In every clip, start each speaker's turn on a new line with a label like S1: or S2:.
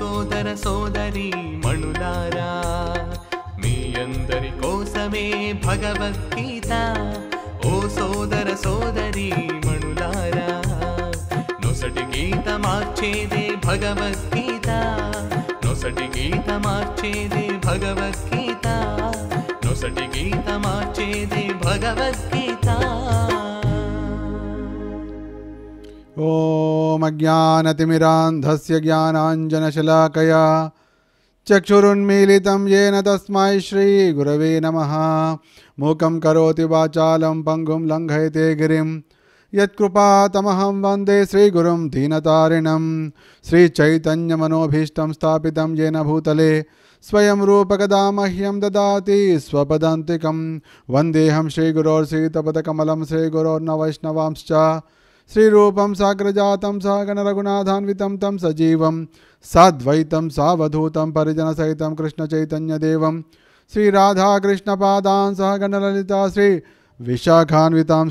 S1: సోదర సోదరి మణులారా మీ అందరి కోసమే భగవద్గీత ఓ సోదర సోదరి మణులారా నొసటి గీత మార్చేదే భగవద్గీత నొసటి గీత మార్చేదే భగవద్గీత నొసటి గీత మార్చేదే భగవద్గీత ॐ अज्ञानतिमिरान्धस्य ज्ञानाञ्जनशलाकया चक्षुरुन्मीलितं येन तस्मै श्रीगुरवे नमः मूकं करोति वाचालं पङ्गुं लङ्घयते गिरिं यत्कृपातमहं वन्दे श्रीगुरुं दीनतारिणं श्रीचैतन्यमनोभीष्टं स्थापितं येन भूतले स्वयं रूपकदा मह्यं ददाति स्वपदान्तिकं वन्देऽहं श्रीगुरोर्सीतपदकमलं श्रीगुरोर्न वैष्णवांश्च श्रीरूपं सवधूत गणरघुनाथान्वितं सहित सजीवं साद्वैतं सावधूतं परिजनसहितं कृष्ण श्रीराधाकृष्णपादान् सह ललिता श्री विशाखान्विता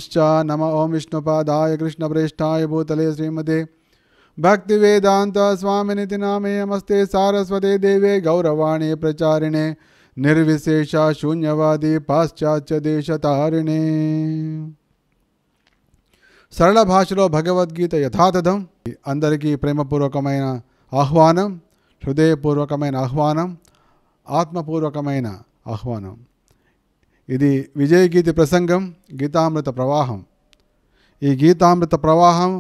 S1: नम ॐ विष्णुपादाय कृष्णप्रेष्ठाय भूतले श्रीमते भक्तिवेदान्तस्वामिनिति नामे नामेयमस्ते सारस्वते देवे गौरवाणी प्रचारिणे निर्विशेषा शून्यवादी पाश्चात्यदेशतारिणे సరళ భాషలో భగవద్గీత యథాతథం అందరికీ ప్రేమపూర్వకమైన ఆహ్వానం హృదయపూర్వకమైన ఆహ్వానం ఆత్మపూర్వకమైన ఆహ్వానం ఇది విజయగీతి ప్రసంగం గీతామృత ప్రవాహం ఈ గీతామృత ప్రవాహం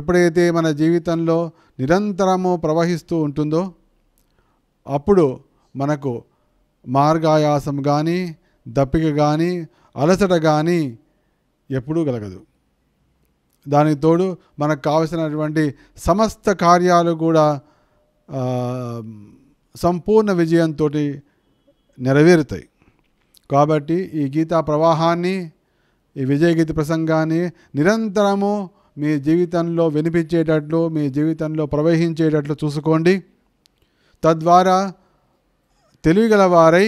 S1: ఎప్పుడైతే మన జీవితంలో నిరంతరము ప్రవహిస్తూ ఉంటుందో అప్పుడు మనకు మార్గాయాసం కానీ దప్పిక కానీ అలసట కానీ ఎప్పుడూ కలగదు దానికి తోడు మనకు కావలసినటువంటి సమస్త కార్యాలు కూడా సంపూర్ణ విజయంతో నెరవేరుతాయి కాబట్టి ఈ గీతా ప్రవాహాన్ని ఈ గీత ప్రసంగాన్ని నిరంతరము మీ జీవితంలో వినిపించేటట్లు మీ జీవితంలో ప్రవహించేటట్లు చూసుకోండి తద్వారా తెలివిగలవారై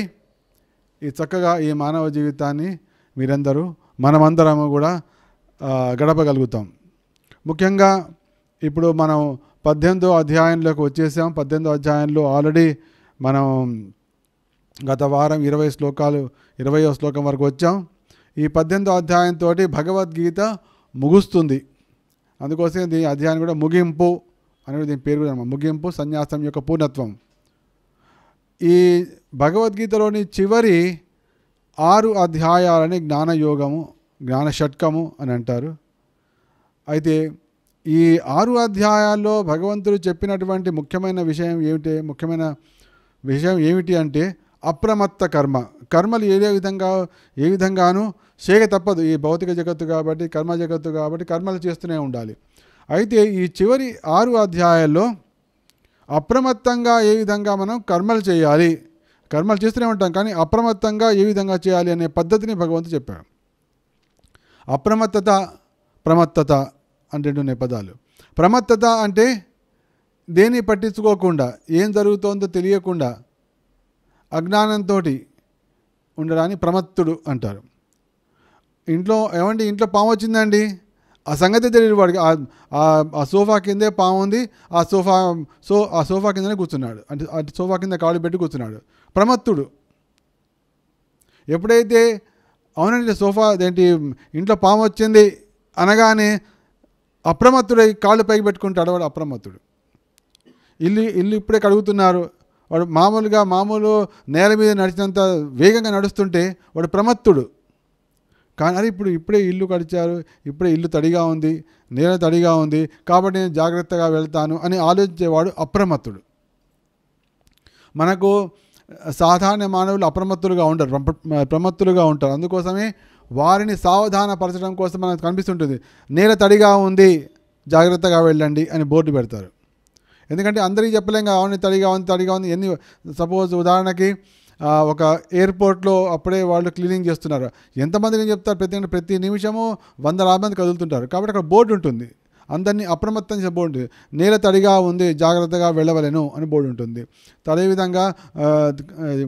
S1: ఈ చక్కగా ఈ మానవ జీవితాన్ని మీరందరూ మనమందరము కూడా గడపగలుగుతాం ముఖ్యంగా ఇప్పుడు మనం పద్దెనిమిదో అధ్యాయంలోకి వచ్చేసాం పద్దెనిమిదో అధ్యాయంలో ఆల్రెడీ మనం గత వారం ఇరవై శ్లోకాలు ఇరవయో శ్లోకం వరకు వచ్చాం ఈ పద్దెనిమిదో అధ్యాయంతో భగవద్గీత ముగుస్తుంది అందుకోసం దీని అధ్యాయం కూడా ముగింపు అనేది దీని పేరు కూడా ముగింపు సన్యాసం యొక్క పూర్ణత్వం ఈ భగవద్గీతలోని చివరి ఆరు అధ్యాయాలని జ్ఞానయోగము జ్ఞాన షట్కము అని అంటారు అయితే ఈ ఆరు అధ్యాయాల్లో భగవంతుడు చెప్పినటువంటి ముఖ్యమైన విషయం ఏమిటి ముఖ్యమైన విషయం ఏమిటి అంటే అప్రమత్త కర్మ కర్మలు ఏ విధంగా ఏ విధంగానూ చేయక తప్పదు ఈ భౌతిక జగత్తు కాబట్టి కర్మ జగత్తు కాబట్టి కర్మలు చేస్తూనే ఉండాలి అయితే ఈ చివరి ఆరు అధ్యాయాల్లో అప్రమత్తంగా ఏ విధంగా మనం కర్మలు చేయాలి కర్మలు చేస్తూనే ఉంటాం కానీ అప్రమత్తంగా ఏ విధంగా చేయాలి అనే పద్ధతిని భగవంతుడు చెప్పాడు అప్రమత్తత ప్రమత్తత అంటే రెండు పదాలు ప్రమత్తత అంటే దేన్ని పట్టించుకోకుండా ఏం జరుగుతోందో తెలియకుండా అజ్ఞానంతో ఉండడాన్ని ప్రమత్తుడు అంటారు ఇంట్లో ఏమండి ఇంట్లో పాము వచ్చిందండి ఆ సంగతి తెలియదు వాడికి ఆ సోఫా కిందే పాము ఉంది ఆ సోఫా సో ఆ సోఫా కిందనే కూర్చున్నాడు అంటే ఆ సోఫా కింద కాళ్ళు పెట్టి కూర్చున్నాడు ప్రమత్తుడు ఎప్పుడైతే అవునండి సోఫా ఏంటి ఇంట్లో పాము వచ్చింది అనగానే అప్రమత్తుడై కాళ్ళు పైకి పెట్టుకుంటాడు వాడు అప్రమత్తుడు ఇల్లు ఇల్లు ఇప్పుడే కడుగుతున్నారు వాడు మామూలుగా మామూలు నేల మీద నడిచినంత వేగంగా నడుస్తుంటే వాడు ప్రమత్తుడు కానీ అరే ఇప్పుడు ఇప్పుడే ఇల్లు కడిచారు ఇప్పుడే ఇల్లు తడిగా ఉంది నేల తడిగా ఉంది కాబట్టి నేను జాగ్రత్తగా వెళ్తాను అని ఆలోచించేవాడు అప్రమత్తుడు మనకు సాధారణ మానవులు అప్రమత్తులుగా ఉంటారు ప్రమత్తులుగా ఉంటారు అందుకోసమే వారిని సావధానపరచడం కోసం మనకు కనిపిస్తుంటుంది నేల తడిగా ఉంది జాగ్రత్తగా వెళ్ళండి అని బోర్డు పెడతారు ఎందుకంటే అందరికీ చెప్పలేం కావాలని తడిగా ఉంది తడిగా ఉంది ఎన్ని సపోజ్ ఉదాహరణకి ఒక ఎయిర్పోర్ట్లో అప్పుడే వాళ్ళు క్లీనింగ్ చేస్తున్నారు ఎంతమంది నేను చెప్తారు ప్రతి ప్రతి నిమిషము వంద మంది కదులుతుంటారు కాబట్టి అక్కడ బోర్డు ఉంటుంది అందరినీ అప్రమత్తం చేయబోండి నేల తడిగా ఉంది జాగ్రత్తగా వెళ్ళవలేను అని బోర్డు ఉంటుంది అదేవిధంగా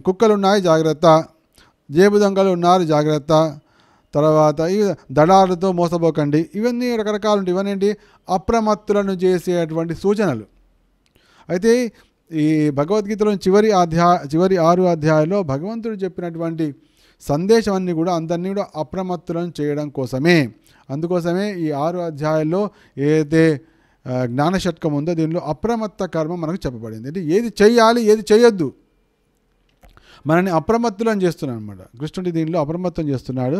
S1: కుక్కలు ఉన్నాయి జాగ్రత్త జేబు దొంగలు ఉన్నారు జాగ్రత్త తర్వాత ఇవి దడాలతో మోసపోకండి ఇవన్నీ రకరకాలు ఉంటాయి ఇవన్నీ అప్రమత్తులను చేసేటువంటి సూచనలు అయితే ఈ భగవద్గీతలోని చివరి అధ్యాయ చివరి ఆరు అధ్యాయంలో భగవంతుడు చెప్పినటువంటి సందేశం అన్ని కూడా అందరినీ కూడా అప్రమత్తులను చేయడం కోసమే అందుకోసమే ఈ ఆరు అధ్యాయాల్లో ఏదైతే జ్ఞానశతకం ఉందో దీనిలో అప్రమత్త కర్మ మనకు చెప్పబడింది అంటే ఏది చేయాలి ఏది చేయొద్దు మనని అప్రమత్తులను చేస్తున్నాడు అనమాట కృష్ణుడి దీనిలో అప్రమత్తం చేస్తున్నాడు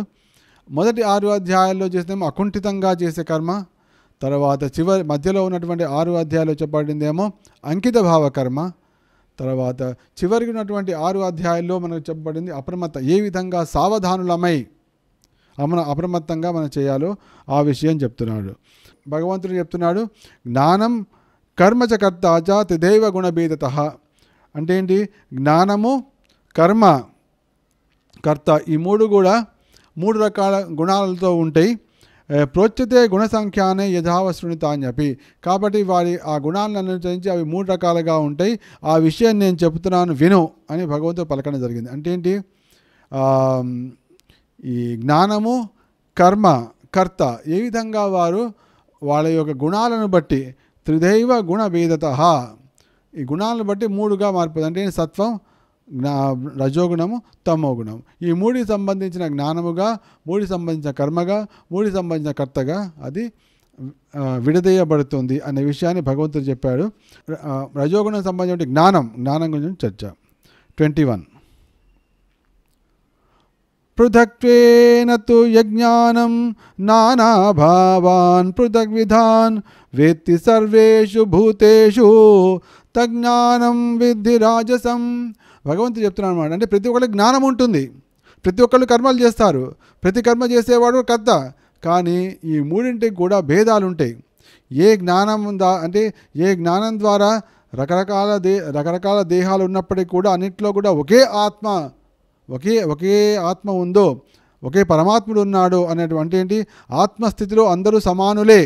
S1: మొదటి ఆరు అధ్యాయాల్లో చేసినేమో అకుంఠితంగా చేసే కర్మ తర్వాత చివరి మధ్యలో ఉన్నటువంటి ఆరు అధ్యాయాలు చెప్పబడిందేమో అంకిత భావ కర్మ తర్వాత చివరికి ఉన్నటువంటి ఆరు అధ్యాయాల్లో మనకు చెప్పబడింది అప్రమత్త ఏ విధంగా సావధానులమై మన అప్రమత్తంగా మనం చేయాలో ఆ విషయం చెప్తున్నాడు భగవంతుడు చెప్తున్నాడు జ్ఞానం కర్మచకర్త అజాతి దైవ గుణభేదత అంటే ఏంటి జ్ఞానము కర్మ కర్త ఈ మూడు కూడా మూడు రకాల గుణాలతో ఉంటాయి ప్రోచ్యతే గుణ సంఖ్యానే యథావశృణితాన్యపి కాబట్టి వారి ఆ గుణాలను అనుసరించి అవి మూడు రకాలుగా ఉంటాయి ఆ విషయాన్ని నేను చెప్తున్నాను విను అని భగవంతుడు పలకడం జరిగింది అంటే ఏంటి ఈ జ్ఞానము కర్మ కర్త ఏ విధంగా వారు వాళ్ళ యొక్క గుణాలను బట్టి త్రిదైవ గుణ భేదత ఈ గుణాలను బట్టి మూడుగా మారిపోతుంది అంటే సత్వం జ్ఞా రజోగుణము తమోగుణం ఈ మూడికి సంబంధించిన జ్ఞానముగా మూడి సంబంధించిన కర్మగా మూడి సంబంధించిన కర్తగా అది విడదీయబడుతుంది అనే విషయాన్ని భగవంతుడు చెప్పాడు రజోగుణం సంబంధించిన జ్ఞానం జ్ఞానం గురించి చర్చ ట్వంటీ వన్ పృథక్వేన తు యజ్ఞానం నానాభావాన్ విధాన్ వేత్తి సర్వేషు భూతేషు తజ్ఞానం విద్ధి రాజసం భగవంతుడు చెప్తున్నాను అనమాట అంటే ప్రతి ఒక్కరికి జ్ఞానం ఉంటుంది ప్రతి ఒక్కళ్ళు కర్మలు చేస్తారు ప్రతి కర్మ చేసేవాడు కర్త కానీ ఈ మూడింటికి కూడా భేదాలు ఉంటాయి ఏ జ్ఞానం దా అంటే ఏ జ్ఞానం ద్వారా రకరకాల దే రకరకాల దేహాలు ఉన్నప్పటికీ కూడా అన్నింటిలో కూడా ఒకే ఆత్మ ఒకే ఒకే ఆత్మ ఉందో ఒకే పరమాత్ముడు ఉన్నాడు అనేటువంటి ఏంటి ఆత్మస్థితిలో అందరూ సమానులే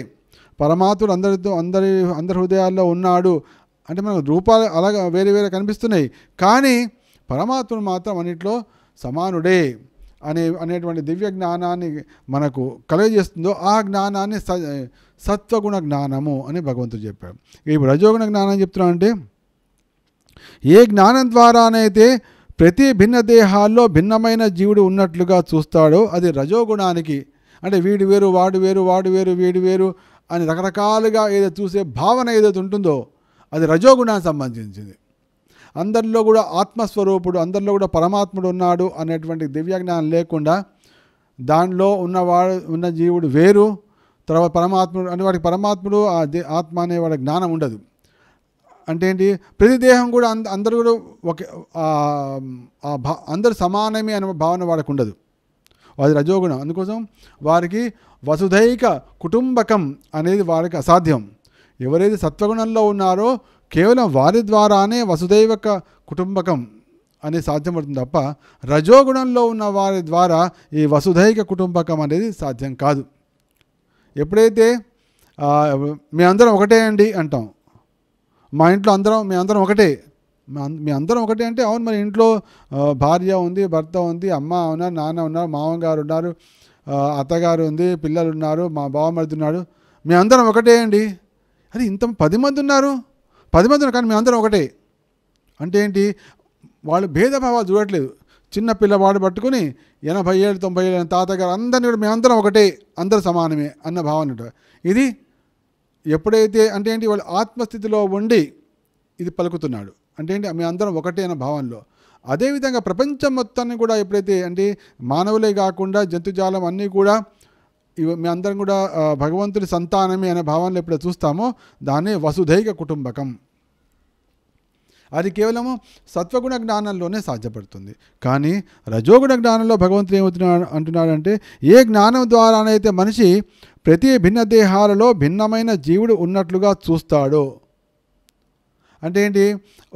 S1: పరమాత్ముడు అందరితో అందరి అందరి హృదయాల్లో ఉన్నాడు అంటే మనకు రూపాలు అలాగా వేరే వేరే కనిపిస్తున్నాయి కానీ పరమాత్మను మాత్రం అన్నింటిలో సమానుడే అనే అనేటువంటి దివ్య జ్ఞానాన్ని మనకు కలుగజేస్తుందో ఆ జ్ఞానాన్ని స సత్వగుణ జ్ఞానము అని భగవంతుడు చెప్పాడు ఇప్పుడు రజోగుణ జ్ఞానం చెప్తున్నా అంటే ఏ జ్ఞానం ద్వారానైతే ప్రతి భిన్న దేహాల్లో భిన్నమైన జీవుడు ఉన్నట్లుగా చూస్తాడో అది రజోగుణానికి అంటే వీడు వేరు వాడు వేరు వాడు వేరు వీడు వేరు అని రకరకాలుగా ఏదో చూసే భావన ఏదైతే ఉంటుందో అది రజోగుణానికి సంబంధించింది అందరిలో కూడా ఆత్మస్వరూపుడు అందరిలో కూడా పరమాత్ముడు ఉన్నాడు అనేటువంటి దివ్యజ్ఞానం లేకుండా దానిలో ఉన్నవాడు ఉన్న జీవుడు వేరు తర్వాత పరమాత్ముడు అంటే వాడికి పరమాత్ముడు ఆ ఆత్మ అనే వాడి జ్ఞానం ఉండదు అంటే ఏంటి ప్రతి దేహం కూడా అంద అందరూ కూడా ఒకే అందరు సమానమే అనే భావన వాడికి ఉండదు అది రజోగుణం అందుకోసం వారికి వసుధైక కుటుంబకం అనేది వారికి అసాధ్యం ఎవరైతే సత్వగుణంలో ఉన్నారో కేవలం వారి ద్వారానే వసుదైవక కుటుంబకం అనేది సాధ్యమవుతుంది తప్ప రజోగుణంలో ఉన్న వారి ద్వారా ఈ వసుధైక కుటుంబకం అనేది సాధ్యం కాదు ఎప్పుడైతే మీ అందరం ఒకటే అండి అంటాం మా ఇంట్లో అందరం మీ అందరం ఒకటే మీ అందరం ఒకటే అంటే అవును మరి ఇంట్లో భార్య ఉంది భర్త ఉంది అమ్మ ఉన్నారు నాన్న ఉన్నారు మామగారు ఉన్నారు అత్తగారు ఉంది పిల్లలు ఉన్నారు మా బావమరిది ఉన్నాడు మీ అందరం ఒకటే అండి అది ఇంత పది మంది ఉన్నారు పది మంది ఉన్నారు కానీ మేమందరం ఒకటే అంటే ఏంటి వాళ్ళు భేదభావాలు చూడట్లేదు చిన్న పిల్లవాడు పట్టుకుని ఎనభై ఏళ్ళు తొంభై ఏళ్ళ తాతగారు అందరినీ కూడా మేమందరం ఒకటే అందరు సమానమే అన్న భావన ఇది ఎప్పుడైతే అంటే ఏంటి వాళ్ళు ఆత్మస్థితిలో ఉండి ఇది పలుకుతున్నాడు అంటే ఏంటి మేమందరం ఒకటే అన్న భావనలో అదేవిధంగా ప్రపంచం మొత్తాన్ని కూడా ఎప్పుడైతే అంటే మానవులే కాకుండా జంతుజాలం అన్నీ కూడా మీ అందరం కూడా భగవంతుడి సంతానమే అనే భావనలో ఎప్పుడు చూస్తామో దాన్ని వసుధైక కుటుంబకం అది కేవలము సత్వగుణ జ్ఞానంలోనే సాధ్యపడుతుంది కానీ రజోగుణ జ్ఞానంలో భగవంతుడు ఏమవుతున్నాడు అంటున్నాడంటే ఏ జ్ఞానం ద్వారానైతే మనిషి ప్రతి భిన్న దేహాలలో భిన్నమైన జీవుడు ఉన్నట్లుగా చూస్తాడో అంటే ఏంటి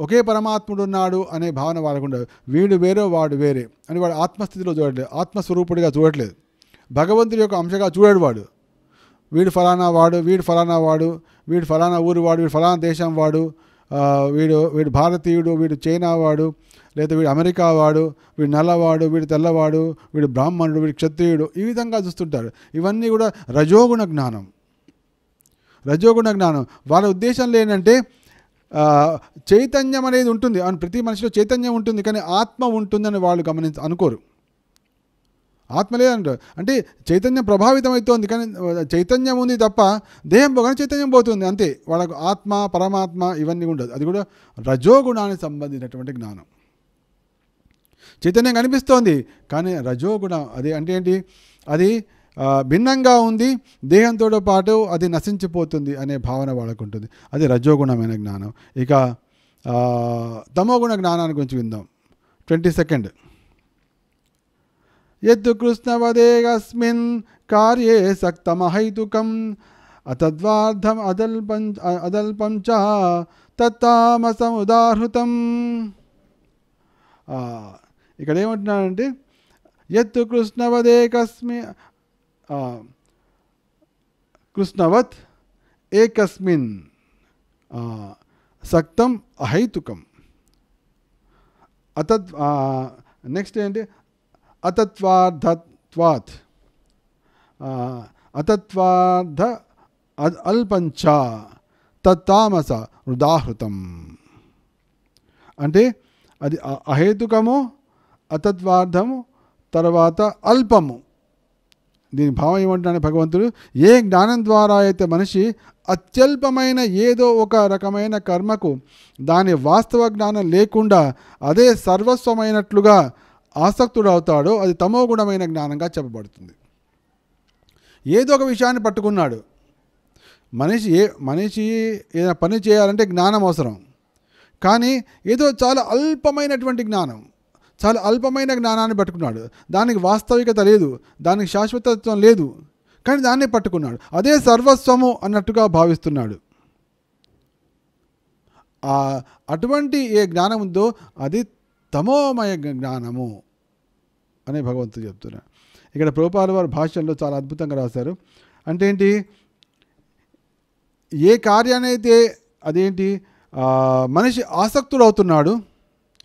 S1: ఒకే పరమాత్ముడు ఉన్నాడు అనే భావన వాడకుండా వీడు వేరే వాడు వేరే అని వాడు ఆత్మస్థితిలో చూడట్లేదు ఆత్మస్వరూపుడిగా చూడట్లేదు భగవంతుడి యొక్క అంశగా చూడాడు వాడు వీడు ఫలానా వాడు వీడు ఫలానా వాడు వీడు ఫలానా ఊరు వాడు వీడు ఫలానా దేశం వాడు వీడు వీడు భారతీయుడు వీడు చైనా వాడు లేదా వీడు అమెరికా వాడు వీడు నల్లవాడు వీడు తెల్లవాడు వీడు బ్రాహ్మణుడు వీడు క్షత్రియుడు ఈ విధంగా చూస్తుంటారు ఇవన్నీ కూడా రజోగుణ జ్ఞానం రజోగుణ జ్ఞానం వాళ్ళ ఉద్దేశంలో ఏంటంటే చైతన్యం అనేది ఉంటుంది ప్రతి మనిషిలో చైతన్యం ఉంటుంది కానీ ఆత్మ ఉంటుందని వాళ్ళు గమనించ అనుకోరు ఆత్మలే అంటారు అంటే చైతన్యం ప్రభావితం అవుతోంది కానీ చైతన్యం ఉంది తప్ప దేహం పోగానే చైతన్యం పోతుంది అంతే వాళ్ళకు ఆత్మ పరమాత్మ ఇవన్నీ ఉండదు అది కూడా రజోగుణానికి సంబంధించినటువంటి జ్ఞానం చైతన్యం కనిపిస్తోంది కానీ రజోగుణం అది అంటే ఏంటి అది భిన్నంగా ఉంది దేహంతో పాటు అది నశించిపోతుంది అనే భావన వాళ్ళకు ఉంటుంది అది రజోగుణమైన జ్ఞానం ఇక తమోగుణ జ్ఞానాన్ని గురించి విందాం ట్వంటీ సెకండ్ यद् कृष्णवदेकस्मिन् कार्ये सक्तमहैतुकम् अतद्वार्धम् అదల్పం अदल्पं च తత్తామసముదాహృతం ఇక్కడ ఏమంటున్నాడంటే ఎత్తు కృష్ణవదేకస్మి కృష్ణవత్ ఏకస్మిన్ సక్తం అహైతుకం అతద్ నెక్స్ట్ ఏంటి అతత్వార్థత్వాత్ అతత్వార్థ అల్పంచ తత్తామస హృదాహృతం అంటే అది అహేతుకము అతత్వార్థము తర్వాత అల్పము దీని భావం ఏమంటున్నాడు భగవంతుడు ఏ జ్ఞానం ద్వారా అయితే మనిషి అత్యల్పమైన ఏదో ఒక రకమైన కర్మకు దాని వాస్తవ జ్ఞానం లేకుండా అదే సర్వస్వమైనట్లుగా ఆసక్తుడవుతాడో అది తమో గుణమైన జ్ఞానంగా చెప్పబడుతుంది ఏదో ఒక విషయాన్ని పట్టుకున్నాడు మనిషి ఏ మనిషి ఏదైనా పని చేయాలంటే జ్ఞానం అవసరం కానీ ఏదో చాలా అల్పమైనటువంటి జ్ఞానం చాలా అల్పమైన జ్ఞానాన్ని పట్టుకున్నాడు దానికి వాస్తవికత లేదు దానికి శాశ్వతత్వం లేదు కానీ దాన్ని పట్టుకున్నాడు అదే సర్వస్వము అన్నట్టుగా భావిస్తున్నాడు అటువంటి ఏ జ్ఞానం ఉందో అది తమోమయ జ్ఞానము అని భగవంతుడు చెప్తున్నారు ఇక్కడ ప్రభుపాల వారు భాషల్లో చాలా అద్భుతంగా రాశారు అంటే ఏంటి ఏ కార్యానైతే అదేంటి మనిషి ఆసక్తుడు అవుతున్నాడు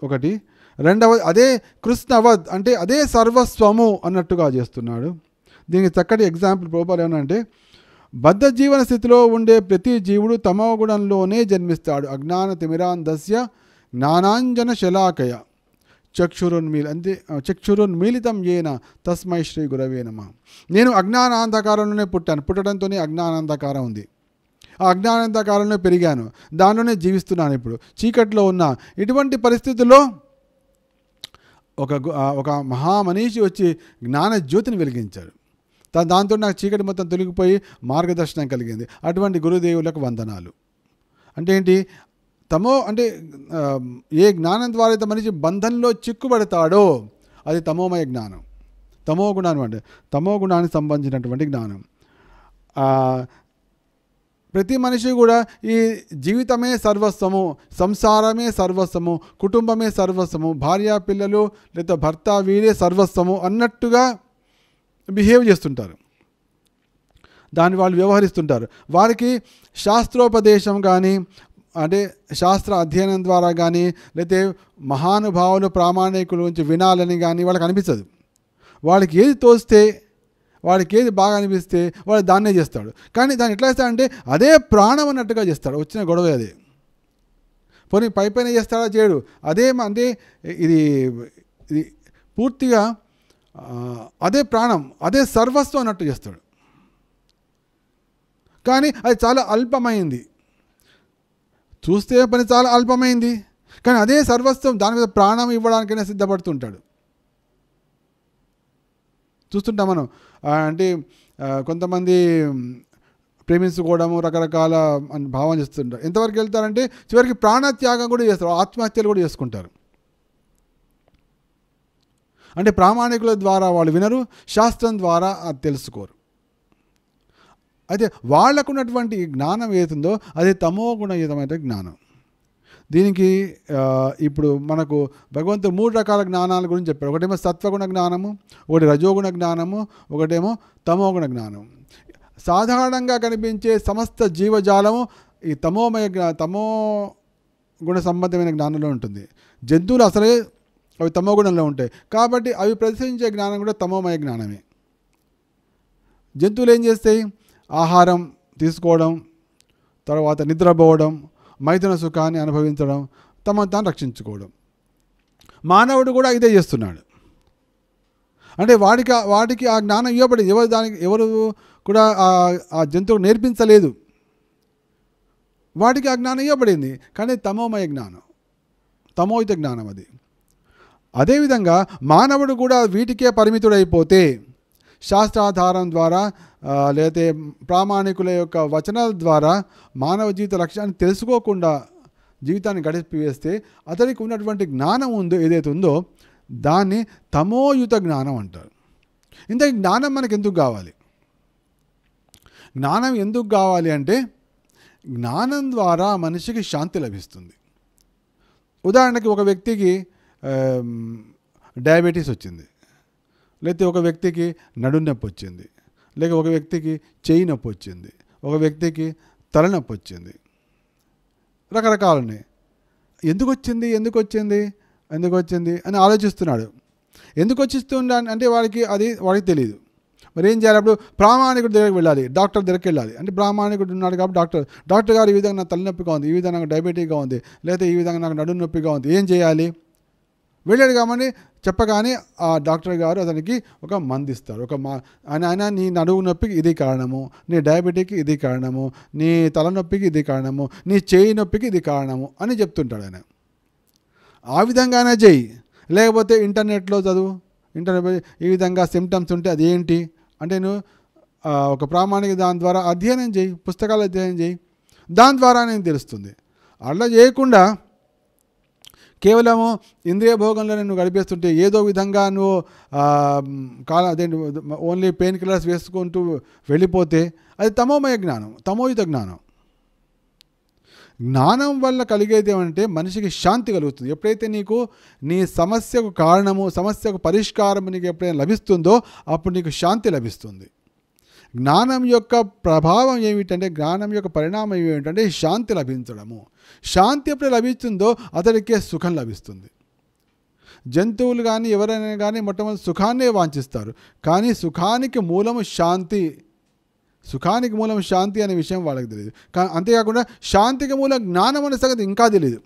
S1: ఒకటి రెండవ అదే కృష్ణవద్ అంటే అదే సర్వస్వము అన్నట్టుగా చేస్తున్నాడు దీనికి చక్కటి ఎగ్జాంపుల్ ప్రభుపాలు అంటే బద్ధ జీవన స్థితిలో ఉండే ప్రతి జీవుడు తమోగుణంలోనే జన్మిస్తాడు అజ్ఞాన తిమిరాంధస్య జ్ఞానాంజన శలాకయ చక్షురున్మీల్ అంతే చక్షురున్మీలితం ఏన తస్మై శ్రీ గురవే నమ నేను అజ్ఞానాంధకారంలోనే పుట్టాను పుట్టడంతోనే అజ్ఞానాంధకారం ఉంది ఆ అజ్ఞానాంధకారంలో పెరిగాను దానిలోనే జీవిస్తున్నాను ఇప్పుడు చీకట్లో ఉన్న ఇటువంటి పరిస్థితుల్లో ఒక ఒక మహామనీషి వచ్చి జ్ఞాన జ్యోతిని వెలిగించాడు దాంతో నాకు చీకటి మొత్తం తొలగిపోయి మార్గదర్శనం కలిగింది అటువంటి గురుదేవులకు వందనాలు అంటే ఏంటి తమో అంటే ఏ జ్ఞానం ద్వారా అయితే మనిషి బంధంలో చిక్కుబడతాడో అది తమోమయ జ్ఞానం తమో గుణాన్ని అంటే తమో గుణానికి సంబంధించినటువంటి జ్ఞానం ప్రతి మనిషి కూడా ఈ జీవితమే సర్వస్వము సంసారమే సర్వస్వము కుటుంబమే సర్వస్వము భార్య పిల్లలు లేదా భర్త వీరే సర్వస్వము అన్నట్టుగా బిహేవ్ చేస్తుంటారు దాన్ని వాళ్ళు వ్యవహరిస్తుంటారు వారికి శాస్త్రోపదేశం కానీ అంటే శాస్త్ర అధ్యయనం ద్వారా కానీ లేకపోతే మహానుభావులు ప్రామాణికుల నుంచి వినాలని కానీ వాళ్ళకి అనిపించదు వాళ్ళకి ఏది తోస్తే వాడికి ఏది బాగా అనిపిస్తే వాడు దాన్నే చేస్తాడు కానీ దాన్ని ఎట్లా చేస్తాడంటే అదే ప్రాణం అన్నట్టుగా చేస్తాడు వచ్చిన గొడవ అదే పోనీ పై పైన చేస్తాడా చేయడు అదే అంటే ఇది ఇది పూర్తిగా అదే ప్రాణం అదే సర్వస్వం అన్నట్టు చేస్తాడు కానీ అది చాలా అల్పమైంది చూస్తే పని చాలా అల్పమైంది కానీ అదే సర్వస్వం దాని మీద ప్రాణం ఇవ్వడానికైనా సిద్ధపడుతుంటాడు చూస్తుంటాం మనం అంటే కొంతమంది ప్రేమించుకోవడము రకరకాల భావం చేస్తుంటారు ఎంతవరకు వెళ్తారంటే చివరికి ప్రాణత్యాగం కూడా చేస్తారు ఆత్మహత్యలు కూడా చేసుకుంటారు అంటే ప్రామాణికుల ద్వారా వాళ్ళు వినరు శాస్త్రం ద్వారా అది తెలుసుకోరు అయితే వాళ్ళకున్నటువంటి జ్ఞానం ఏదైతుందో అది తమో గుణయుతమైన జ్ఞానం దీనికి ఇప్పుడు మనకు భగవంతుడు మూడు రకాల జ్ఞానాల గురించి చెప్పారు ఒకటేమో సత్వగుణ జ్ఞానము ఒకటి రజోగుణ జ్ఞానము ఒకటేమో తమోగుణ జ్ఞానం సాధారణంగా కనిపించే సమస్త జీవజాలము ఈ తమోమయ తమో గుణ సంబంధమైన జ్ఞానంలో ఉంటుంది జంతువులు అసలే అవి తమో గుణంలో ఉంటాయి కాబట్టి అవి ప్రదర్శించే జ్ఞానం కూడా తమోమయ జ్ఞానమే జంతువులు ఏం చేస్తాయి ఆహారం తీసుకోవడం తర్వాత నిద్రపోవడం మైథున సుఖాన్ని అనుభవించడం తమ తాను రక్షించుకోవడం మానవుడు కూడా ఇదే చేస్తున్నాడు అంటే వాడికి వాడికి ఆ జ్ఞానం ఇవ్వబడి ఎవరు దానికి ఎవరు కూడా ఆ జంతువు నేర్పించలేదు వాడికి ఆ జ్ఞానం ఇవ్వబడింది కానీ తమోమయ జ్ఞానం తమోయుత జ్ఞానం అది అదేవిధంగా మానవుడు కూడా వీటికే పరిమితుడైపోతే శాస్త్రాధారం ద్వారా లేతే ప్రామాణికుల యొక్క వచనాల ద్వారా మానవ జీవిత లక్ష్యాన్ని తెలుసుకోకుండా జీవితాన్ని గడిపివేస్తే అతనికి ఉన్నటువంటి జ్ఞానం ఉందో ఏదైతే ఉందో దాన్ని తమోయుత జ్ఞానం అంటారు ఇంత జ్ఞానం మనకు ఎందుకు కావాలి జ్ఞానం ఎందుకు కావాలి అంటే జ్ఞానం ద్వారా మనిషికి శాంతి లభిస్తుంది ఉదాహరణకి ఒక వ్యక్తికి డయాబెటీస్ వచ్చింది లేకపోతే ఒక వ్యక్తికి నడునొప్పి వచ్చింది లేక ఒక వ్యక్తికి చేయి నొప్పి వచ్చింది ఒక వ్యక్తికి తలనొప్పి వచ్చింది రకరకాలని ఎందుకు వచ్చింది ఎందుకు వచ్చింది ఎందుకు వచ్చింది అని ఆలోచిస్తున్నాడు ఎందుకు వచ్చిస్తుండ అంటే వాడికి అది వాడికి తెలియదు మరి ఏం చేయాలి అప్పుడు ప్రామాణికుడు దగ్గరికి వెళ్ళాలి డాక్టర్ దగ్గరికి వెళ్ళాలి అంటే ప్రామాణికుడు ఉన్నాడు కాబట్టి డాక్టర్ డాక్టర్ గారు ఈ విధంగా నాకు తలనొప్పిగా ఉంది ఈ విధంగా నాకు డయాబెటీగా ఉంది లేకపోతే ఈ విధంగా నాకు నడు నొప్పిగా ఉంది ఏం చేయాలి వెళ్ళాడు కాబట్టి చెప్పగానే ఆ డాక్టర్ గారు అతనికి ఒక మందిస్తారు ఒక మా ఆయన ఆయన నీ నడువు నొప్పికి ఇది కారణము నీ డయాబెటిక్కి ఇది కారణము నీ తలనొప్పికి ఇది కారణము నీ చేయి నొప్పికి ఇది కారణము అని చెప్తుంటాడు ఆయన ఆ విధంగానే చేయి లేకపోతే ఇంటర్నెట్లో చదువు ఇంటర్నెట్ ఈ విధంగా సిమ్టమ్స్ ఉంటే అది ఏంటి అంటే నువ్వు ఒక ప్రామాణిక దాని ద్వారా అధ్యయనం చేయి పుస్తకాలు అధ్యయనం చేయి దాని ద్వారా నేను తెలుస్తుంది అట్లా చేయకుండా కేవలము ఇంద్రియ భోగంలో నువ్వు గడిపేస్తుంటే ఏదో విధంగా నువ్వు కాల అదేంటి ఓన్లీ పెయిన్ కిల్లర్స్ వేసుకుంటూ వెళ్ళిపోతే అది తమోమయ జ్ఞానం తమోయుత జ్ఞానం జ్ఞానం వల్ల కలిగేది ఏమంటే మనిషికి శాంతి కలుగుతుంది ఎప్పుడైతే నీకు నీ సమస్యకు కారణము సమస్యకు పరిష్కారం నీకు ఎప్పుడైనా లభిస్తుందో అప్పుడు నీకు శాంతి లభిస్తుంది జ్ఞానం యొక్క ప్రభావం ఏమిటంటే జ్ఞానం యొక్క పరిణామం ఏమిటంటే శాంతి లభించడము శాంతి ఎప్పుడు లభిస్తుందో అతడికే సుఖం లభిస్తుంది జంతువులు కానీ ఎవరైనా కానీ మొట్టమొదటి సుఖాన్నే వాంఛిస్తారు కానీ సుఖానికి మూలము శాంతి సుఖానికి మూలం శాంతి అనే విషయం వాళ్ళకి తెలియదు కానీ అంతేకాకుండా శాంతికి మూలం జ్ఞానం అనే సంగతి ఇంకా తెలియదు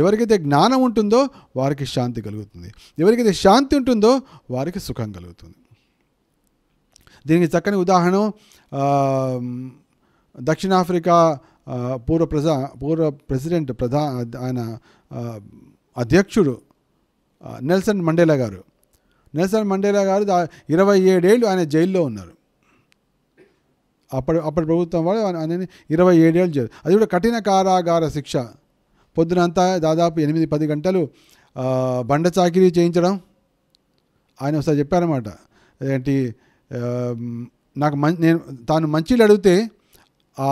S1: ఎవరికైతే జ్ఞానం ఉంటుందో వారికి శాంతి కలుగుతుంది ఎవరికైతే శాంతి ఉంటుందో వారికి సుఖం కలుగుతుంది దీనికి చక్కని ఉదాహరణ దక్షిణాఫ్రికా పూర్వ ప్రజా పూర్వ ప్రెసిడెంట్ ప్రధా ఆయన అధ్యక్షుడు నెల్సన్ మండేలా గారు నెల్సన్ మండేలా గారు ఇరవై ఏడేళ్ళు ఆయన జైల్లో ఉన్నారు అప్పటి అప్పటి ప్రభుత్వం వాళ్ళు ఆయన ఇరవై ఏడేళ్ళు జైలు అది కూడా కఠిన కారాగార శిక్ష పొద్దునంతా దాదాపు ఎనిమిది పది గంటలు బండ చాకిరీ చేయించడం ఆయన ఒకసారి చెప్పారన్నమాట ఏంటి నాకు మం నేను తాను మంచి అడిగితే ఆ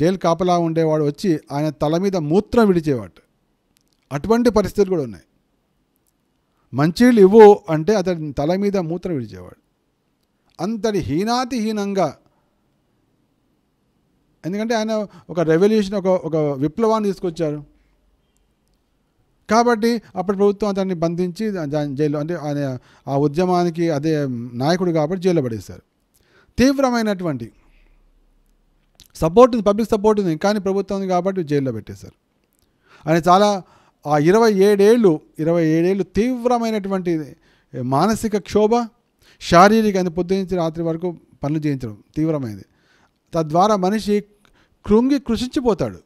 S1: జైలు కాపలా ఉండేవాడు వచ్చి ఆయన తల మీద మూత్రం విడిచేవాడు అటువంటి పరిస్థితులు కూడా ఉన్నాయి మంచి ఇవ్వు అంటే అతడి తల మీద మూత్రం విడిచేవాడు అంతటి హీనాతిహీనంగా ఎందుకంటే ఆయన ఒక రెవల్యూషన్ ఒక ఒక విప్లవాన్ని తీసుకొచ్చారు కాబట్టి అప్పటి ప్రభుత్వం అతన్ని బంధించి జైల్లో అంటే ఆయన ఆ ఉద్యమానికి అదే నాయకుడు కాబట్టి జైల్లో పడేశారు తీవ్రమైనటువంటి సపోర్ట్ ఉంది పబ్లిక్ సపోర్ట్ ఉంది కానీ ప్రభుత్వం ఉంది కాబట్టి జైల్లో పెట్టేశారు ఆయన చాలా ఆ ఇరవై ఏడేళ్ళు ఇరవై ఏడేళ్ళు తీవ్రమైనటువంటి మానసిక క్షోభ శారీరక అది నుంచి రాత్రి వరకు పనులు చేయించడం తీవ్రమైనది తద్వారా మనిషి కృంగి కృషించిపోతాడు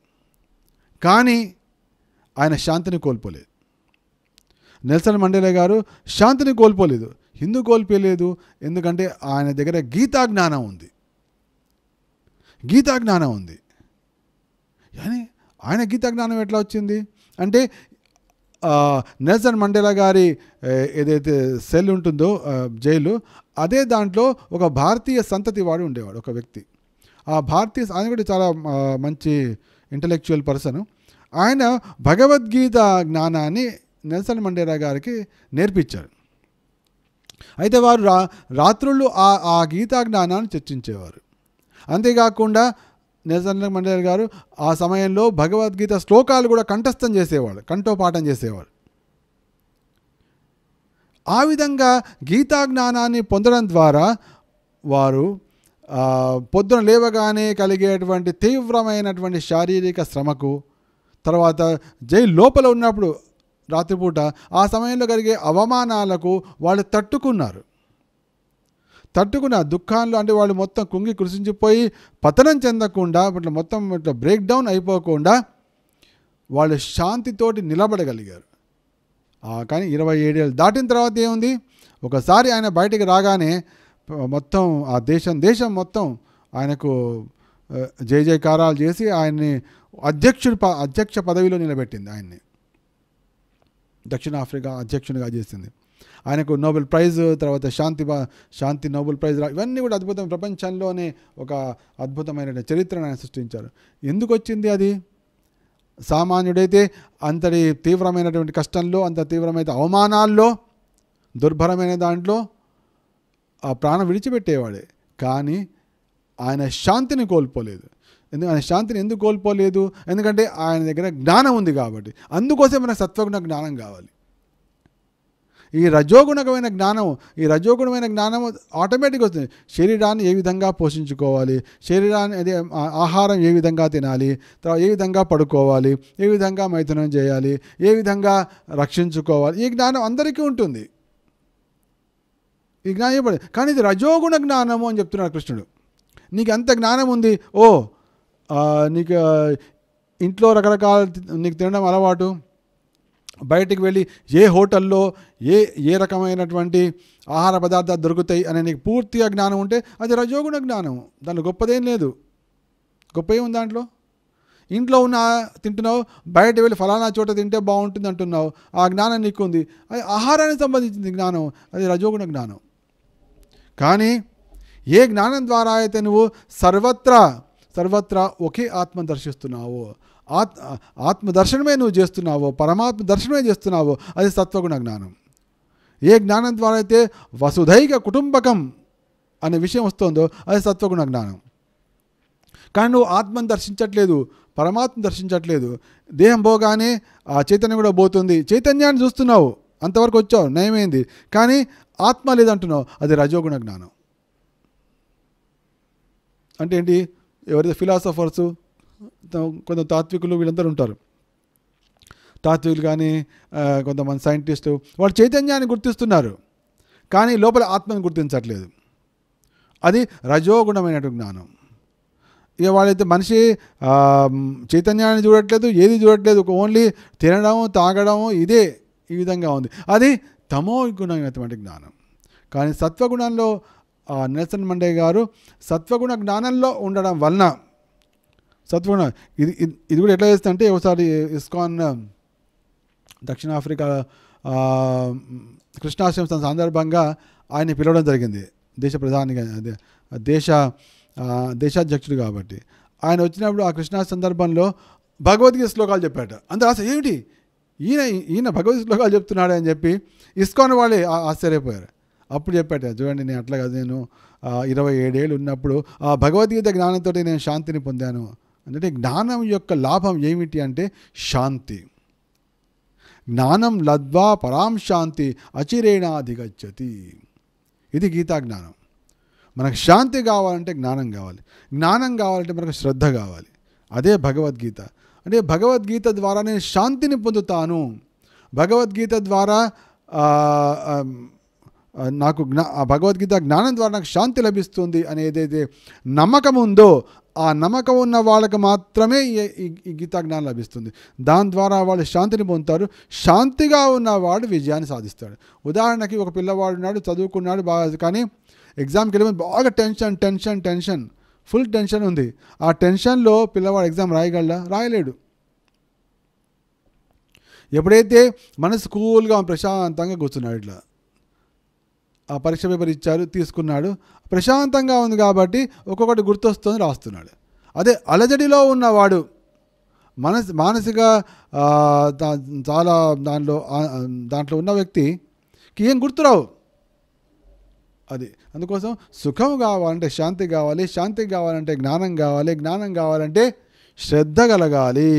S1: కానీ ఆయన శాంతిని కోల్పోలేదు నెల్సన్ మండేలే గారు శాంతిని కోల్పోలేదు హిందూ కోల్పోలేదు ఎందుకంటే ఆయన దగ్గర గీతా జ్ఞానం ఉంది గీతా జ్ఞానం ఉంది కానీ ఆయన గీతా జ్ఞానం ఎట్లా వచ్చింది అంటే నెల్సన్ మండేలా గారి ఏదైతే సెల్ ఉంటుందో జైలు అదే దాంట్లో ఒక భారతీయ సంతతి వాడు ఉండేవాడు ఒక వ్యక్తి ఆ భారతీయ ఆయన కూడా చాలా మంచి ఇంటలెక్చువల్ పర్సన్ ఆయన భగవద్గీత జ్ఞానాన్ని నెల్సన్ మండేరా గారికి నేర్పించారు అయితే వారు రా రాత్రులు ఆ ఆ గీతా జ్ఞానాన్ని చర్చించేవారు అంతేకాకుండా నెల్సన్ మండేరా గారు ఆ సమయంలో భగవద్గీత శ్లోకాలు కూడా కంఠస్థం చేసేవాడు కంఠోపాఠం చేసేవాడు ఆ విధంగా గీతా జ్ఞానాన్ని పొందడం ద్వారా వారు పొద్దున లేవగానే కలిగేటువంటి తీవ్రమైనటువంటి శారీరక శ్రమకు తర్వాత జైలు లోపల ఉన్నప్పుడు రాత్రిపూట ఆ సమయంలో కలిగే అవమానాలకు వాళ్ళు తట్టుకున్నారు తట్టుకున్న దుఃఖాలు అంటే వాళ్ళు మొత్తం కుంగి కృషించిపోయి పతనం చెందకుండా ఇట్లా మొత్తం ఇట్లా బ్రేక్ డౌన్ అయిపోకుండా వాళ్ళు శాంతితోటి నిలబడగలిగారు కానీ ఇరవై ఏడేళ్ళు దాటిన తర్వాత ఏముంది ఒకసారి ఆయన బయటికి రాగానే మొత్తం ఆ దేశం దేశం మొత్తం ఆయనకు జయ జయకారాలు చేసి ఆయన్ని అధ్యక్షుడు అధ్యక్ష పదవిలో నిలబెట్టింది ఆయన్ని దక్షిణాఫ్రికా అధ్యక్షునిగా చేసింది ఆయనకు నోబెల్ ప్రైజ్ తర్వాత శాంతి శాంతి నోబెల్ ప్రైజ్ ఇవన్నీ కూడా అద్భుతం ప్రపంచంలోనే ఒక అద్భుతమైన చరిత్రను ఆయన సృష్టించారు ఎందుకు వచ్చింది అది సామాన్యుడైతే అంతటి తీవ్రమైనటువంటి కష్టంలో అంత తీవ్రమైన అవమానాల్లో దుర్భరమైన దాంట్లో ఆ ప్రాణం విడిచిపెట్టేవాడే కానీ ఆయన శాంతిని కోల్పోలేదు ఎందుకంటే శాంతిని ఎందుకు కోల్పోలేదు ఎందుకంటే ఆయన దగ్గర జ్ఞానం ఉంది కాబట్టి అందుకోసం మనకు సత్వగుణ జ్ఞానం కావాలి ఈ రజోగుణకమైన జ్ఞానం ఈ రజోగుణమైన జ్ఞానం ఆటోమేటిక్ వస్తుంది శరీరాన్ని ఏ విధంగా పోషించుకోవాలి శరీరాన్ని అదే ఆహారం ఏ విధంగా తినాలి తర్వాత ఏ విధంగా పడుకోవాలి ఏ విధంగా మైథునం చేయాలి ఏ విధంగా రక్షించుకోవాలి ఈ జ్ఞానం అందరికీ ఉంటుంది ఈ జ్ఞానం కానీ ఇది రజోగుణ జ్ఞానము అని చెప్తున్నాడు కృష్ణుడు నీకు అంత జ్ఞానం ఉంది ఓ నీకు ఇంట్లో రకరకాల నీకు తినడం అలవాటు బయటికి వెళ్ళి ఏ హోటల్లో ఏ ఏ రకమైనటువంటి ఆహార పదార్థాలు దొరుకుతాయి అనే నీకు పూర్తిగా జ్ఞానం ఉంటే అది రజోగుణ జ్ఞానం దాంట్లో గొప్పదేం లేదు గొప్ప ఏముంది దాంట్లో ఇంట్లో ఉన్న తింటున్నావు బయట వెళ్ళి ఫలానా చోట తింటే బాగుంటుంది అంటున్నావు ఆ జ్ఞానం నీకు ఉంది అది ఆహారానికి సంబంధించింది జ్ఞానం అది రజోగుణ జ్ఞానం కానీ ఏ జ్ఞానం ద్వారా అయితే నువ్వు సర్వత్రా సర్వత్రా ఒకే ఆత్మ దర్శిస్తున్నావు ఆత్ ఆత్మ దర్శనమే నువ్వు చేస్తున్నావు పరమాత్మ దర్శనమే చేస్తున్నావు అది సత్వగుణ జ్ఞానం ఏ జ్ఞానం ద్వారా అయితే వసుధైక కుటుంబకం అనే విషయం వస్తుందో అది సత్వగుణ జ్ఞానం కానీ నువ్వు ఆత్మను దర్శించట్లేదు పరమాత్మ దర్శించట్లేదు దేహం పోగానే ఆ చైతన్యం కూడా పోతుంది చైతన్యాన్ని చూస్తున్నావు అంతవరకు వచ్చావు నయమైంది కానీ ఆత్మ లేదంటున్నావు అది రజోగుణ జ్ఞానం అంటే ఏంటి ఎవరైతే ఫిలాసఫర్స్ కొంత తాత్వికులు వీళ్ళందరూ ఉంటారు తాత్వికులు కానీ కొంతమంది సైంటిస్టు వాళ్ళు చైతన్యాన్ని గుర్తిస్తున్నారు కానీ లోపల ఆత్మను గుర్తించట్లేదు అది రజోగుణమైనటువంటి జ్ఞానం ఇక వాళ్ళైతే మనిషి చైతన్యాన్ని చూడట్లేదు ఏది చూడట్లేదు ఓన్లీ తినడం తాగడం ఇదే ఈ విధంగా ఉంది అది తమో గుణమైనటువంటి జ్ఞానం కానీ సత్వగుణంలో ఆ నెల్సన్ మండే గారు సత్వగుణ జ్ఞానంలో ఉండడం వలన సత్వగుణ ఇది ఇది కూడా ఎట్లా చేస్తుందంటే ఒకసారి ఇస్కాన్ దక్షిణాఫ్రికా కృష్ణాశ్రమం సందర్భంగా ఆయన పిలవడం జరిగింది దేశ ప్రధానిగా దేశ దేశాధ్యక్షుడు కాబట్టి ఆయన వచ్చినప్పుడు ఆ కృష్ణా సందర్భంలో భగవద్గీత శ్లోకాలు చెప్పాడు అంత ఆశ ఏమిటి ఈయన ఈయన భగవద్గీత శ్లోకాలు చెప్తున్నాడు అని చెప్పి ఇస్కాన్ వాళ్ళే ఆశ్చర్యపోయారు అప్పుడు చెప్పాట చూడండి నేను అట్లా కాదు నేను ఇరవై ఏడేళ్ళు ఉన్నప్పుడు ఆ భగవద్గీత జ్ఞానంతో నేను శాంతిని పొందాను అంటే జ్ఞానం యొక్క లాభం ఏమిటి అంటే శాంతి జ్ఞానం లద్వా పరాం శాంతి అచిరేణాధిగచ్చతి ఇది గీతా జ్ఞానం మనకు శాంతి కావాలంటే జ్ఞానం కావాలి జ్ఞానం కావాలంటే మనకు శ్రద్ధ కావాలి అదే భగవద్గీత అంటే భగవద్గీత ద్వారా నేను శాంతిని పొందుతాను భగవద్గీత ద్వారా నాకు జ్ఞా భగవద్గీత జ్ఞానం ద్వారా నాకు శాంతి లభిస్తుంది అని ఏదైతే నమ్మకం ఉందో ఆ నమ్మకం ఉన్న వాళ్ళకి మాత్రమే ఈ గీతా జ్ఞానం లభిస్తుంది దాని ద్వారా వాళ్ళు శాంతిని పొందుతారు శాంతిగా ఉన్నవాడు విజయాన్ని సాధిస్తాడు ఉదాహరణకి ఒక పిల్లవాడు ఉన్నాడు చదువుకున్నాడు బాగా కానీ ఎగ్జామ్కి వెళ్ళి బాగా tension tension tension full tension ఉంది ఆ టెన్షన్లో పిల్లవాడు ఎగ్జామ్ రాయగల రాయలేడు ఎప్పుడైతే మనసు కూల్గా ప్రశాంతంగా కూర్చున్నాడు ఇట్లా పరీక్ష పేపర్ ఇచ్చారు తీసుకున్నాడు ప్రశాంతంగా ఉంది కాబట్టి ఒక్కొక్కటి గుర్తొస్తుంది రాస్తున్నాడు అదే అలజడిలో ఉన్నవాడు మనస్ మానసిక చాలా దాంట్లో దాంట్లో ఉన్న వ్యక్తికి ఏం గుర్తురావు అది అందుకోసం సుఖం కావాలంటే శాంతి కావాలి శాంతి కావాలంటే జ్ఞానం కావాలి జ్ఞానం కావాలంటే శ్రద్ధ కలగాలి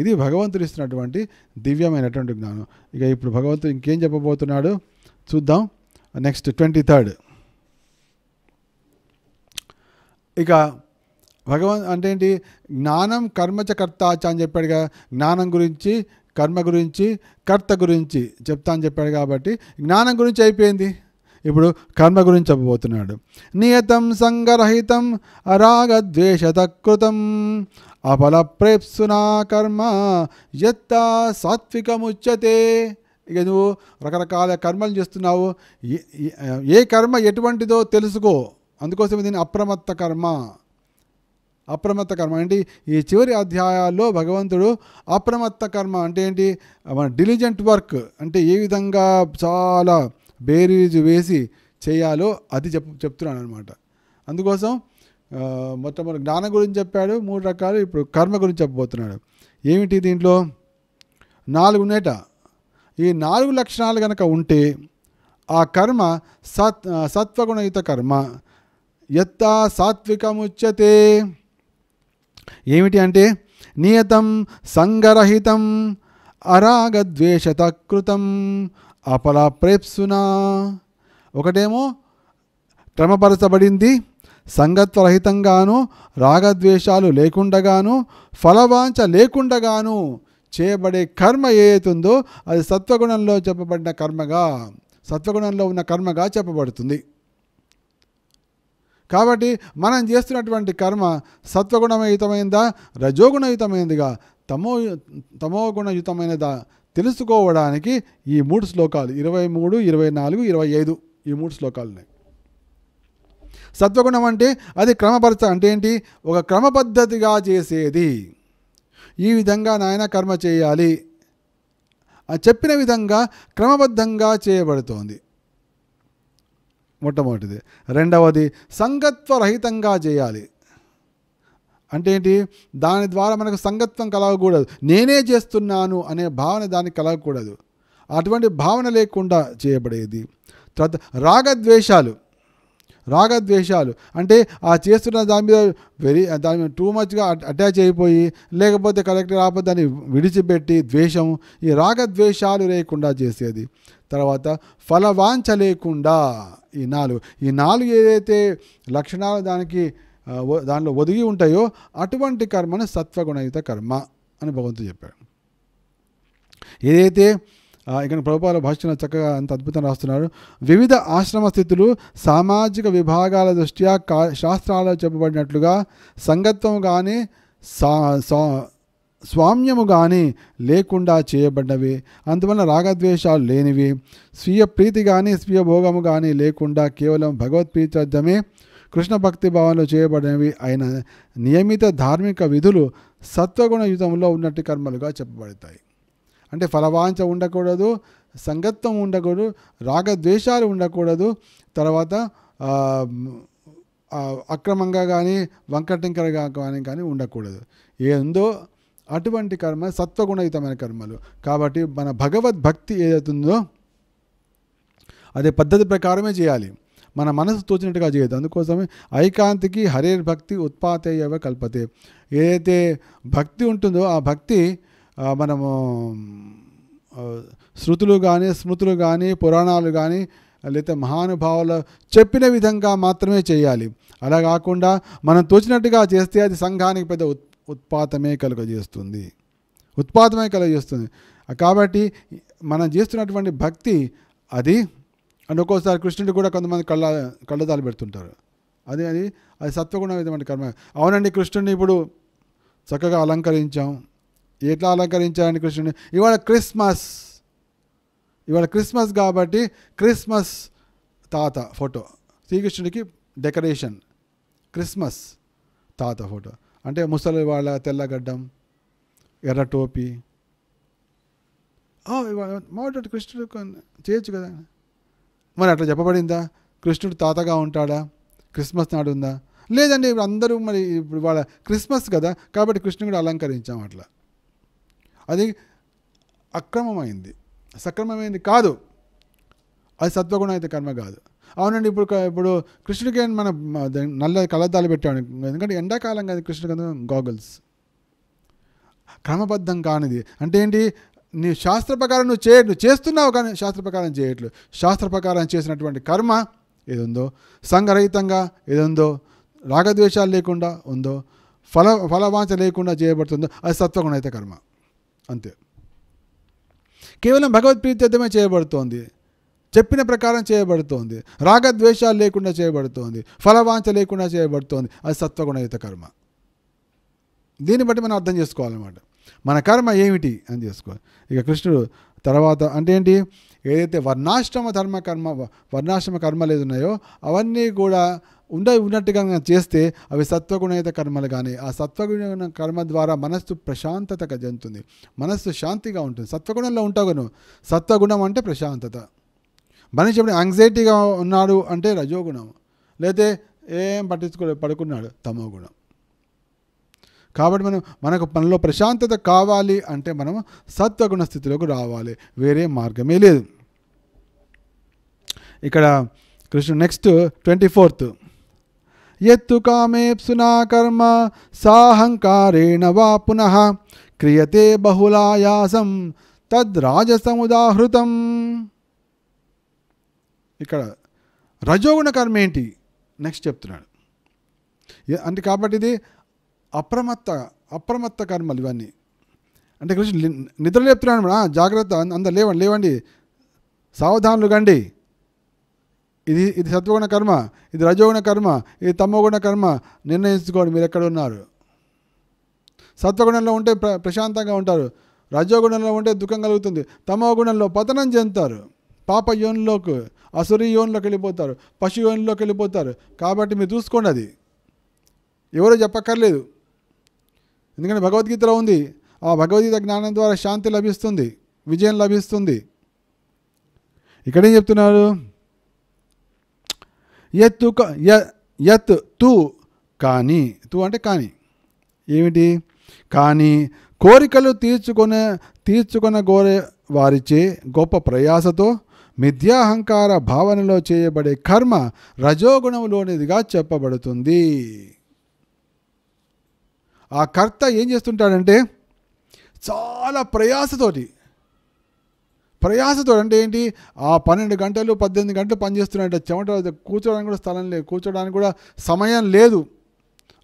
S1: ఇది భగవంతుడు ఇస్తున్నటువంటి దివ్యమైనటువంటి జ్ఞానం ఇక ఇప్పుడు భగవంతుడు ఇంకేం చెప్పబోతున్నాడు చూద్దాం నెక్స్ట్ ట్వంటీ థర్డ్ ఇక భగవన్ అంటే ఏంటి జ్ఞానం కర్మచ కర్త అని చెప్పాడుగా జ్ఞానం గురించి కర్మ గురించి కర్త గురించి చెప్తా అని చెప్పాడు కాబట్టి జ్ఞానం గురించి అయిపోయింది ఇప్పుడు కర్మ గురించి చెప్పబోతున్నాడు నియతం సంగరహితం అపల అఫలప్రేప్సునా కర్మ యత్తా సాత్వికముచ్యతే ఇక నువ్వు రకరకాల కర్మలు చేస్తున్నావు ఏ కర్మ ఎటువంటిదో తెలుసుకో అందుకోసం దీని అప్రమత్త కర్మ అప్రమత్త కర్మ అంటే ఈ చివరి అధ్యాయాల్లో భగవంతుడు అప్రమత్త కర్మ అంటే ఏంటి మన డిలిజెంట్ వర్క్ అంటే ఏ విధంగా చాలా బేరీజ్ వేసి చేయాలో అది చెప్ చెప్తున్నాను అనమాట అందుకోసం మొట్టమొదటి జ్ఞానం గురించి చెప్పాడు మూడు రకాలు ఇప్పుడు కర్మ గురించి చెప్పబోతున్నాడు ఏమిటి దీంట్లో నాలుగు ఉన్నాయట ఈ నాలుగు లక్షణాలు కనుక ఉంటే ఆ కర్మ సత్ సత్వగుణయుత కర్మ యత్తా సాత్వికముచ్యతే ఏమిటి అంటే నియతం సంగరహితం అరాగద్వేషతకృతం అపల ప్రేప్సునా ఒకటేమో క్రమపరచబడింది సంగత్వరహితంగాను రాగద్వేషాలు లేకుండగాను ఫలవాంఛ లేకుండగాను చేయబడే కర్మ ఏదైతుందో అది సత్వగుణంలో చెప్పబడిన కర్మగా సత్వగుణంలో ఉన్న కర్మగా చెప్పబడుతుంది కాబట్టి మనం చేస్తున్నటువంటి కర్మ సత్వగుణయుతమైందా రజోగుణయుతమైనదిగా తమో తమోగుణయుతమైనదా తెలుసుకోవడానికి ఈ మూడు శ్లోకాలు ఇరవై మూడు ఇరవై నాలుగు ఇరవై ఐదు ఈ మూడు శ్లోకాలు ఉన్నాయి సత్వగుణం అంటే అది క్రమపరచ అంటే ఏంటి ఒక క్రమపద్ధతిగా చేసేది ఈ విధంగా నాయన కర్మ చేయాలి చెప్పిన విధంగా క్రమబద్ధంగా చేయబడుతోంది మొట్టమొదటిది రెండవది సంగత్వరహితంగా చేయాలి అంటే ఏంటి దాని ద్వారా మనకు సంగత్వం కలగకూడదు నేనే చేస్తున్నాను అనే భావన దానికి కలగకూడదు అటువంటి భావన లేకుండా చేయబడేది తర్వాత రాగద్వేషాలు రాగద్వేషాలు అంటే ఆ చేస్తున్న దాని మీద వెరీ దాని మీద టూ మచ్గా అటాచ్ అయిపోయి లేకపోతే కలెక్టర్ ఆపద దాన్ని విడిచిపెట్టి ద్వేషం ఈ రాగద్వేషాలు లేకుండా చేసేది తర్వాత ఫలవాంచ లేకుండా ఈ నాలుగు ఈ నాలుగు ఏదైతే లక్షణాలు దానికి దానిలో ఒదిగి ఉంటాయో అటువంటి కర్మను సత్వగుణయుత కర్మ అని భగవంతుడు చెప్పాడు ఏదైతే ఇక్కడ ప్రభుపాల భాషను చక్కగా అంత అద్భుతం రాస్తున్నారు వివిధ ఆశ్రమ స్థితులు సామాజిక విభాగాల దృష్ట్యా కా శాస్త్రాలలో చెప్పబడినట్లుగా సంగత్వం కానీ సా స్వామ్యము కానీ లేకుండా చేయబడినవి అందువలన రాగద్వేషాలు లేనివి స్వీయ ప్రీతి కానీ స్వీయ భోగము కానీ లేకుండా కేవలం భగవత్ప్రీత్యర్థమే కృష్ణ భక్తి భావంలో చేయబడినవి అయిన నియమిత ధార్మిక విధులు సత్వగుణయుతంలో ఉన్నట్టు కర్మలుగా చెప్పబడతాయి అంటే ఫలవాంచ ఉండకూడదు సంగత్వం ఉండకూడదు రాగద్వేషాలు ఉండకూడదు తర్వాత అక్రమంగా కానీ వంకటింకరగా కానీ కానీ ఉండకూడదు ఏందో అటువంటి కర్మ సత్వగుణయుతమైన కర్మలు కాబట్టి మన భగవద్భక్తి ఏదైతుందో అదే పద్ధతి ప్రకారమే చేయాలి మన మనసు తోచినట్టుగా చేయదు అందుకోసమే ఐకాంతికి హరేర్ భక్తి ఉత్పాతయ్యవ కల్పతే ఏదైతే భక్తి ఉంటుందో ఆ భక్తి మనము శృతులు కానీ స్మృతులు కానీ పురాణాలు కానీ లేకపోతే మహానుభావులు చెప్పిన విధంగా మాత్రమే చేయాలి అలా కాకుండా మనం తోచినట్టుగా చేస్తే అది సంఘానికి పెద్ద ఉత్ ఉత్పాతమే కలుగజేస్తుంది ఉత్పాతమే కలుగజేస్తుంది కాబట్టి మనం చేస్తున్నటువంటి భక్తి అది అండ్ ఒక్కోసారి కృష్ణుడు కూడా కొంతమంది కళ్ళ కళ్ళదాలు పెడుతుంటారు అది అది అది సత్వగుణ విధమైన కర్మ అవునండి కృష్ణుడిని ఇప్పుడు చక్కగా అలంకరించాం ఎట్లా అలంకరించారని కృష్ణుని ఇవాళ క్రిస్మస్ ఇవాళ క్రిస్మస్ కాబట్టి క్రిస్మస్ తాత ఫోటో శ్రీకృష్ణుడికి డెకరేషన్ క్రిస్మస్ తాత ఫోటో అంటే ముసలి వాళ్ళ తెల్లగడ్డం ఎర్ర టోపీ మాట్లాడు కృష్ణుడు చేయొచ్చు కదా మరి అట్లా చెప్పబడిందా కృష్ణుడు తాతగా ఉంటాడా క్రిస్మస్ నాడు ఉందా లేదండి ఇప్పుడు అందరూ మరి ఇప్పుడు వాళ్ళ క్రిస్మస్ కదా కాబట్టి కృష్ణుడు అలంకరించాం అట్లా అది అక్రమమైంది సక్రమమైంది కాదు అది సత్వగుణం అయితే కర్మ కాదు అవునండి ఇప్పుడు ఇప్పుడు కృష్ణుడికి మన నల్ల కలద్దాలు పెట్టాడు ఎందుకంటే ఎండాకాలం కాదు కదా గాగుల్స్ క్రమబద్ధం కానిది అంటే ఏంటి నీ శాస్త్ర ప్రకారం నువ్వు చేయ నువ్వు చేస్తున్నావు కానీ శాస్త్ర ప్రకారం చేయట్లు శాస్త్ర ప్రకారం చేసినటువంటి కర్మ ఏదుందో సంఘరహితంగా ఏదుందో రాగద్వేషాలు లేకుండా ఉందో ఫల ఫలవాంచ లేకుండా చేయబడుతుందో అది సత్వగుణ అయితే కర్మ అంతే కేవలం భగవత్ప్రీత్యర్థమే చేయబడుతోంది చెప్పిన ప్రకారం చేయబడుతోంది రాగద్వేషాలు లేకుండా చేయబడుతోంది ఫలవాంఛ లేకుండా చేయబడుతోంది అది సత్వగుణయుత కర్మ దీన్ని బట్టి మనం అర్థం చేసుకోవాలన్నమాట మన కర్మ ఏమిటి అని చేసుకోవాలి ఇక కృష్ణుడు తర్వాత అంటే ఏంటి ఏదైతే వర్ణాశ్రమ ధర్మ కర్మ వర్ణాశ్రమ కర్మలు ఏది ఉన్నాయో అవన్నీ కూడా ఉండ ఉన్నట్టుగా చేస్తే అవి సత్వగుణయుత కర్మలు కానీ ఆ సత్వగుణ కర్మ ద్వారా మనస్సు ప్రశాంతత చెందుతుంది మనస్సు శాంతిగా ఉంటుంది సత్వగుణంలో ఉంటాగను సత్వగుణం అంటే ప్రశాంతత మనిషి ఎప్పుడు యాంగ్జైటీగా ఉన్నాడు అంటే రజోగుణం లేతే ఏం పట్టించుకో పడుకున్నాడు తమో గుణం కాబట్టి మనం మనకు మనలో ప్రశాంతత కావాలి అంటే మనం సత్వగుణ స్థితిలోకి రావాలి వేరే మార్గమే లేదు ఇక్కడ కృష్ణ నెక్స్ట్ ట్వంటీ ఫోర్త్ ఎత్తు కామేప్సునా కర్మ సాహంకారేణ వా పునః క్రియతే బహుళాయాసం తద్రాజసముదాహృతం ఇక్కడ రజోగుణ కర్మ ఏంటి నెక్స్ట్ చెప్తున్నాడు అంటే కాబట్టి ఇది అప్రమత్త అప్రమత్త కర్మలు ఇవన్నీ అంటే కృష్ణ నిద్ర లేపుతున్నాడు జాగ్రత్త అందరు లేవండి లేవండి సావధానులు గండి ఇది ఇది సత్వగుణ కర్మ ఇది రజోగుణ కర్మ ఇది తమోగుణ కర్మ నిర్ణయించుకోండి మీరు ఎక్కడ ఉన్నారు సత్వగుణంలో ఉంటే ప్ర ప్రశాంతంగా ఉంటారు రజోగుణంలో ఉంటే దుఃఖం కలుగుతుంది తమోగుణంలో పతనం చెందుతారు పాప యోనిలోకి అసురి యోనిలోకి వెళ్ళిపోతారు పశు యోనిలోకి వెళ్ళిపోతారు కాబట్టి మీరు చూసుకోండి అది ఎవరు చెప్పక్కర్లేదు ఎందుకంటే భగవద్గీతలో ఉంది ఆ భగవద్గీత జ్ఞానం ద్వారా శాంతి లభిస్తుంది విజయం లభిస్తుంది ఇక్కడేం చెప్తున్నారు ఎత్తు యత్ తు కానీ తు అంటే కానీ ఏమిటి కానీ కోరికలు తీర్చుకొని తీర్చుకొన గోరే వారిచే గొప్ప ప్రయాసతో మిథ్యాహంకార భావనలో చేయబడే కర్మ రజోగుణములోనిదిగా చెప్పబడుతుంది ఆ కర్త ఏం చేస్తుంటాడంటే చాలా ప్రయాసతోటి ప్రయాసతో అంటే ఏంటి ఆ పన్నెండు గంటలు పద్దెనిమిది గంటలు పనిచేస్తున్నాయంటే చెమట కూర్చోడానికి కూడా స్థలం లేదు కూర్చోడానికి కూడా సమయం లేదు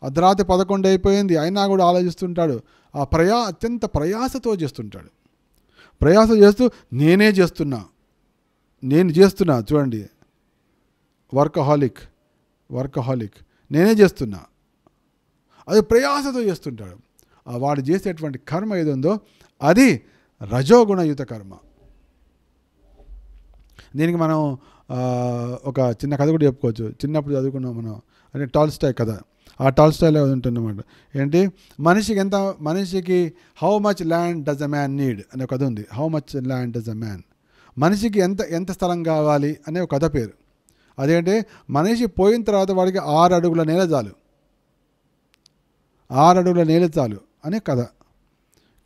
S1: అర్ధరాత్రి పదకొండు అయిపోయింది అయినా కూడా ఆలోచిస్తుంటాడు ఆ ప్రయా అత్యంత ప్రయాసతో చేస్తుంటాడు ప్రయాసం చేస్తూ నేనే చేస్తున్నా నేను చేస్తున్నా చూడండి వర్కహాలిక్ వర్కహాలిక్ నేనే చేస్తున్నా అది ప్రయాసతో చేస్తుంటాడు వాడు చేసేటువంటి కర్మ ఏది అది రజోగుణయుత కర్మ దీనికి మనం ఒక చిన్న కథ కూడా చెప్పుకోవచ్చు చిన్నప్పుడు చదువుకున్నాం మనం అంటే టాల్ స్టాయ్ కథ ఆ టాల్ స్టాయ్లో ఉంటుందన్నమాట ఏంటి మనిషికి ఎంత మనిషికి how much land does a man need అనే కథ ఉంది how much land does a man మనిషికి ఎంత ఎంత స్థలం కావాలి అనే ఒక కథ పేరు అదేంటి మనిషి పోయిన తర్వాత వాడికి ఆరు అడుగుల నేల చాలు ఆరు అడుగుల నేల చాలు అనే కథ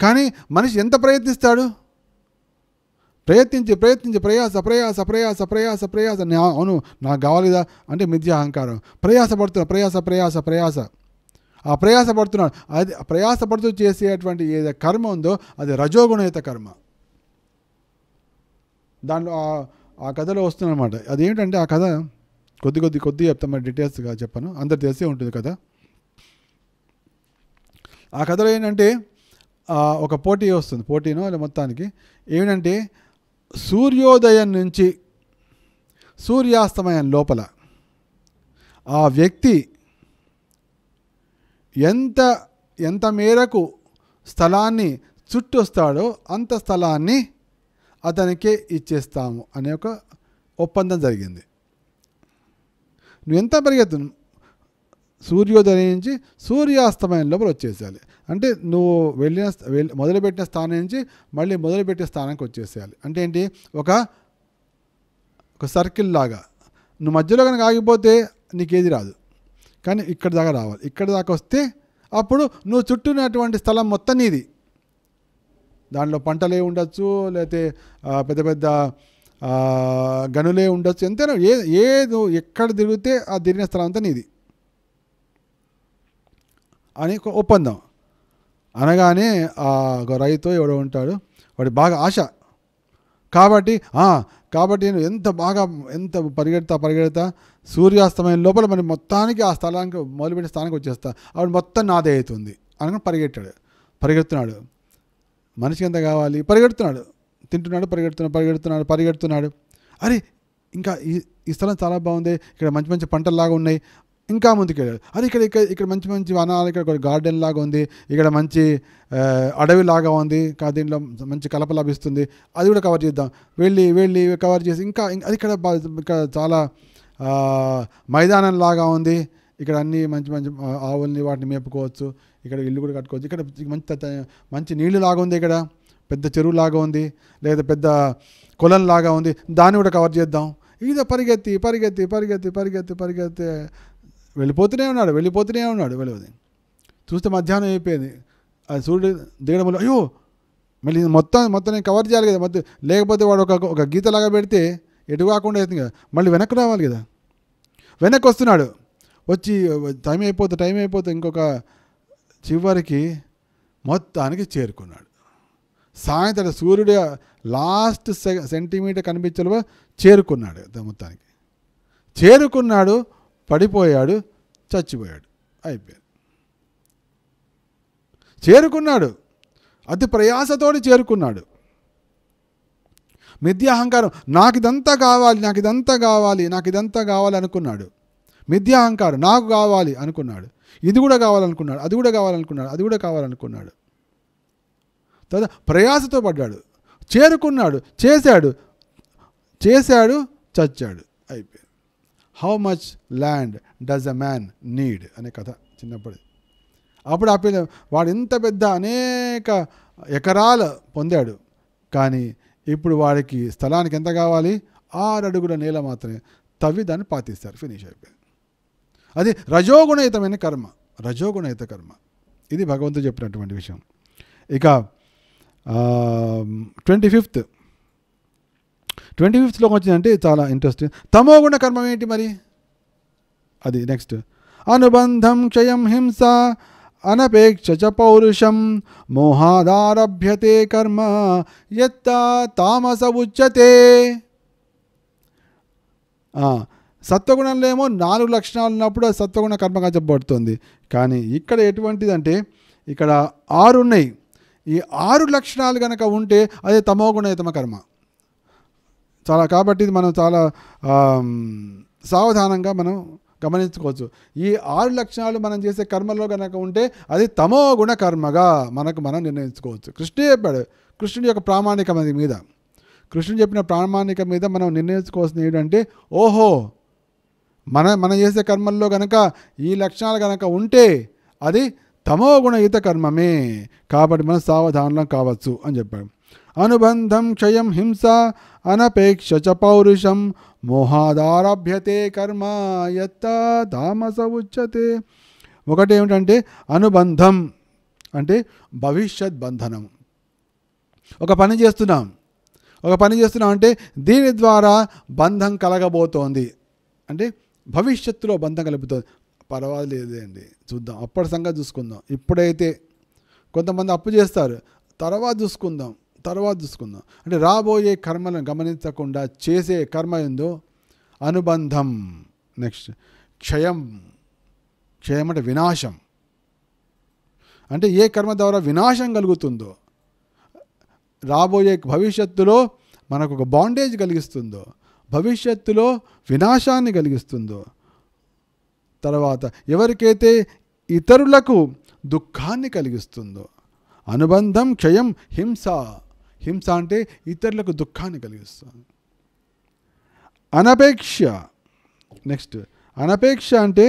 S1: కానీ మనిషి ఎంత ప్రయత్నిస్తాడు ప్రయత్నించి ప్రయత్నించి ప్రయాస ప్రయాస ప్రయాస ప్రయాస ప్రయాస అవును నాకు కావాలిదా అంటే మిథ్య అహంకారం ప్రయాస ప్రయాస ప్రయాస ప్రయాస ఆ ప్రయాస పడుతున్నాడు అది ప్రయాస పడుతూ చేసేటువంటి ఏదో కర్మ ఉందో అది రజోగుణయుత కర్మ దాంట్లో ఆ కథలో వస్తుందన్నమాట అదేంటంటే ఆ కథ కొద్ది కొద్ది కొద్ది చెప్తాం మరి డీటెయిల్స్గా చెప్పాను అందరు తెలిసే ఉంటుంది కదా ఆ కథలో ఏంటంటే ఒక పోటీ వస్తుంది పోటీనో మొత్తానికి ఏమిటంటే సూర్యోదయం నుంచి సూర్యాస్తమయం లోపల ఆ వ్యక్తి ఎంత ఎంత మేరకు స్థలాన్ని చుట్టొస్తాడో అంత స్థలాన్ని అతనికే ఇచ్చేస్తాము అనే ఒక ఒప్పందం జరిగింది నువ్వు ఎంత పరిగెత్తు సూర్యోదయం నుంచి సూర్యాస్తమయం లోపల వచ్చేసేయాలి అంటే నువ్వు వెళ్ళిన మొదలుపెట్టిన స్థానం నుంచి మళ్ళీ మొదలుపెట్టే స్థానానికి వచ్చేసేయాలి అంటే ఏంటి ఒక ఒక సర్కిల్ లాగా నువ్వు మధ్యలో కనుక ఆగిపోతే నీకేది రాదు కానీ ఇక్కడ దాకా రావాలి ఇక్కడ దాకా వస్తే అప్పుడు నువ్వు చుట్టూనటువంటి స్థలం మొత్తం నీది దాంట్లో పంటలే ఉండొచ్చు లేకపోతే పెద్ద పెద్ద గనులే ఉండొచ్చు ఎంతైనా ఏ ఏ నువ్వు ఎక్కడ తిరిగితే ఆ తిరిగిన స్థలం అంతా నీది అని ఒప్పందం అనగానే రైతు ఎవడో ఉంటాడు వాడు బాగా ఆశ కాబట్టి కాబట్టి నేను ఎంత బాగా ఎంత పరిగెడతా పరిగెడతా సూర్యాస్తమయం లోపల మరి మొత్తానికి ఆ స్థలానికి మొదలుపెట్టిన స్థానానికి వచ్చేస్తా ఆవిడ మొత్తం నాదే అవుతుంది అనగా పరిగెట్టాడు పరిగెడుతున్నాడు మనిషికి ఎంత కావాలి పరిగెడుతున్నాడు తింటున్నాడు పరిగెడుతున్నాడు పరిగెడుతున్నాడు పరిగెడుతున్నాడు అరే ఇంకా ఈ ఈ స్థలం చాలా బాగుంది ఇక్కడ మంచి మంచి పంటలు లాగా ఉన్నాయి ఇంకా ముందుకు వెళ్ళారు అది ఇక్కడ ఇక్కడ ఇక్కడ మంచి మంచి వనాలు ఇక్కడ గార్డెన్ లాగా ఉంది ఇక్కడ మంచి అడవి లాగా ఉంది దీంట్లో మంచి కలప లభిస్తుంది అది కూడా కవర్ చేద్దాం వెళ్ళి వెళ్ళి కవర్ చేసి ఇంకా అది ఇక్కడ ఇక్కడ చాలా మైదానం లాగా ఉంది ఇక్కడ అన్ని మంచి మంచి ఆవుల్ని వాటిని మేపుకోవచ్చు ఇక్కడ ఇల్లు కూడా కట్టుకోవచ్చు ఇక్కడ మంచి మంచి నీళ్ళు లాగా ఉంది ఇక్కడ పెద్ద చెరువు లాగా ఉంది లేదా పెద్ద కులం లాగా ఉంది దాన్ని కూడా కవర్ చేద్దాం ఈత పరిగెత్తి పరిగెత్తి పరిగెత్తి పరిగెత్తి పరిగెత్తి వెళ్ళిపోతూనే ఉన్నాడు వెళ్ళిపోతూనే ఉన్నాడు వెళ్ళదు చూస్తే మధ్యాహ్నం అయిపోయింది ఆ సూర్యుడు దిగడం వల్ల అయ్యో మళ్ళీ మొత్తం మొత్తం నేను కవర్ చేయాలి కదా మొత్తం లేకపోతే వాడు ఒక ఒక గీతలాగా పెడితే ఎటు కాకుండా అవుతుంది కదా మళ్ళీ వెనక్కి రావాలి కదా వెనక్కి వస్తున్నాడు వచ్చి టైం అయిపోతే టైం అయిపోతే ఇంకొక చివరికి మొత్తానికి చేరుకున్నాడు సాయంత్రం సూర్యుడు లాస్ట్ సె సెంటీమీటర్ కనిపించలో చేరుకున్నాడు మొత్తానికి చేరుకున్నాడు పడిపోయాడు చచ్చిపోయాడు అయిపోయాడు చేరుకున్నాడు అతి ప్రయాసతోటి చేరుకున్నాడు మిథ్యాహంకారం నాకు ఇదంతా కావాలి నాకు ఇదంతా కావాలి నాకు ఇదంతా కావాలి అనుకున్నాడు మిథ్యాహంకారం నాకు కావాలి అనుకున్నాడు ఇది కూడా కావాలనుకున్నాడు అది కూడా కావాలనుకున్నాడు అది కూడా కావాలనుకున్నాడు తర్వాత ప్రయాసతో పడ్డాడు చేరుకున్నాడు చేశాడు చేశాడు చచ్చాడు అయిపోయింది how much land does a man need అనే కథ చిన్నప్పుడు అప్పుడు ఆ పిల్ల వాడు ఇంత పెద్ద అనేక ఎకరాలు పొందాడు కానీ ఇప్పుడు వాడికి స్థలానికి ఎంత కావాలి ఆరు అడుగుల నేల మాత్రమే తవ్వి దాన్ని పాతిస్తారు ఫినిష్ అయిపోయింది అది రజోగుణయుతమైన కర్మ రజోగుణయుత కర్మ ఇది భగవంతుడు చెప్పినటువంటి విషయం ఇక ట్వంటీ ఫిఫ్త్ ట్వంటీ ఫిఫ్త్లోకి వచ్చిందంటే చాలా ఇంట్రెస్ట్ తమో గుణ కర్మం ఏంటి మరి అది నెక్స్ట్ అనుబంధం క్షయం హింస అనపేక్ష చ పౌరుషం మోహాదారభ్యతే కర్మ ఎత్త తామస ఉచ్యతే సత్వగుణంలో ఏమో నాలుగు లక్షణాలు ఉన్నప్పుడు సత్వగుణ కర్మగా చెప్పబడుతుంది కానీ ఇక్కడ ఎటువంటిదంటే ఇక్కడ ఆరు ఉన్నాయి ఈ ఆరు లక్షణాలు కనుక ఉంటే అదే తమోగుణయుతమ కర్మ చాలా కాబట్టి ఇది మనం చాలా సావధానంగా మనం గమనించుకోవచ్చు ఈ ఆరు లక్షణాలు మనం చేసే కర్మలో కనుక ఉంటే అది తమో గుణ కర్మగా మనకు మనం నిర్ణయించుకోవచ్చు కృష్ణుడు చెప్పాడు కృష్ణుడి యొక్క ప్రామాణిక మీద కృష్ణుడు చెప్పిన ప్రామాణిక మీద మనం నిర్ణయించుకోవాల్సింది ఏంటంటే ఓహో మన మనం చేసే కర్మల్లో కనుక ఈ లక్షణాలు కనుక ఉంటే అది తమో గుణయుత కర్మమే కాబట్టి మనం సావధానం కావచ్చు అని చెప్పాడు అనుబంధం క్షయం హింస అనపేక్ష చ పౌరుషం మోహాదారభ్యతే కర్మ ఎత్త తామస ఉచ్యతే ఒకటి ఏమిటంటే అనుబంధం అంటే భవిష్యత్ బంధనం ఒక పని చేస్తున్నాం ఒక పని చేస్తున్నాం అంటే దీని ద్వారా బంధం కలగబోతోంది అంటే భవిష్యత్తులో బంధం కలుపుతుంది పర్వాలేదండి చూద్దాం అప్పటి సంగతి చూసుకుందాం ఇప్పుడైతే కొంతమంది అప్పు చేస్తారు తర్వాత చూసుకుందాం తర్వాత చూసుకుందాం అంటే రాబోయే కర్మలను గమనించకుండా చేసే కర్మ ఏందో అనుబంధం నెక్స్ట్ క్షయం క్షయం అంటే వినాశం అంటే ఏ కర్మ ద్వారా వినాశం కలుగుతుందో రాబోయే భవిష్యత్తులో మనకు ఒక బాండేజ్ కలిగిస్తుందో భవిష్యత్తులో వినాశాన్ని కలిగిస్తుందో తర్వాత ఎవరికైతే ఇతరులకు దుఃఖాన్ని కలిగిస్తుందో అనుబంధం క్షయం హింస హింస అంటే ఇతరులకు దుఃఖాన్ని కలిగిస్తాను అనపేక్ష నెక్స్ట్ అనపేక్ష అంటే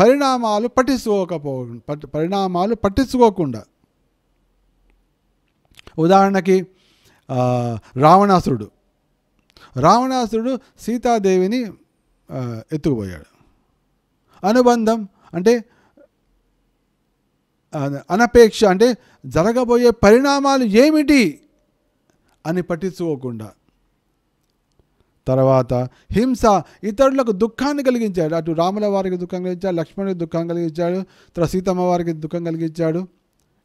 S1: పరిణామాలు పట్టించుకోకపో పరిణామాలు పట్టించుకోకుండా ఉదాహరణకి రావణాసురుడు రావణాసురుడు సీతాదేవిని ఎత్తుకుపోయాడు అనుబంధం అంటే అనపేక్ష అంటే జరగబోయే పరిణామాలు ఏమిటి అని పట్టించుకోకుండా తర్వాత హింస ఇతరులకు దుఃఖాన్ని కలిగించాడు అటు రాముల వారికి దుఃఖం కలిగించాడు లక్ష్మణుడికి దుఃఖం కలిగించాడు తర్వాత సీతమ్మ వారికి దుఃఖం కలిగించాడు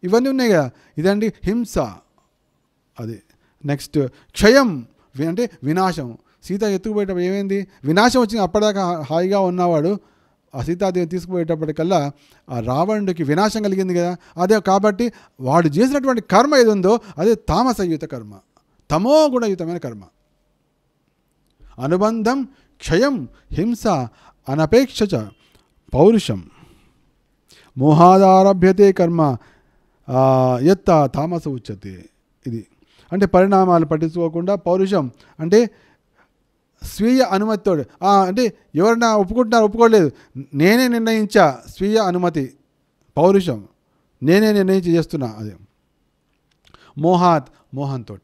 S1: ఇవన్నీ ఉన్నాయి కదా ఇదండి హింస అది నెక్స్ట్ క్షయం అంటే వినాశం సీత ఎత్తుకుపోయేటప్పుడు ఏమైంది వినాశం వచ్చిన అప్పటిదాకా హాయిగా ఉన్నవాడు ఆ సీతాదేవి తీసుకుపోయేటప్పటికల్లా ఆ రావణుడికి వినాశం కలిగింది కదా అదే కాబట్టి వాడు చేసినటువంటి కర్మ ఏది ఉందో అదే తామసయుత కర్మ తమో గుణయుతమైన కర్మ అనుబంధం క్షయం హింస అనపేక్ష పౌరుషం మోహాదారభ్యతే కర్మ ఎత్త తామస ఉచ్యతే ఇది అంటే పరిణామాలు పట్టించుకోకుండా పౌరుషం అంటే స్వీయ అనుమతితో అంటే ఎవరన్నా ఒప్పుకుంటున్నారు ఒప్పుకోలేదు నేనే నిర్ణయించా స్వీయ అనుమతి పౌరుషం నేనే నిర్ణయించి చేస్తున్నా అదే మోహాత్ మోహంతో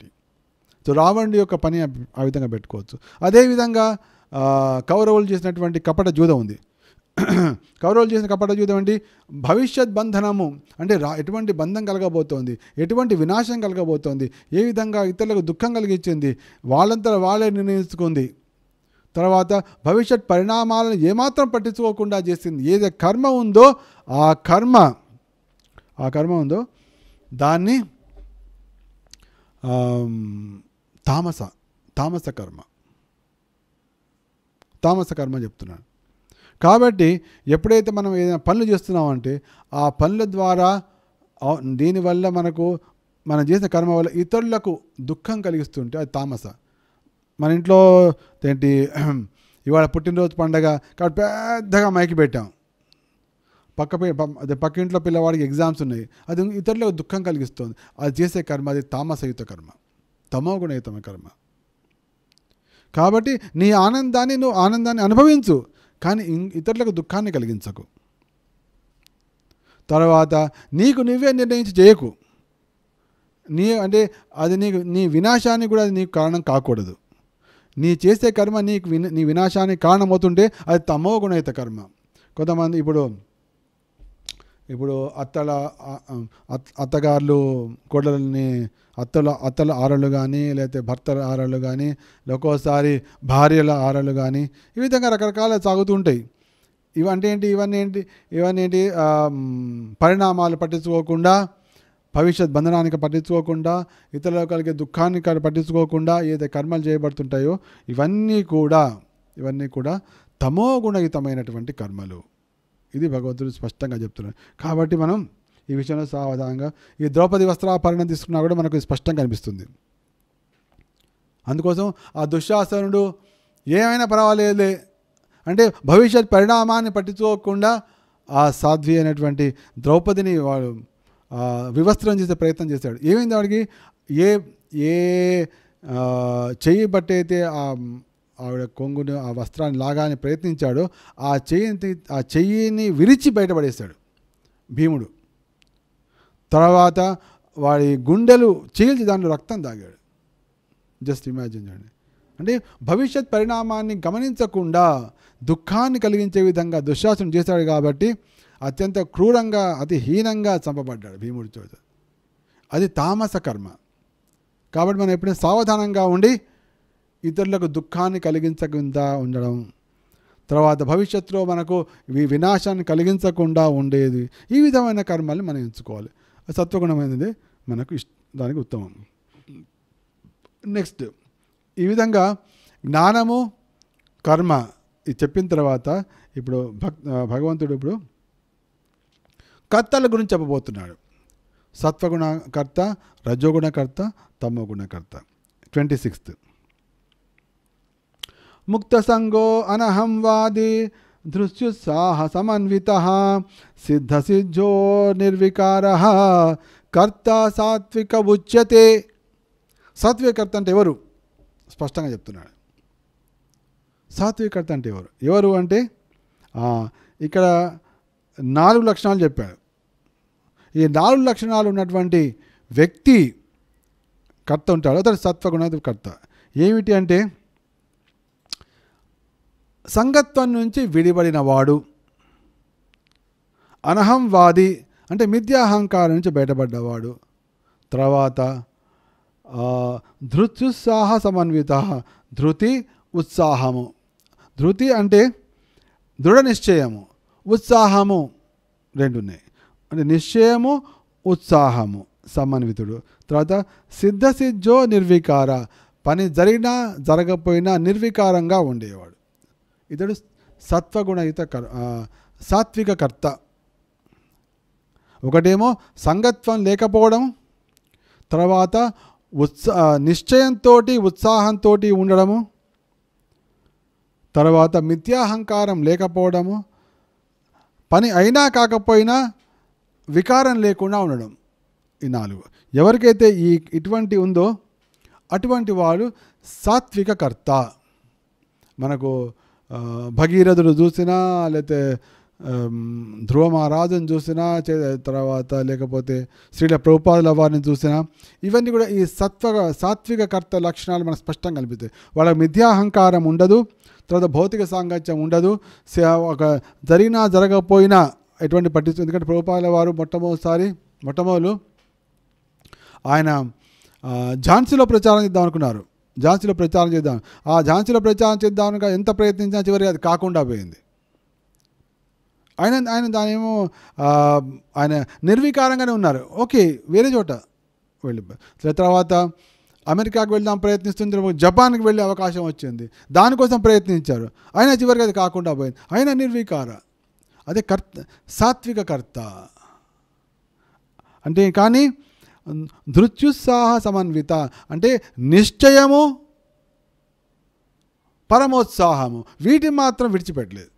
S1: సో రావణుడి యొక్క పని ఆ విధంగా పెట్టుకోవచ్చు అదేవిధంగా కౌరవులు చేసినటువంటి కపట జూద ఉంది కౌరవులు చేసిన కపట జూదం ఏంటి భవిష్యత్ బంధనము అంటే రా ఎటువంటి బంధం కలగబోతోంది ఎటువంటి వినాశం కలగబోతోంది ఏ విధంగా ఇతరులకు దుఃఖం కలిగించింది వాళ్ళంతా వాళ్ళే నిర్ణయించుకుంది తర్వాత భవిష్యత్ పరిణామాలను ఏమాత్రం పట్టించుకోకుండా చేసింది ఏదో కర్మ ఉందో ఆ కర్మ ఆ కర్మ ఉందో దాన్ని తామస తామస కర్మ తామస కర్మ చెప్తున్నాను కాబట్టి ఎప్పుడైతే మనం ఏదైనా పనులు చేస్తున్నామంటే ఆ పనుల ద్వారా దీనివల్ల మనకు మనం చేసిన కర్మ వల్ల ఇతరులకు దుఃఖం కలిగిస్తుంటే అది తామస మన ఇంట్లో ఏంటి ఇవాళ పుట్టినరోజు పండగ కాబట్టి పెద్దగా మైకి పెట్టాం పక్క అదే పక్క ఇంట్లో పిల్లవాడికి ఎగ్జామ్స్ ఉన్నాయి అది ఇతరులకు దుఃఖం కలిగిస్తుంది అది చేసే కర్మ అది తామసయుత కర్మ గుణయుతమ కర్మ కాబట్టి నీ ఆనందాన్ని నువ్వు ఆనందాన్ని అనుభవించు కానీ ఇతరులకు దుఃఖాన్ని కలిగించకు తర్వాత నీకు నువ్వే నిర్ణయించి చేయకు నీ అంటే అది నీకు నీ వినాశానికి కూడా అది నీకు కారణం కాకూడదు నీ చేసే కర్మ నీకు నీ వినాశానికి కారణమవుతుంటే అది గుణయుత కర్మ కొంతమంది ఇప్పుడు ఇప్పుడు అత్తల అత్తగారులు కోడలని అత్తల అత్తల ఆరలు కానీ లేకపోతే భర్తల ఆరలు కానీ ఒక్కోసారి భార్యల ఆరలు కానీ ఈ విధంగా రకరకాల సాగుతుంటాయి ఇవంటే ఏంటి ఇవన్నీ ఏంటి ఇవన్నీ ఏంటి పరిణామాలు పట్టించుకోకుండా భవిష్యత్ బంధనానికి పట్టించుకోకుండా ఇతర కలిగే దుఃఖాన్ని పట్టించుకోకుండా ఏదైతే కర్మలు చేయబడుతుంటాయో ఇవన్నీ కూడా ఇవన్నీ కూడా తమోగుణయుతమైనటువంటి కర్మలు ఇది భగవంతుడు స్పష్టంగా చెప్తున్నాడు కాబట్టి మనం ఈ విషయంలో సావధానంగా ఈ ద్రౌపది వస్త్రాపరణం తీసుకున్నా కూడా మనకు స్పష్టంగా కనిపిస్తుంది అందుకోసం ఆ దుశ్శాసనుడు ఏమైనా పర్వాలేదులే అంటే భవిష్యత్ పరిణామాన్ని పట్టించుకోకుండా ఆ సాధ్వి అనేటువంటి ద్రౌపదిని వాడు వివస్త్రం చేసే ప్రయత్నం చేశాడు ఏమైంది వాడికి ఏ ఏ చెయ్యి బట్టయితే ఆ ఆవిడ కొంగుని ఆ వస్త్రాన్ని లాగానే ప్రయత్నించాడు ఆ చెయ్యిని ఆ చెయ్యిని విరిచి బయటపడేశాడు భీముడు తర్వాత వాడి గుండెలు చీల్చి దాంట్లో రక్తం తాగాడు జస్ట్ ఇమాజిన్ చేయండి అంటే భవిష్యత్ పరిణామాన్ని గమనించకుండా దుఃఖాన్ని కలిగించే విధంగా దుశ్శాసనం చేశాడు కాబట్టి అత్యంత క్రూరంగా అతి హీనంగా చంపబడ్డాడు భీముడి చోట అది తామస కర్మ కాబట్టి మనం ఎప్పుడైనా సావధానంగా ఉండి ఇతరులకు దుఃఖాన్ని కలిగించకుండా ఉండడం తర్వాత భవిష్యత్తులో మనకు వినాశాన్ని కలిగించకుండా ఉండేది ఈ విధమైన కర్మల్ని మనం ఎంచుకోవాలి సత్వగుణమైనది మనకు ఇష్ట దానికి ఉత్తమం నెక్స్ట్ ఈ విధంగా జ్ఞానము కర్మ ఇది చెప్పిన తర్వాత ఇప్పుడు భక్ భగవంతుడు ఇప్పుడు కర్తల గురించి చెప్పబోతున్నాడు సత్వగుణకర్త రజోగుణకర్త తమోగుణకర్త ట్వంటీ సిక్స్త్ ముక్తసంగో అనహంవాది సిద్ధ సిద్ధో నిర్వికార కర్త సాత్విక ఉచ్యతే సాత్వికర్త అంటే ఎవరు స్పష్టంగా చెప్తున్నాడు సాత్వికర్త అంటే ఎవరు ఎవరు అంటే ఇక్కడ నాలుగు లక్షణాలు చెప్పాడు ఈ నాలుగు లక్షణాలు ఉన్నటువంటి వ్యక్తి కర్త ఉంటాడు అతడు సత్వగుణ కర్త ఏమిటి అంటే సంగత్వం నుంచి విడిపడినవాడు అనహంవాది అంటే మిథ్యాహంకారం నుంచి బయటపడ్డవాడు తర్వాత ధృత్యుత్సాహ సమన్విత ధృతి ఉత్సాహము ధృతి అంటే దృఢ నిశ్చయము ఉత్సాహము రెండున్నాయి అంటే నిశ్చయము ఉత్సాహము సమన్వితుడు తర్వాత సిద్ధసిద్ధో నిర్వికార పని జరిగినా జరగకపోయినా నిర్వికారంగా ఉండేవాడు ఇతడు సత్వగుణయుత కర్ సాత్విక కర్త ఒకటేమో సంగత్వం లేకపోవడం తర్వాత ఉత్సా నిశ్చయంతో ఉత్సాహంతో ఉండడము తర్వాత మిథ్యాహంకారం లేకపోవడము పని అయినా కాకపోయినా వికారం లేకుండా ఉండడం ఈ నాలుగు ఎవరికైతే ఈ ఇటువంటి ఉందో అటువంటి వాడు సాత్విక కర్త మనకు భగీరథుడు చూసినా లేకపోతే ధ్రువ మహారాజును చూసినా తర్వాత లేకపోతే శ్రీల ప్రభుపాదుల వారిని చూసినా ఇవన్నీ కూడా ఈ సత్వ సాత్విక కర్త లక్షణాలు మనకు స్పష్టంగా కనిపిస్తాయి వాళ్ళకి మిథ్యాహంకారం ఉండదు తర్వాత భౌతిక సాంగత్యం ఉండదు ఒక జరిగినా జరగకపోయినా ఎటువంటి పట్టిస్తుంది ఎందుకంటే ప్రభుపాదుల వారు మొట్టమొదటిసారి మొట్టమొదలు ఆయన ఝాన్సీలో ప్రచారం ఇద్దామనుకున్నారు అనుకున్నారు ఝాన్సీలో ప్రచారం చేద్దాం ఆ ఝాన్సీలో ప్రచారం చేద్దాం ఎంత ప్రయత్నించినా చివరికి అది కాకుండా పోయింది ఆయన ఆయన దానేమో ఆయన నిర్వీకారంగానే ఉన్నారు ఓకే వేరే చోట వెళ్ళి తర్వాత అమెరికాకు వెళ్దాం ప్రయత్నిస్తుంది జపాన్కి వెళ్ళే అవకాశం వచ్చింది దానికోసం ప్రయత్నించారు ఆయన చివరికి అది కాకుండా పోయింది ఆయన నిర్వికార అదే కర్త సాత్విక కర్త అంటే కానీ ధృత్యుత్సాహ సమన్విత అంటే నిశ్చయము పరమోత్సాహము వీటిని మాత్రం విడిచిపెట్టలేదు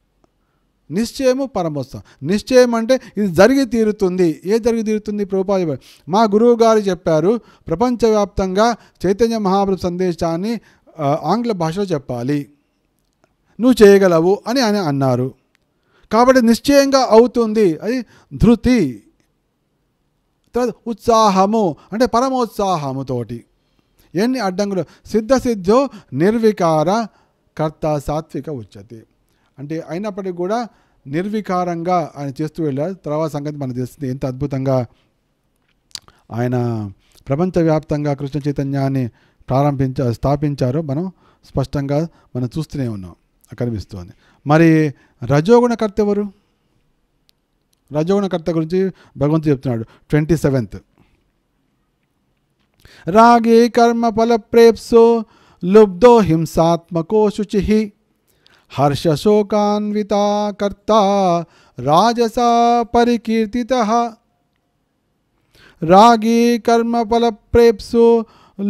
S1: నిశ్చయము పరమోత్సాహం నిశ్చయం అంటే ఇది జరిగి తీరుతుంది ఏ జరిగి తీరుతుంది ప్రభుపాద మా గురువు గారు చెప్పారు ప్రపంచవ్యాప్తంగా చైతన్య మహాప్రభు సందేశాన్ని ఆంగ్ల భాషలో చెప్పాలి నువ్వు చేయగలవు అని ఆయన అన్నారు కాబట్టి నిశ్చయంగా అవుతుంది అది ధృతి తర్వాత ఉత్సాహము అంటే పరమోత్సాహముతోటి ఎన్ని అడ్డంకులు సిద్ధసిద్ధో నిర్వికార కర్త సాత్విక ఉచ్యతి అంటే అయినప్పటికీ కూడా నిర్వికారంగా ఆయన చేస్తూ వెళ్ళారు తర్వాత సంగతి మనకు తెలుస్తుంది ఎంత అద్భుతంగా ఆయన ప్రపంచవ్యాప్తంగా కృష్ణ చైతన్యాన్ని ప్రారంభించ స్థాపించారో మనం స్పష్టంగా మనం చూస్తూనే ఉన్నాం కనిపిస్తోంది మరి రజోగుణకర్త ఎవరు రజోగుణకర్త గురించి భగవంతుడు చెప్తున్నాడు ట్వంటీ సెవెంత్ రాగే కర్మ ఫల ప్రేప్సో లుబ్ధో హింసాత్మకో శుచి హర్ష శోకాన్విత కర్త రాజసా పరికీర్తిత రాగి कर्म फल प्रेप्सो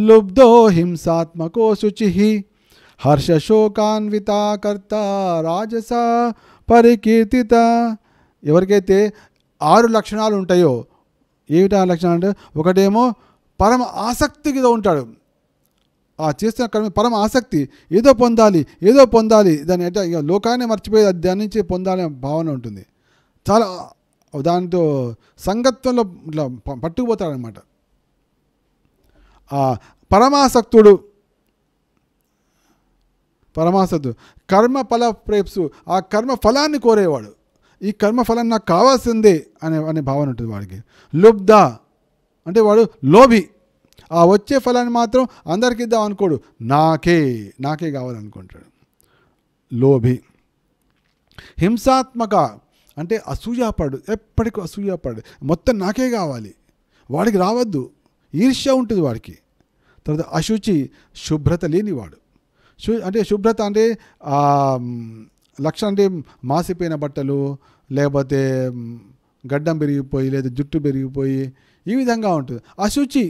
S1: लुब्धो हिंसात्मको शुचि हर्ष शोकान्विता कर्ता राजसा परिकीर्तिता ఎవరికైతే ఆరు లక్షణాలు ఉంటాయో ఏమిటి ఆ లక్షణాలు అంటే ఒకటేమో పరమ ఆసక్తిగా ఉంటాడు ఆ చేస్తున్న కర్మ పరమ ఆసక్తి ఏదో పొందాలి ఏదో పొందాలి దాని అంటే ఇక లోకాన్ని మర్చిపోయి దాని నుంచి పొందాలనే భావన ఉంటుంది చాలా దానితో సంగత్వంలో ఇట్లా పట్టుకుపోతాడనమాట ఆ పరమాసక్తుడు పరమాసక్తుడు కర్మ ఫల ప్రేప్సు ఆ కర్మ ఫలాన్ని కోరేవాడు ఈ కర్మఫలం నాకు కావాల్సిందే అనే అనే భావన ఉంటుంది వాడికి లుబ్ధ అంటే వాడు లోభి ఆ వచ్చే ఫలాన్ని మాత్రం అందరికి ఇద్దాం అనుకోడు నాకే నాకే కావాలనుకుంటాడు లోభి హింసాత్మక అంటే అసూయాపడు ఎప్పటికీ అసూయాపడు మొత్తం నాకే కావాలి వాడికి రావద్దు ఈర్ష్య ఉంటుంది వాడికి తర్వాత అశుచి శుభ్రత లేనివాడు అంటే శుభ్రత అంటే లక్ష అంటే మాసిపోయిన బట్టలు లేకపోతే గడ్డం పెరిగిపోయి లేదా జుట్టు పెరిగిపోయి ఈ విధంగా ఉంటుంది అశుచి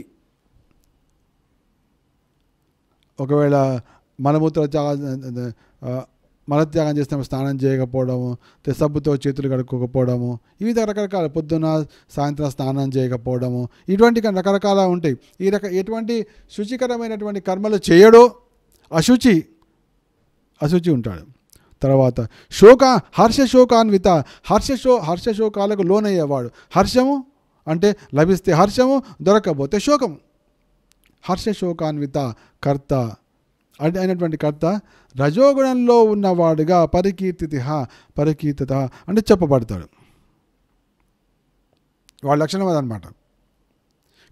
S1: ఒకవేళ మలమూత్ర మలత్యాగం చేసినప్పుడు స్నానం చేయకపోవడము సబ్బుతో చేతులు కడుక్కోకపోవడము ఈ విధ రకరకాల పొద్దున సాయంత్రం స్నానం చేయకపోవడము ఇటువంటి రకరకాల ఉంటాయి ఈ రక ఎటువంటి శుచికరమైనటువంటి కర్మలు చేయడో అశుచి అశుచి ఉంటాడు తర్వాత శోక హర్షశోకాన్విత హర్షశో హర్షశోకాలకు లోనయ్యేవాడు హర్షము అంటే లభిస్తే హర్షము దొరకబోతే శోకము హర్షశోకాన్విత కర్త అయినటువంటి కర్త రజోగుణంలో ఉన్నవాడుగా పరికీర్తితిహ పరికీర్తిత అంటే చెప్పబడతాడు వాళ్ళ లక్షణం అదనమాట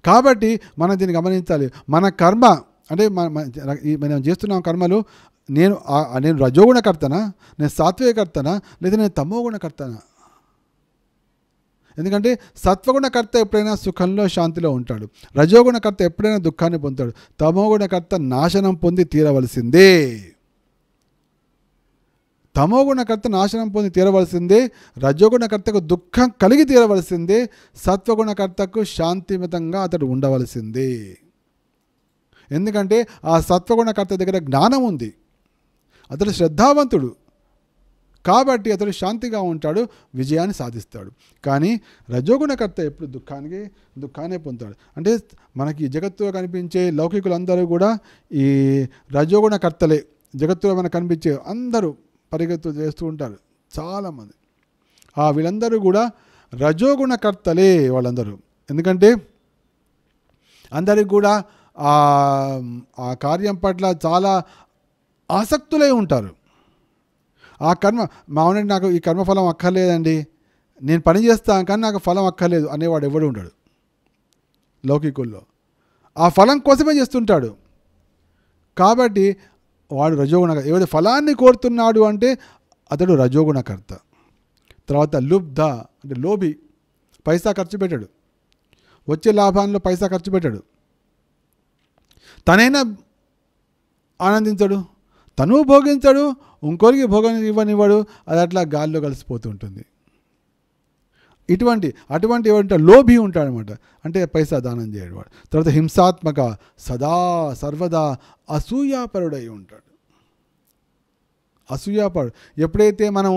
S1: కాబట్టి మనం దీన్ని గమనించాలి మన కర్మ అంటే మన మనం చేస్తున్నాం కర్మలు నేను నేను రజోగుణకర్తనా నేను సాత్వికర్తనా లేదా నేను తమోగుణకర్తనా ఎందుకంటే సత్వగుణకర్త ఎప్పుడైనా సుఖంలో శాంతిలో ఉంటాడు రజోగుణకర్త ఎప్పుడైనా దుఃఖాన్ని పొందుతాడు తమోగుణకర్త నాశనం పొంది తీరవలసిందే తమోగుణకర్త నాశనం పొంది తీరవలసిందే రజోగుణకర్తకు దుఃఖం కలిగి తీరవలసిందే సత్వగుణకర్తకు శాంతిమితంగా అతడు ఉండవలసిందే ఎందుకంటే ఆ సత్వగుణకర్త దగ్గర జ్ఞానం ఉంది అతడు శ్రద్ధావంతుడు కాబట్టి అతడు శాంతిగా ఉంటాడు విజయాన్ని సాధిస్తాడు కానీ రజోగుణకర్త ఎప్పుడు దుఃఖానికి దుఃఖాన్ని పొందుతాడు అంటే మనకి జగత్తులో కనిపించే లౌకికులందరూ కూడా ఈ రజోగుణకర్తలే జగత్తులో మనకు కనిపించే అందరూ పరిగెత్తు చేస్తూ ఉంటారు చాలామంది ఆ వీళ్ళందరూ కూడా రజోగుణకర్తలే వాళ్ళందరూ ఎందుకంటే అందరికి కూడా ఆ కార్యం పట్ల చాలా ఆసక్తులై ఉంటారు ఆ కర్మ మామూలు నాకు ఈ కర్మఫలం అక్కర్లేదండి నేను పని చేస్తాను కానీ నాకు ఫలం అక్కర్లేదు అనేవాడు ఎవడు ఉండడు లౌకికుల్లో ఆ ఫలం కోసమే చేస్తుంటాడు కాబట్టి వాడు రజోగుణ ఏదైతే ఫలాన్ని కోరుతున్నాడు అంటే అతడు రజోగుణకర్త తర్వాత లుబ్ధ అంటే లోభి పైసా ఖర్చు పెట్టాడు వచ్చే లాభాల్లో పైసా ఖర్చు పెట్టాడు తనైనా ఆనందించడు తను భోగించాడు ఇంకొరికి భోగం ఇవ్వనివ్వడు అది అట్లా గాల్లో కలిసిపోతుంటుంది ఇటువంటి అటువంటి ఏమంటే లోభి ఉంటాడనమాట అంటే పైసా దానం చేయడవాడు తర్వాత హింసాత్మక సదా సర్వదా అసూయాపరుడై ఉంటాడు అసూయాపరుడు ఎప్పుడైతే మనం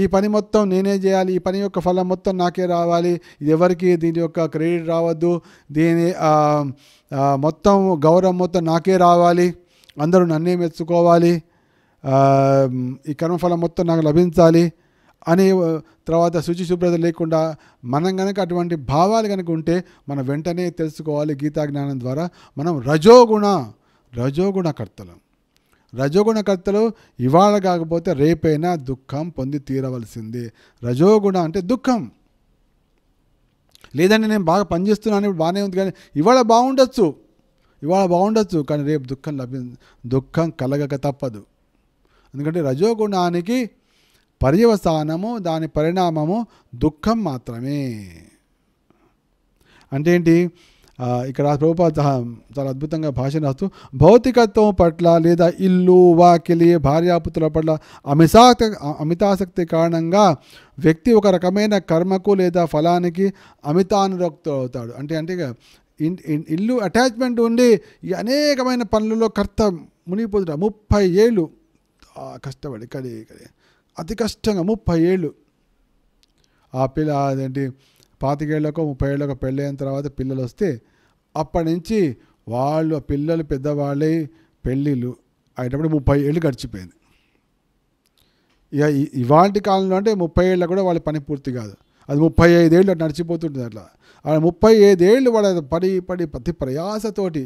S1: ఈ పని మొత్తం నేనే చేయాలి ఈ పని యొక్క ఫలం మొత్తం నాకే రావాలి ఇది ఎవరికి దీని యొక్క క్రెడిట్ రావద్దు దీని మొత్తం గౌరవం మొత్తం నాకే రావాలి అందరూ నన్నే మెచ్చుకోవాలి ఈ కర్మఫలం మొత్తం నాకు లభించాలి అని తర్వాత శుచి శుభ్రత లేకుండా మనం కనుక అటువంటి భావాలు కనుక ఉంటే మనం వెంటనే తెలుసుకోవాలి గీతా జ్ఞానం ద్వారా మనం రజోగుణ రజోగుణకర్తలం రజోగుణకర్తలు ఇవాళ కాకపోతే రేపైనా దుఃఖం పొంది తీరవలసిందే రజోగుణ అంటే దుఃఖం లేదంటే నేను బాగా పనిచేస్తున్నాను బాగానే ఉంది కానీ ఇవాళ బాగుండొచ్చు ఇవాళ బాగుండొచ్చు కానీ రేపు దుఃఖం లభి దుఃఖం కలగక తప్పదు ఎందుకంటే రజోగుణానికి పర్యవసానము దాని పరిణామము దుఃఖం మాత్రమే అంటే ఏంటి ఇక్కడ ప్రభుపాద చాలా అద్భుతంగా భాష రాస్తూ భౌతికత్వం పట్ల లేదా ఇల్లు వాకిలి భార్యాపుతుల పట్ల అమితాసక్తి అమితాసక్తి కారణంగా వ్యక్తి ఒక రకమైన కర్మకు లేదా ఫలానికి అమితానురక్తుడు అవుతాడు అంటే అంటే ఇల్లు అటాచ్మెంట్ ఉండి అనేకమైన పనులలో కర్త మునిగిపోతున్నారు ముప్పై ఏళ్ళు కష్టపడి కడే కడి అతి కష్టంగా ముప్పై ఏళ్ళు ఆ పిల్ల అదేంటి పాతికేళ్ళకో ముప్పై ఏళ్ళకో పెళ్ళైన తర్వాత పిల్లలు వస్తే అప్పటి నుంచి వాళ్ళు పిల్లలు పెద్దవాళ్ళే పెళ్ళిళ్ళు అయినప్పుడు ముప్పై ఏళ్ళు గడిచిపోయింది ఇక ఇవాంటి కాలంలో అంటే ముప్పై ఏళ్ళ కూడా వాళ్ళ పని పూర్తి కాదు అది ముప్పై ఐదేళ్ళు అట్లా నడిచిపోతుంటుంది అట్లా ఆయన ముప్పై ఐదేళ్ళు వాడు పడి పడి ప్రతి ప్రయాసతోటి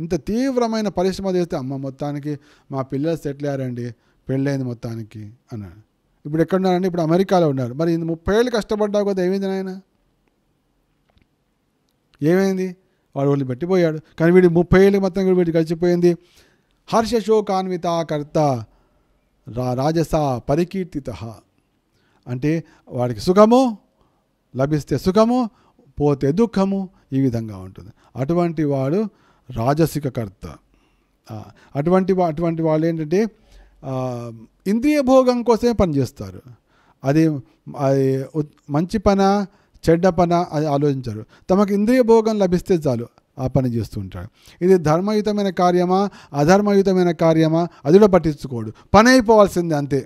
S1: ఇంత తీవ్రమైన పరిశ్రమ చేస్తే అమ్మ మొత్తానికి మా పిల్లలు సెటిల్ అయ్యారండి పెళ్ళైంది మొత్తానికి అన్నాడు ఇప్పుడు ఎక్కడున్నారండి ఇప్పుడు అమెరికాలో ఉన్నారు మరి ముప్పై ఏళ్ళు కష్టపడ్డా కదా ఏమైంది నాయన ఏమైంది వాడు వాళ్ళు పెట్టిపోయాడు కానీ వీడి ముప్పై ఏళ్ళు మొత్తం వీడి వీడికి కలిసిపోయింది హర్షశోకాన్విత కర్త రా రాజస పరికీర్తిత అంటే వాడికి సుఖము లభిస్తే సుఖము పోతే దుఃఖము ఈ విధంగా ఉంటుంది అటువంటి వాడు రాజసిక కర్త అటువంటి అటువంటి వాళ్ళు ఏంటంటే ఇంద్రియ భోగం కోసమే పనిచేస్తారు అది అది మంచి పన చెడ్డ పన అది ఆలోచించారు తమకు ఇంద్రియ భోగం లభిస్తే చాలు ఆ పని చేస్తూ ఉంటాడు ఇది ధర్మయుతమైన కార్యమా అధర్మయుతమైన కార్యమా అది కూడా పట్టించుకోడు పని అయిపోవాల్సిందే అంతే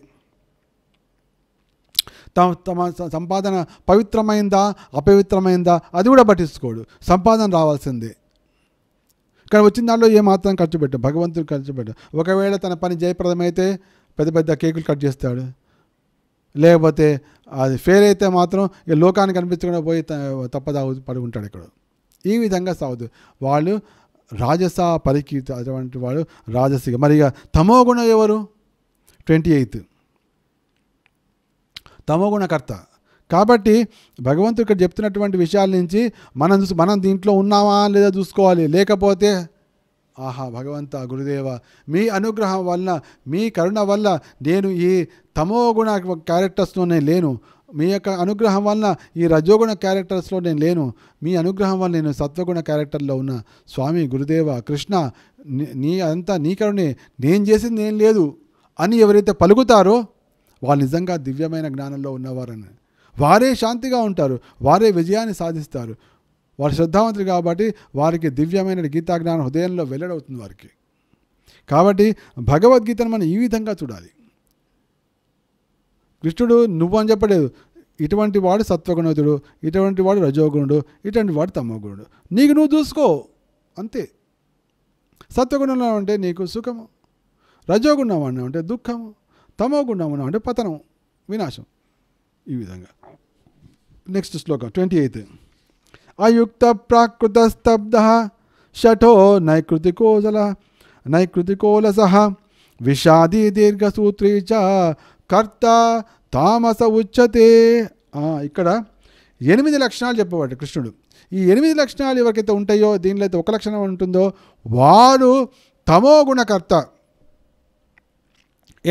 S1: తమ సంపాదన పవిత్రమైందా అపవిత్రమైందా అది కూడా పట్టించుకోడు సంపాదన రావాల్సిందే ఇక్కడ వచ్చిన దాంట్లో ఏమాత్రం ఖర్చు పెట్టు భగవంతుడు ఖర్చు పెట్టు ఒకవేళ తన పని జయప్రదమైతే పెద్ద పెద్ద కేకులు కట్ చేస్తాడు లేకపోతే అది ఫెయిల్ అయితే మాత్రం ఈ లోకానికి కనిపించకుండా పోయి తప్పదాగు పడి ఉంటాడు ఇక్కడ ఈ విధంగా సాగుతు వాళ్ళు రాజస పరికీర్తి అటువంటి వాళ్ళు రాజసిక మరి ఇక తమో గుణం ఎవరు ట్వంటీ ఎయిత్ తమోగుణకర్త కాబట్టి భగవంతుడు ఇక్కడ చెప్తున్నటువంటి విషయాల నుంచి మనం మనం దీంట్లో ఉన్నామా లేదా చూసుకోవాలి లేకపోతే ఆహా భగవంత గురుదేవ మీ అనుగ్రహం వల్ల మీ కరుణ వల్ల నేను ఈ తమోగుణ క్యారెక్టర్స్లో నేను లేను మీ యొక్క అనుగ్రహం వలన ఈ రజోగుణ క్యారెక్టర్స్లో నేను లేను మీ అనుగ్రహం వల్ల నేను సత్వగుణ క్యారెక్టర్లో ఉన్న స్వామి గురుదేవ కృష్ణ నీ అంతా నీ కరుణే నేను చేసింది ఏం లేదు అని ఎవరైతే పలుకుతారో వాళ్ళు నిజంగా దివ్యమైన జ్ఞానంలో ఉన్నవారని వారే శాంతిగా ఉంటారు వారే విజయాన్ని సాధిస్తారు వారు శ్రద్ధావంతులు కాబట్టి వారికి దివ్యమైన గీతా జ్ఞానం హృదయంలో వెల్లడవుతుంది వారికి కాబట్టి భగవద్గీతను మనం ఈ విధంగా చూడాలి కృష్ణుడు నువ్వు అని చెప్పలేదు ఇటువంటి వాడు సత్వగుణతుడు ఇటువంటి వాడు రజోగుణుడు ఇటువంటి వాడు తమోగుణుడు నీకు నువ్వు చూసుకో అంతే సత్వగుణంలో ఉంటే నీకు సుఖము రజోగుణం అంటే దుఃఖము తమో గుణమును అంటే పతనం వినాశం ఈ విధంగా నెక్స్ట్ శ్లోకం ట్వంటీ ఎయిత్ అయుక్త ప్రాకృత స్తబ్ధ షఠో నైకృతి నైకృతి కోలస విషాది దీర్ఘసూత్రీ చ కర్త తామస ఉచ్యతే ఇక్కడ ఎనిమిది లక్షణాలు చెప్పేవాడు కృష్ణుడు ఈ ఎనిమిది లక్షణాలు ఎవరికైతే ఉంటాయో దీనిలో అయితే ఒక లక్షణం ఉంటుందో వారు తమో గుణకర్త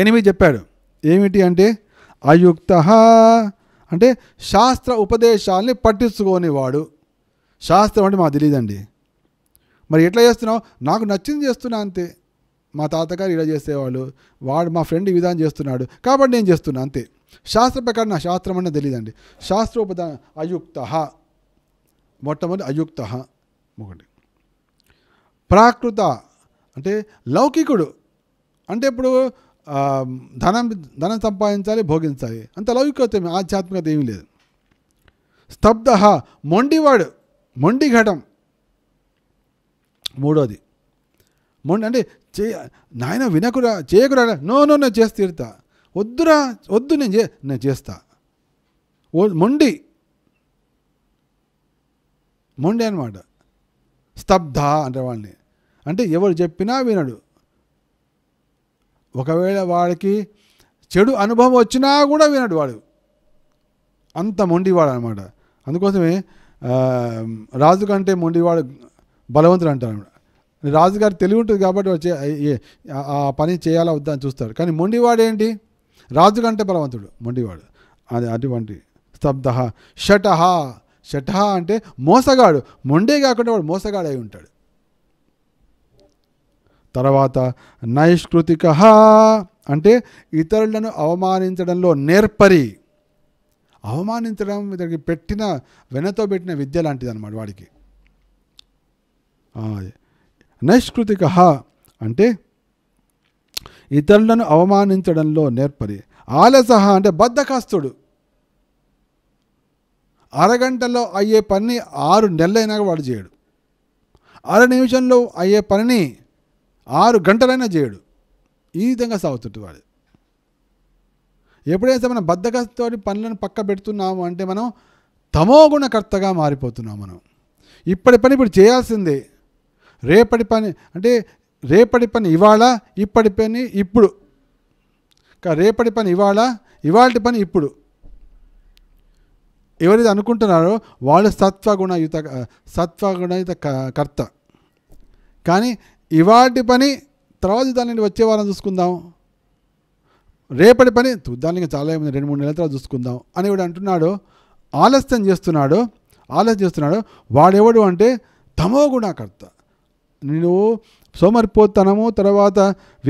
S1: ఎనిమిది చెప్పాడు ఏమిటి అంటే అయుక్త అంటే శాస్త్ర ఉపదేశాల్ని పట్టించుకోనివాడు శాస్త్రం అంటే మాకు తెలియదండి మరి ఎట్లా చేస్తున్నావు నాకు నచ్చింది చేస్తున్నా అంతే మా తాతగారు ఇలా చేసేవాళ్ళు వాడు మా ఫ్రెండ్ ఈ విధానం చేస్తున్నాడు కాబట్టి నేను చేస్తున్నా అంతే శాస్త్ర ప్రకారం నా శాస్త్రం అన్న తెలియదండి శాస్త్రోపదా అయుక్త మొట్టమొదటి అయుక్త ఒకటి ప్రాకృత అంటే లౌకికుడు అంటే ఇప్పుడు ధనం ధనం సంపాదించాలి భోగించాలి అంత లౌకికత ఆధ్యాత్మికత ఏమీ లేదు స్తబ్ధ మొండివాడు మొండి ఘటం మూడోది మొండి అంటే చే నాయన వినకురా చేయకురా నో నో నేను చేసి తీరుతా వద్దురా వద్దు నేను చే నేను చేస్తా మొండి మొండి అనమాట స్తబ్ధ అంటే వాడిని అంటే ఎవరు చెప్పినా వినడు ఒకవేళ వాడికి చెడు అనుభవం వచ్చినా కూడా వినడు వాడు అంత మొండివాడు అనమాట అందుకోసమే రాజు కంటే మొండివాడు బలవంతుడు అంటారు రాజుగారు తెలివి ఉంటుంది కాబట్టి వచ్చే ఆ పని చేయాలా వద్దా అని చూస్తారు కానీ మొండివాడు ఏంటి రాజు కంటే బలవంతుడు మొండివాడు అది అటువంటి స్తబ్ధ షటహ షటహ అంటే మోసగాడు మొండే కాకుండా వాడు మోసగాడు అయి ఉంటాడు తర్వాత నైష్కృతిక అంటే ఇతరులను అవమానించడంలో నేర్పరి అవమానించడం ఇతరికి పెట్టిన వెనతో పెట్టిన విద్య లాంటిది అనమాట వాడికి నైష్కృతిక అంటే ఇతరులను అవమానించడంలో నేర్పరి ఆలసహ అంటే బద్దకాస్తుడు అరగంటలో అయ్యే పని ఆరు నెలలైనా వాడు చేయడు అర నిమిషంలో అయ్యే పనిని ఆరు గంటలైనా చేయడు ఈ విధంగా సాగుతుంటుంది వాడు ఎప్పుడైతే మనం బద్ధకంతో పనులను పక్క పెడుతున్నాము అంటే మనం తమోగుణకర్తగా మారిపోతున్నాం మనం ఇప్పటి పని ఇప్పుడు చేయాల్సిందే రేపటి పని అంటే రేపటి పని ఇవాళ ఇప్పటి పని ఇప్పుడు రేపటి పని ఇవాళ ఇవాళ పని ఇప్పుడు ఎవరైతే అనుకుంటున్నారో వాళ్ళు సత్వగుణయుత సత్వగుణయుత కర్త కానీ ఇవాటి పని తర్వాత దానిని వచ్చే వారం చూసుకుందాం రేపటి పని చూద్దానికి చాలా ఏమైంది రెండు మూడు నెలల తర్వాత చూసుకుందాం అని వాడు అంటున్నాడు ఆలస్యం చేస్తున్నాడు ఆలస్యం చేస్తున్నాడు వాడెవడు అంటే తమో గుణకర్త నేను సోమరిపోతనము తర్వాత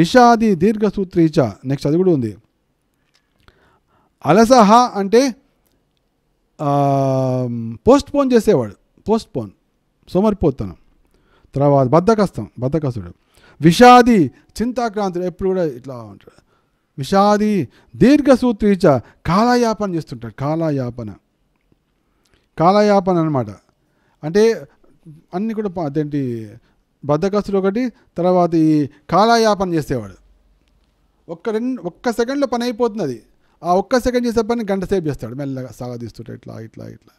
S1: విషాది దీర్ఘసూత్రీచ నెక్స్ట్ అది కూడా ఉంది అలసహ అంటే పోస్ట్ పోన్ చేసేవాడు పోస్ట్ పోన్ సోమరిపోతనం తర్వాత బద్దకస్తం బద్దకస్తుడు విషాది చింతాక్రాంతుడు ఎప్పుడు కూడా ఇట్లా ఉంటాడు విషాది దీర్ఘసూత్రీచ కాలయాపన చేస్తుంటాడు కాలయాపన కాలయాపన అనమాట అంటే అన్నీ కూడా అదేంటి బద్దకస్తుడు ఒకటి తర్వాత ఈ కాలయాపన చేసేవాడు ఒక్క రెండు ఒక్క సెకండ్లో పని అది ఆ ఒక్క సెకండ్ చేసే పని గంట సేపు చేస్తాడు మెల్లగా సాగదీస్తుంటాడు ఇట్లా ఇట్లా ఇట్లా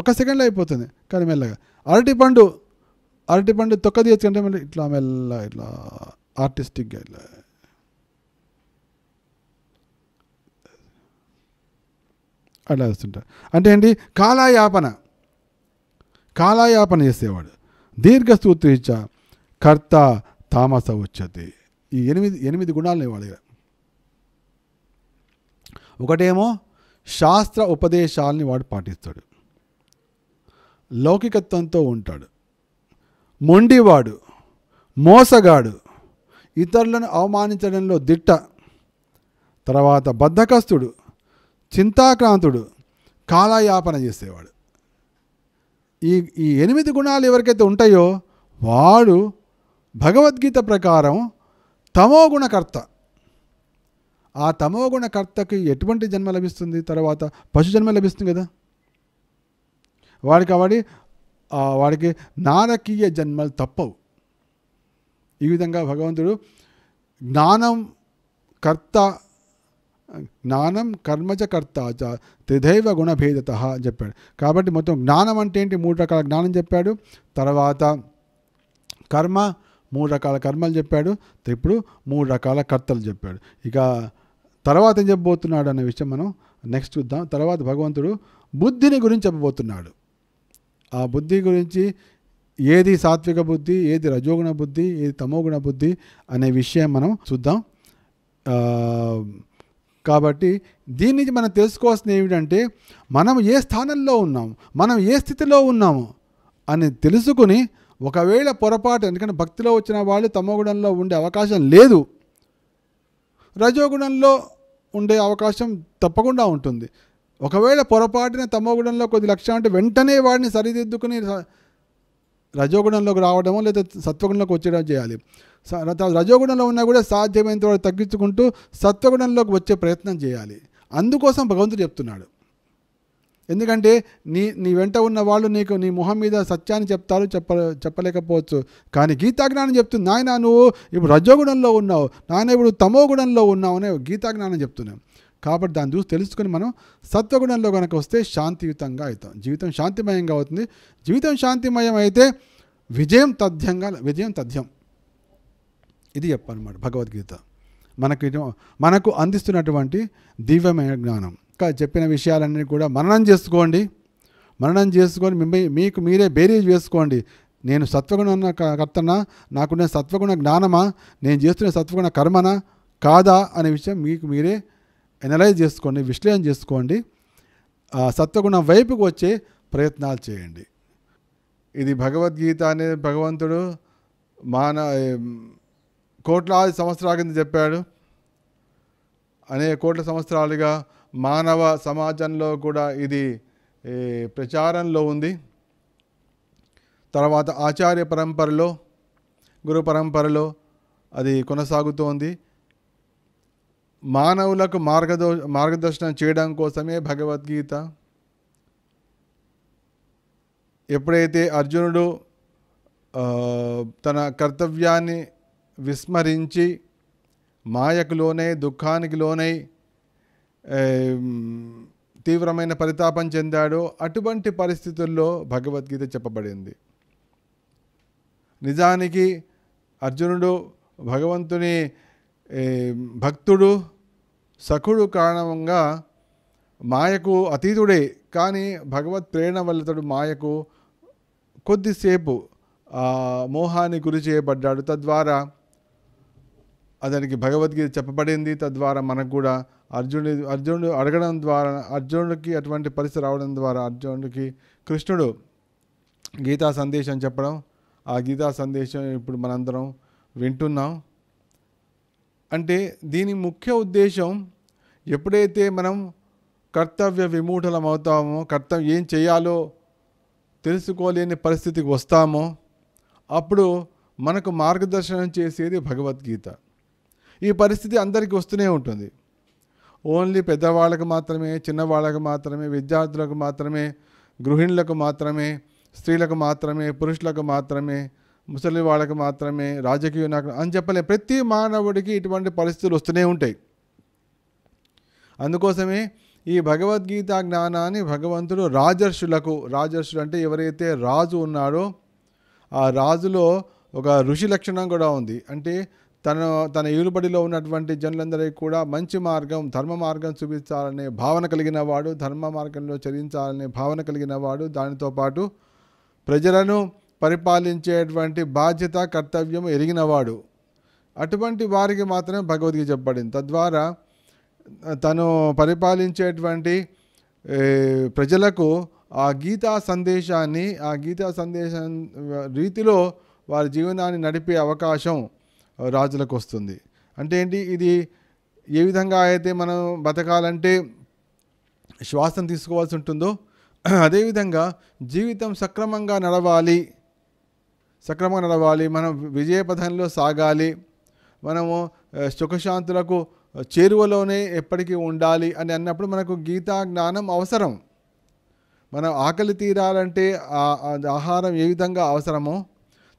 S1: ఒక్క సెకండ్లో అయిపోతుంది కానీ మెల్లగా అరటి పండు అరటిపండు తొక్క తీసుకుంటే మళ్ళీ ఇట్లా మెల్ల ఇట్లా ఆర్టిస్టిక్గా ఇట్లా అట్లా వస్తుంటారు అంటే ఏంటి కాలయాపన కాలయాపన చేసేవాడు ఇచ్చ కర్త తామస వచ్చతి ఈ ఎనిమిది ఎనిమిది గుణాలు లేవు దగ్గర ఒకటేమో శాస్త్ర ఉపదేశాలని వాడు పాటిస్తాడు లౌకికత్వంతో ఉంటాడు మొండివాడు మోసగాడు ఇతరులను అవమానించడంలో దిట్ట తర్వాత బద్ధకస్తుడు చింతాక్రాంతుడు కాలయాపన చేసేవాడు ఈ ఈ ఎనిమిది గుణాలు ఎవరికైతే ఉంటాయో వాడు భగవద్గీత ప్రకారం తమో గుణకర్త ఆ తమో గుణకర్తకి ఎటువంటి జన్మ లభిస్తుంది తర్వాత పశు జన్మ లభిస్తుంది కదా వాడికి వాడి వాడికి నారకీయ జన్మలు తప్పవు ఈ విధంగా భగవంతుడు జ్ఞానం కర్త జ్ఞానం కర్మజ కర్త త్రిధైవ గుణభేదత అని చెప్పాడు కాబట్టి మొత్తం జ్ఞానం అంటే ఏంటి మూడు రకాల జ్ఞానం చెప్పాడు తర్వాత కర్మ మూడు రకాల కర్మలు చెప్పాడు ఇప్పుడు మూడు రకాల కర్తలు చెప్పాడు ఇక తర్వాత ఏం చెప్పబోతున్నాడు అనే విషయం మనం నెక్స్ట్ చూద్దాం తర్వాత భగవంతుడు బుద్ధిని గురించి చెప్పబోతున్నాడు ఆ బుద్ధి గురించి ఏది సాత్విక బుద్ధి ఏది రజోగుణ బుద్ధి ఏది తమోగుణ బుద్ధి అనే విషయం మనం చూద్దాం కాబట్టి దీని నుంచి మనం తెలుసుకోవాల్సింది ఏమిటంటే మనం ఏ స్థానంలో ఉన్నాము మనం ఏ స్థితిలో ఉన్నాము అని తెలుసుకుని ఒకవేళ పొరపాటు ఎందుకంటే భక్తిలో వచ్చిన వాళ్ళు తమోగుణంలో ఉండే అవకాశం లేదు రజోగుణంలో ఉండే అవకాశం తప్పకుండా ఉంటుంది ఒకవేళ పొరపాటున తమోగుణంలో కొద్ది లక్ష్యం అంటే వెంటనే వాడిని సరిదిద్దుకుని రజోగుణంలోకి రావడమో లేదా సత్వగుణంలోకి వచ్చేయడం చేయాలి రజోగుణంలో ఉన్నా కూడా సాధ్యమైనంత వరకు తగ్గించుకుంటూ సత్వగుణంలోకి వచ్చే ప్రయత్నం చేయాలి అందుకోసం భగవంతుడు చెప్తున్నాడు ఎందుకంటే నీ నీ వెంట ఉన్న వాళ్ళు నీకు నీ మొహం మీద సత్యాన్ని చెప్తారు చెప్ప చెప్పలేకపోవచ్చు కానీ గీతాజ్ఞానం చెప్తుంది నాయన నువ్వు ఇప్పుడు రజోగుణంలో ఉన్నావు నాయన ఇప్పుడు తమోగుణంలో ఉన్నావు అనే గీతాజ్ఞానం చెప్తున్నావు కాబట్టి దాన్ని చూసి తెలుసుకుని మనం సత్వగుణంలో కనుక వస్తే శాంతియుతంగా అవుతాం జీవితం శాంతిమయంగా అవుతుంది జీవితం శాంతిమయం అయితే విజయం తథ్యంగా విజయం తథ్యం ఇది చెప్పనమాట భగవద్గీత మనకి మనకు అందిస్తున్నటువంటి దివ్యమైన జ్ఞానం చెప్పిన విషయాలన్నీ కూడా మననం చేసుకోండి మననం చేసుకొని మిమ్మల్ని మీకు మీరే బేరీజ్ వేసుకోండి నేను సత్వగుణ కర్తనా నాకున్న సత్వగుణ జ్ఞానమా నేను చేస్తున్న సత్వగుణ కర్మనా కాదా అనే విషయం మీకు మీరే ఎనలైజ్ చేసుకోండి విశ్లేషణ చేసుకోండి సత్వగుణం వైపుకు వచ్చే ప్రయత్నాలు చేయండి ఇది భగవద్గీత అనే భగవంతుడు మాన కోట్లాది సంవత్సరాల కింద చెప్పాడు అనేక కోట్ల సంవత్సరాలుగా మానవ సమాజంలో కూడా ఇది ప్రచారంలో ఉంది తర్వాత ఆచార్య పరంపరలో గురు పరంపరలో అది కొనసాగుతోంది మానవులకు మార్గదో మార్గదర్శనం చేయడం కోసమే భగవద్గీత ఎప్పుడైతే అర్జునుడు తన కర్తవ్యాన్ని విస్మరించి మాయకు లోనై దుఃఖానికి లోనై తీవ్రమైన పరితాపం చెందాడో అటువంటి పరిస్థితుల్లో భగవద్గీత చెప్పబడింది నిజానికి అర్జునుడు భగవంతుని భక్తుడు సఖుడు కారణంగా మాయకు అతీతుడే కానీ భగవత్ ప్రేరణ వల్లతడు మాయకు కొద్దిసేపు మోహాన్ని గురి చేయబడ్డాడు తద్వారా అతనికి భగవద్గీత చెప్పబడింది తద్వారా మనకు కూడా అర్జునుడి అర్జునుడు అడగడం ద్వారా అర్జునుడికి అటువంటి పరిస్థితి రావడం ద్వారా అర్జునుడికి కృష్ణుడు గీతా సందేశం చెప్పడం ఆ గీతా సందేశం ఇప్పుడు మనందరం వింటున్నాం అంటే దీని ముఖ్య ఉద్దేశం ఎప్పుడైతే మనం కర్తవ్య విమూఢలం అవుతామో కర్తవ్యం ఏం చేయాలో తెలుసుకోలేని పరిస్థితికి వస్తామో అప్పుడు మనకు మార్గదర్శనం చేసేది భగవద్గీత ఈ పరిస్థితి అందరికీ వస్తూనే ఉంటుంది ఓన్లీ పెద్దవాళ్ళకు మాత్రమే చిన్నవాళ్ళకు మాత్రమే విద్యార్థులకు మాత్రమే గృహిణులకు మాత్రమే స్త్రీలకు మాత్రమే పురుషులకు మాత్రమే ముసలి వాళ్ళకి మాత్రమే రాజకీయ నాయకులు అని చెప్పలే ప్రతి మానవుడికి ఇటువంటి పరిస్థితులు వస్తూనే ఉంటాయి అందుకోసమే ఈ భగవద్గీత జ్ఞానాన్ని భగవంతుడు రాజర్షులకు రాజర్షులు అంటే ఎవరైతే రాజు ఉన్నాడో ఆ రాజులో ఒక ఋషి లక్షణం కూడా ఉంది అంటే తన తన ఈలుబడిలో ఉన్నటువంటి జనులందరికీ కూడా మంచి మార్గం ధర్మ మార్గం చూపించాలనే భావన కలిగిన వాడు ధర్మ మార్గంలో చరించాలనే భావన కలిగిన వాడు దానితో పాటు ప్రజలను పరిపాలించేటువంటి బాధ్యత కర్తవ్యం ఎరిగినవాడు అటువంటి వారికి మాత్రమే భగవద్గీత చెప్పబడింది తద్వారా తను పరిపాలించేటువంటి ప్రజలకు ఆ గీతా సందేశాన్ని ఆ గీతా సందేశం రీతిలో వారి జీవనాన్ని నడిపే అవకాశం రాజులకు వస్తుంది అంటే ఏంటి ఇది ఏ విధంగా అయితే మనం బతకాలంటే శ్వాసం తీసుకోవాల్సి ఉంటుందో అదేవిధంగా జీవితం సక్రమంగా నడవాలి సక్రమంగా నడవాలి మనం విజయపథంలో సాగాలి మనము సుఖశాంతులకు చేరువలోనే ఎప్పటికీ ఉండాలి అని అన్నప్పుడు మనకు గీతా జ్ఞానం అవసరం మనం ఆకలి తీరాలంటే ఆహారం ఏ విధంగా అవసరమో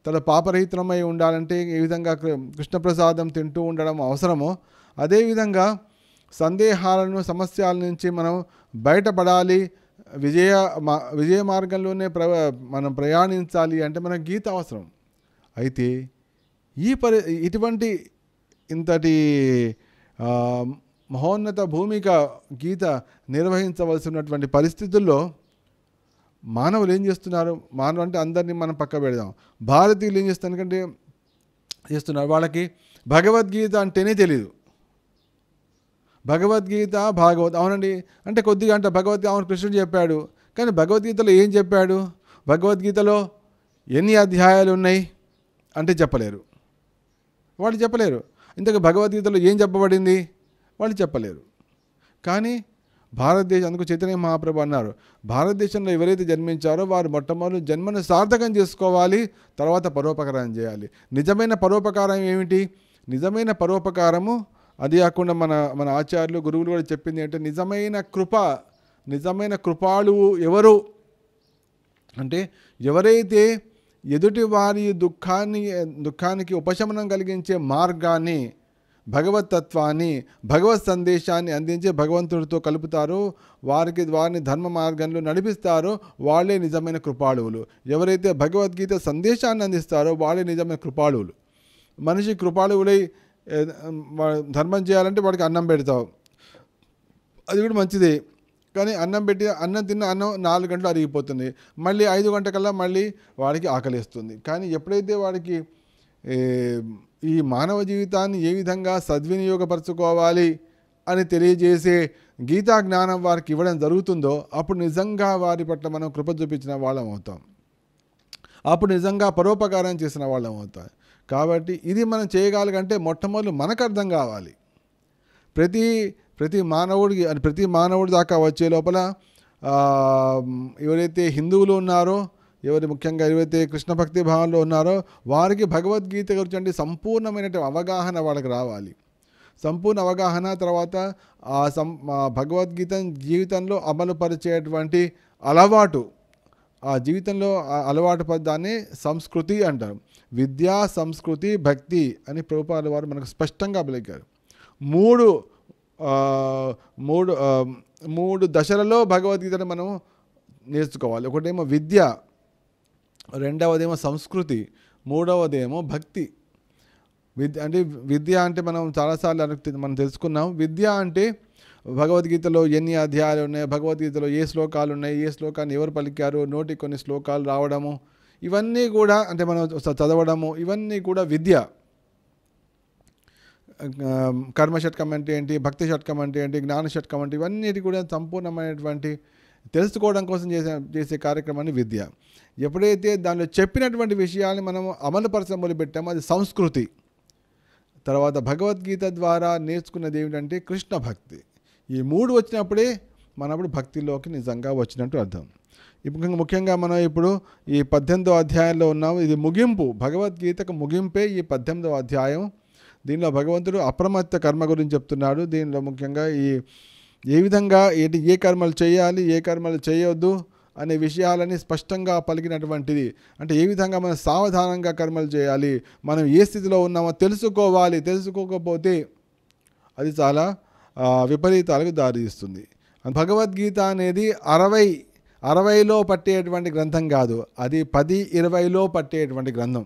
S1: తన పాపరహితమై ఉండాలంటే ఏ విధంగా కృష్ణప్రసాదం తింటూ ఉండడం అవసరమో అదేవిధంగా సందేహాలను సమస్యల నుంచి మనం బయటపడాలి విజయ విజయ మార్గంలోనే ప్ర మనం ప్రయాణించాలి అంటే మనకు గీత అవసరం అయితే ఈ పరి ఇటువంటి ఇంతటి మహోన్నత భూమిక గీత నిర్వహించవలసినటువంటి పరిస్థితుల్లో మానవులు ఏం చేస్తున్నారు మానవులు అంటే అందరినీ మనం పక్క పెడదాం భారతీయులు ఏం చేస్తారు ఎందుకంటే చేస్తున్నారు వాళ్ళకి భగవద్గీత అంటేనే తెలియదు భగవద్గీత భాగవత్ అవునండి అంటే కొద్దిగా అంటే భగవద్గీత అవును కృష్ణుడు చెప్పాడు కానీ భగవద్గీతలో ఏం చెప్పాడు భగవద్గీతలో ఎన్ని అధ్యాయాలు ఉన్నాయి అంటే చెప్పలేరు వాళ్ళు చెప్పలేరు ఇంతకు భగవద్గీతలో ఏం చెప్పబడింది వాళ్ళు చెప్పలేరు కానీ భారతదేశం అందుకు చైతన్య మహాప్రభు అన్నారు భారతదేశంలో ఎవరైతే జన్మించారో వారు మొట్టమొదటి జన్మను సార్థకం చేసుకోవాలి తర్వాత పరోపకారం చేయాలి నిజమైన పరోపకారం ఏమిటి నిజమైన పరోపకారము అది కాకుండా మన మన ఆచార్యులు గురువులు కూడా చెప్పింది అంటే నిజమైన కృప నిజమైన కృపాళువు ఎవరు అంటే ఎవరైతే ఎదుటి వారి దుఃఖాన్ని దుఃఖానికి ఉపశమనం కలిగించే మార్గాన్ని భగవత్ తత్వాన్ని భగవత్ సందేశాన్ని అందించే భగవంతుడితో కలుపుతారో వారికి వారిని ధర్మ మార్గంలో నడిపిస్తారో వాళ్ళే నిజమైన కృపాళువులు ఎవరైతే భగవద్గీత సందేశాన్ని అందిస్తారో వాళ్ళే నిజమైన కృపాళువులు మనిషి కృపాళువులై ధర్మం చేయాలంటే వాడికి అన్నం పెడతావు అది కూడా మంచిది కానీ అన్నం పెట్టి అన్నం తిన్న అన్నం నాలుగు గంటలు అరిగిపోతుంది మళ్ళీ ఐదు గంటకల్లా మళ్ళీ వాడికి ఆకలిస్తుంది కానీ ఎప్పుడైతే వాడికి ఈ మానవ జీవితాన్ని ఏ విధంగా సద్వినియోగపరచుకోవాలి అని తెలియజేసే గీతా జ్ఞానం వారికి ఇవ్వడం జరుగుతుందో అప్పుడు నిజంగా వారి పట్ల మనం కృప చూపించిన వాళ్ళం అవుతాం అప్పుడు నిజంగా పరోపకారం చేసిన వాళ్ళం అవుతాం కాబట్టి ఇది మనం చేయగలగంటే మొట్టమొదటి మనకు అర్థం కావాలి ప్రతి ప్రతి మానవుడికి ప్రతి మానవుడి దాకా వచ్చే లోపల ఎవరైతే హిందువులు ఉన్నారో ఎవరి ముఖ్యంగా ఎవరైతే కృష్ణ భక్తి భావంలో ఉన్నారో వారికి భగవద్గీత గురించి సంపూర్ణమైనటువంటి అవగాహన వాళ్ళకి రావాలి సంపూర్ణ అవగాహన తర్వాత ఆ సం భగవద్గీత జీవితంలో అమలు పరిచేటువంటి అలవాటు ఆ జీవితంలో అలవాటు పడ్డాన్ని సంస్కృతి అంటారు విద్యా సంస్కృతి భక్తి అని ప్రభుపాద వారు మనకు స్పష్టంగా పలికారు మూడు మూడు మూడు దశలలో భగవద్గీతను మనం నేర్చుకోవాలి ఒకటేమో విద్య రెండవదేమో సంస్కృతి మూడవదేమో భక్తి విద్య అంటే విద్య అంటే మనం చాలాసార్లు అను మనం తెలుసుకున్నాం విద్య అంటే భగవద్గీతలో ఎన్ని అధ్యాయాలు ఉన్నాయి భగవద్గీతలో ఏ శ్లోకాలు ఉన్నాయి ఏ శ్లోకాన్ని ఎవరు పలికారు నోటి కొన్ని శ్లోకాలు రావడము ఇవన్నీ కూడా అంటే మనం చదవడము ఇవన్నీ కూడా విద్య కర్మ షట్కం అంటే ఏంటి భక్తి షట్కం అంటే ఏంటి జ్ఞాన షట్కం అంటే ఇవన్నీ కూడా సంపూర్ణమైనటువంటి తెలుసుకోవడం కోసం చేసే చేసే కార్యక్రమాన్ని విద్య ఎప్పుడైతే దానిలో చెప్పినటువంటి విషయాన్ని మనం అమలుపరచడం మొదలుపెట్టామో అది సంస్కృతి తర్వాత భగవద్గీత ద్వారా నేర్చుకున్నది ఏమిటంటే కృష్ణ భక్తి ఈ మూడు వచ్చినప్పుడే మనప్పుడు భక్తిలోకి నిజంగా వచ్చినట్టు అర్థం ఇప్పుడు ముఖ్యంగా మనం ఇప్పుడు ఈ పద్దెనిమిదో అధ్యాయంలో ఉన్నాము ఇది ముగింపు భగవద్గీతకు ముగింపే ఈ పద్దెనిమిదో అధ్యాయం దీనిలో భగవంతుడు అప్రమత్త కర్మ గురించి చెప్తున్నాడు దీనిలో ముఖ్యంగా ఈ ఏ విధంగా ఏంటి ఏ కర్మలు చేయాలి ఏ కర్మలు చేయొద్దు అనే విషయాలని స్పష్టంగా పలికినటువంటిది అంటే ఏ విధంగా మనం సావధానంగా కర్మలు చేయాలి మనం ఏ స్థితిలో ఉన్నామో తెలుసుకోవాలి తెలుసుకోకపోతే అది చాలా విపరీతాలకు దారితీస్తుంది భగవద్గీత అనేది అరవై అరవైలో పట్టేటువంటి గ్రంథం కాదు అది పది ఇరవైలో పట్టేటువంటి గ్రంథం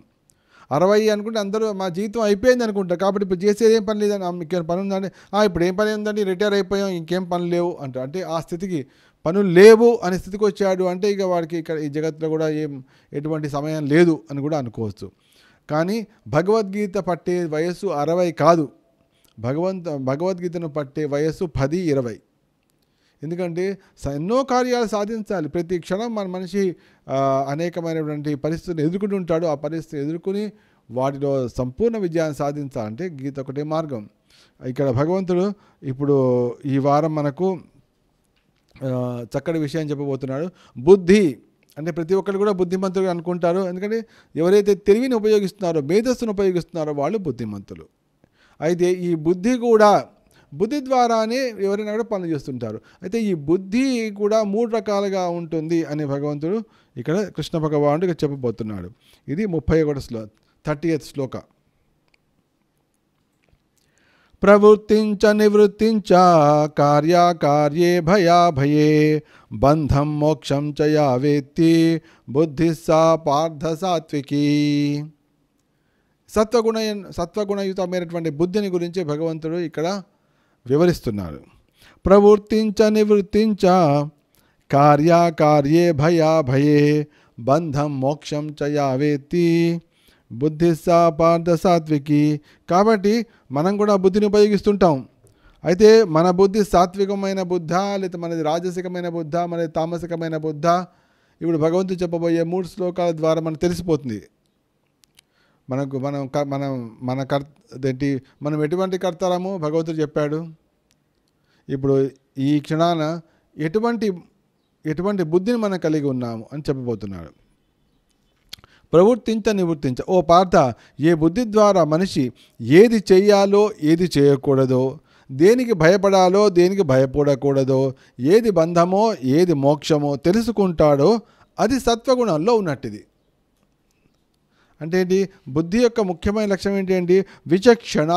S1: అరవై అనుకుంటే అందరూ మా జీవితం అయిపోయింది అనుకుంటారు కాబట్టి ఇప్పుడు చేసేది ఏం పని లేదని ఇంకేం పని ఉందండి ఇప్పుడు ఏం పని ఉందండి రిటైర్ అయిపోయాం ఇంకేం పని లేవు అంటారు అంటే ఆ స్థితికి పనులు లేవు అనే స్థితికి వచ్చాడు అంటే ఇక వాడికి ఇక్కడ ఈ జగత్తులో కూడా ఏం ఎటువంటి సమయం లేదు అని కూడా అనుకోవచ్చు కానీ భగవద్గీత పట్టే వయస్సు అరవై కాదు భగవంత భగవద్గీతను పట్టే వయస్సు పది ఇరవై ఎందుకంటే ఎన్నో కార్యాలు సాధించాలి ప్రతి క్షణం మన మనిషి అనేకమైనటువంటి పరిస్థితులు ఎదుర్కొని ఉంటాడు ఆ పరిస్థితిని ఎదుర్కొని వాటిలో సంపూర్ణ విజయాన్ని సాధించాలంటే గీత ఒకటే మార్గం ఇక్కడ భగవంతుడు ఇప్పుడు ఈ వారం మనకు చక్కటి విషయం చెప్పబోతున్నాడు బుద్ధి అంటే ప్రతి ఒక్కరు కూడా బుద్ధిమంతులు అనుకుంటారు ఎందుకంటే ఎవరైతే తెలివిని ఉపయోగిస్తున్నారో మేధస్సును ఉపయోగిస్తున్నారో వాళ్ళు బుద్ధిమంతులు అయితే ఈ బుద్ధి కూడా బుద్ధి ద్వారానే ఎవరైనా కూడా పనులు చేస్తుంటారు అయితే ఈ బుద్ధి కూడా మూడు రకాలుగా ఉంటుంది అని భగవంతుడు ఇక్కడ కృష్ణ భగవానుడు ఇక్కడ చెప్పబోతున్నాడు ఇది ముప్పై ఒకటి శ్లో థర్టీ ఎయిత్ శ్లోక ప్రవృత్తించ నివృత్తించ కార్యాకార్యే భయాభయే బంధం మోక్షం చేత్తి బుద్ధి సా పార్థ సాత్వికీ సత్వగుణ సత్వగుణయుతమైనటువంటి బుద్ధిని గురించి భగవంతుడు ఇక్కడ వివరిస్తున్నారు ప్రవర్తించ నివృత్తించ కార్యాకార్యే భయా భయే బంధం మోక్షం చయావేతి బుద్ధి పార్థ సాత్వికి కాబట్టి మనం కూడా బుద్ధిని ఉపయోగిస్తుంటాం అయితే మన బుద్ధి సాత్వికమైన బుద్ధ లేదా మనది రాజసికమైన బుద్ధ మనది తామసికమైన బుద్ధ ఇప్పుడు భగవంతుడు చెప్పబోయే మూడు శ్లోకాల ద్వారా మనకు తెలిసిపోతుంది మనకు మనం మనం మన కర్తేంటి మనం ఎటువంటి కర్తలము భగవంతుడు చెప్పాడు ఇప్పుడు ఈ క్షణాన ఎటువంటి ఎటువంటి బుద్ధిని మనం కలిగి ఉన్నాము అని చెప్పబోతున్నాడు ప్రవర్తించ నివృత్తించ ఓ పార్థ ఏ బుద్ధి ద్వారా మనిషి ఏది చేయాలో ఏది చేయకూడదో దేనికి భయపడాలో దేనికి భయపడకూడదో ఏది బంధమో ఏది మోక్షమో తెలుసుకుంటాడో అది సత్వగుణంలో ఉన్నట్టుది అంటే ఏంటి బుద్ధి యొక్క ముఖ్యమైన లక్ష్యం ఏంటి అండి విచక్షణ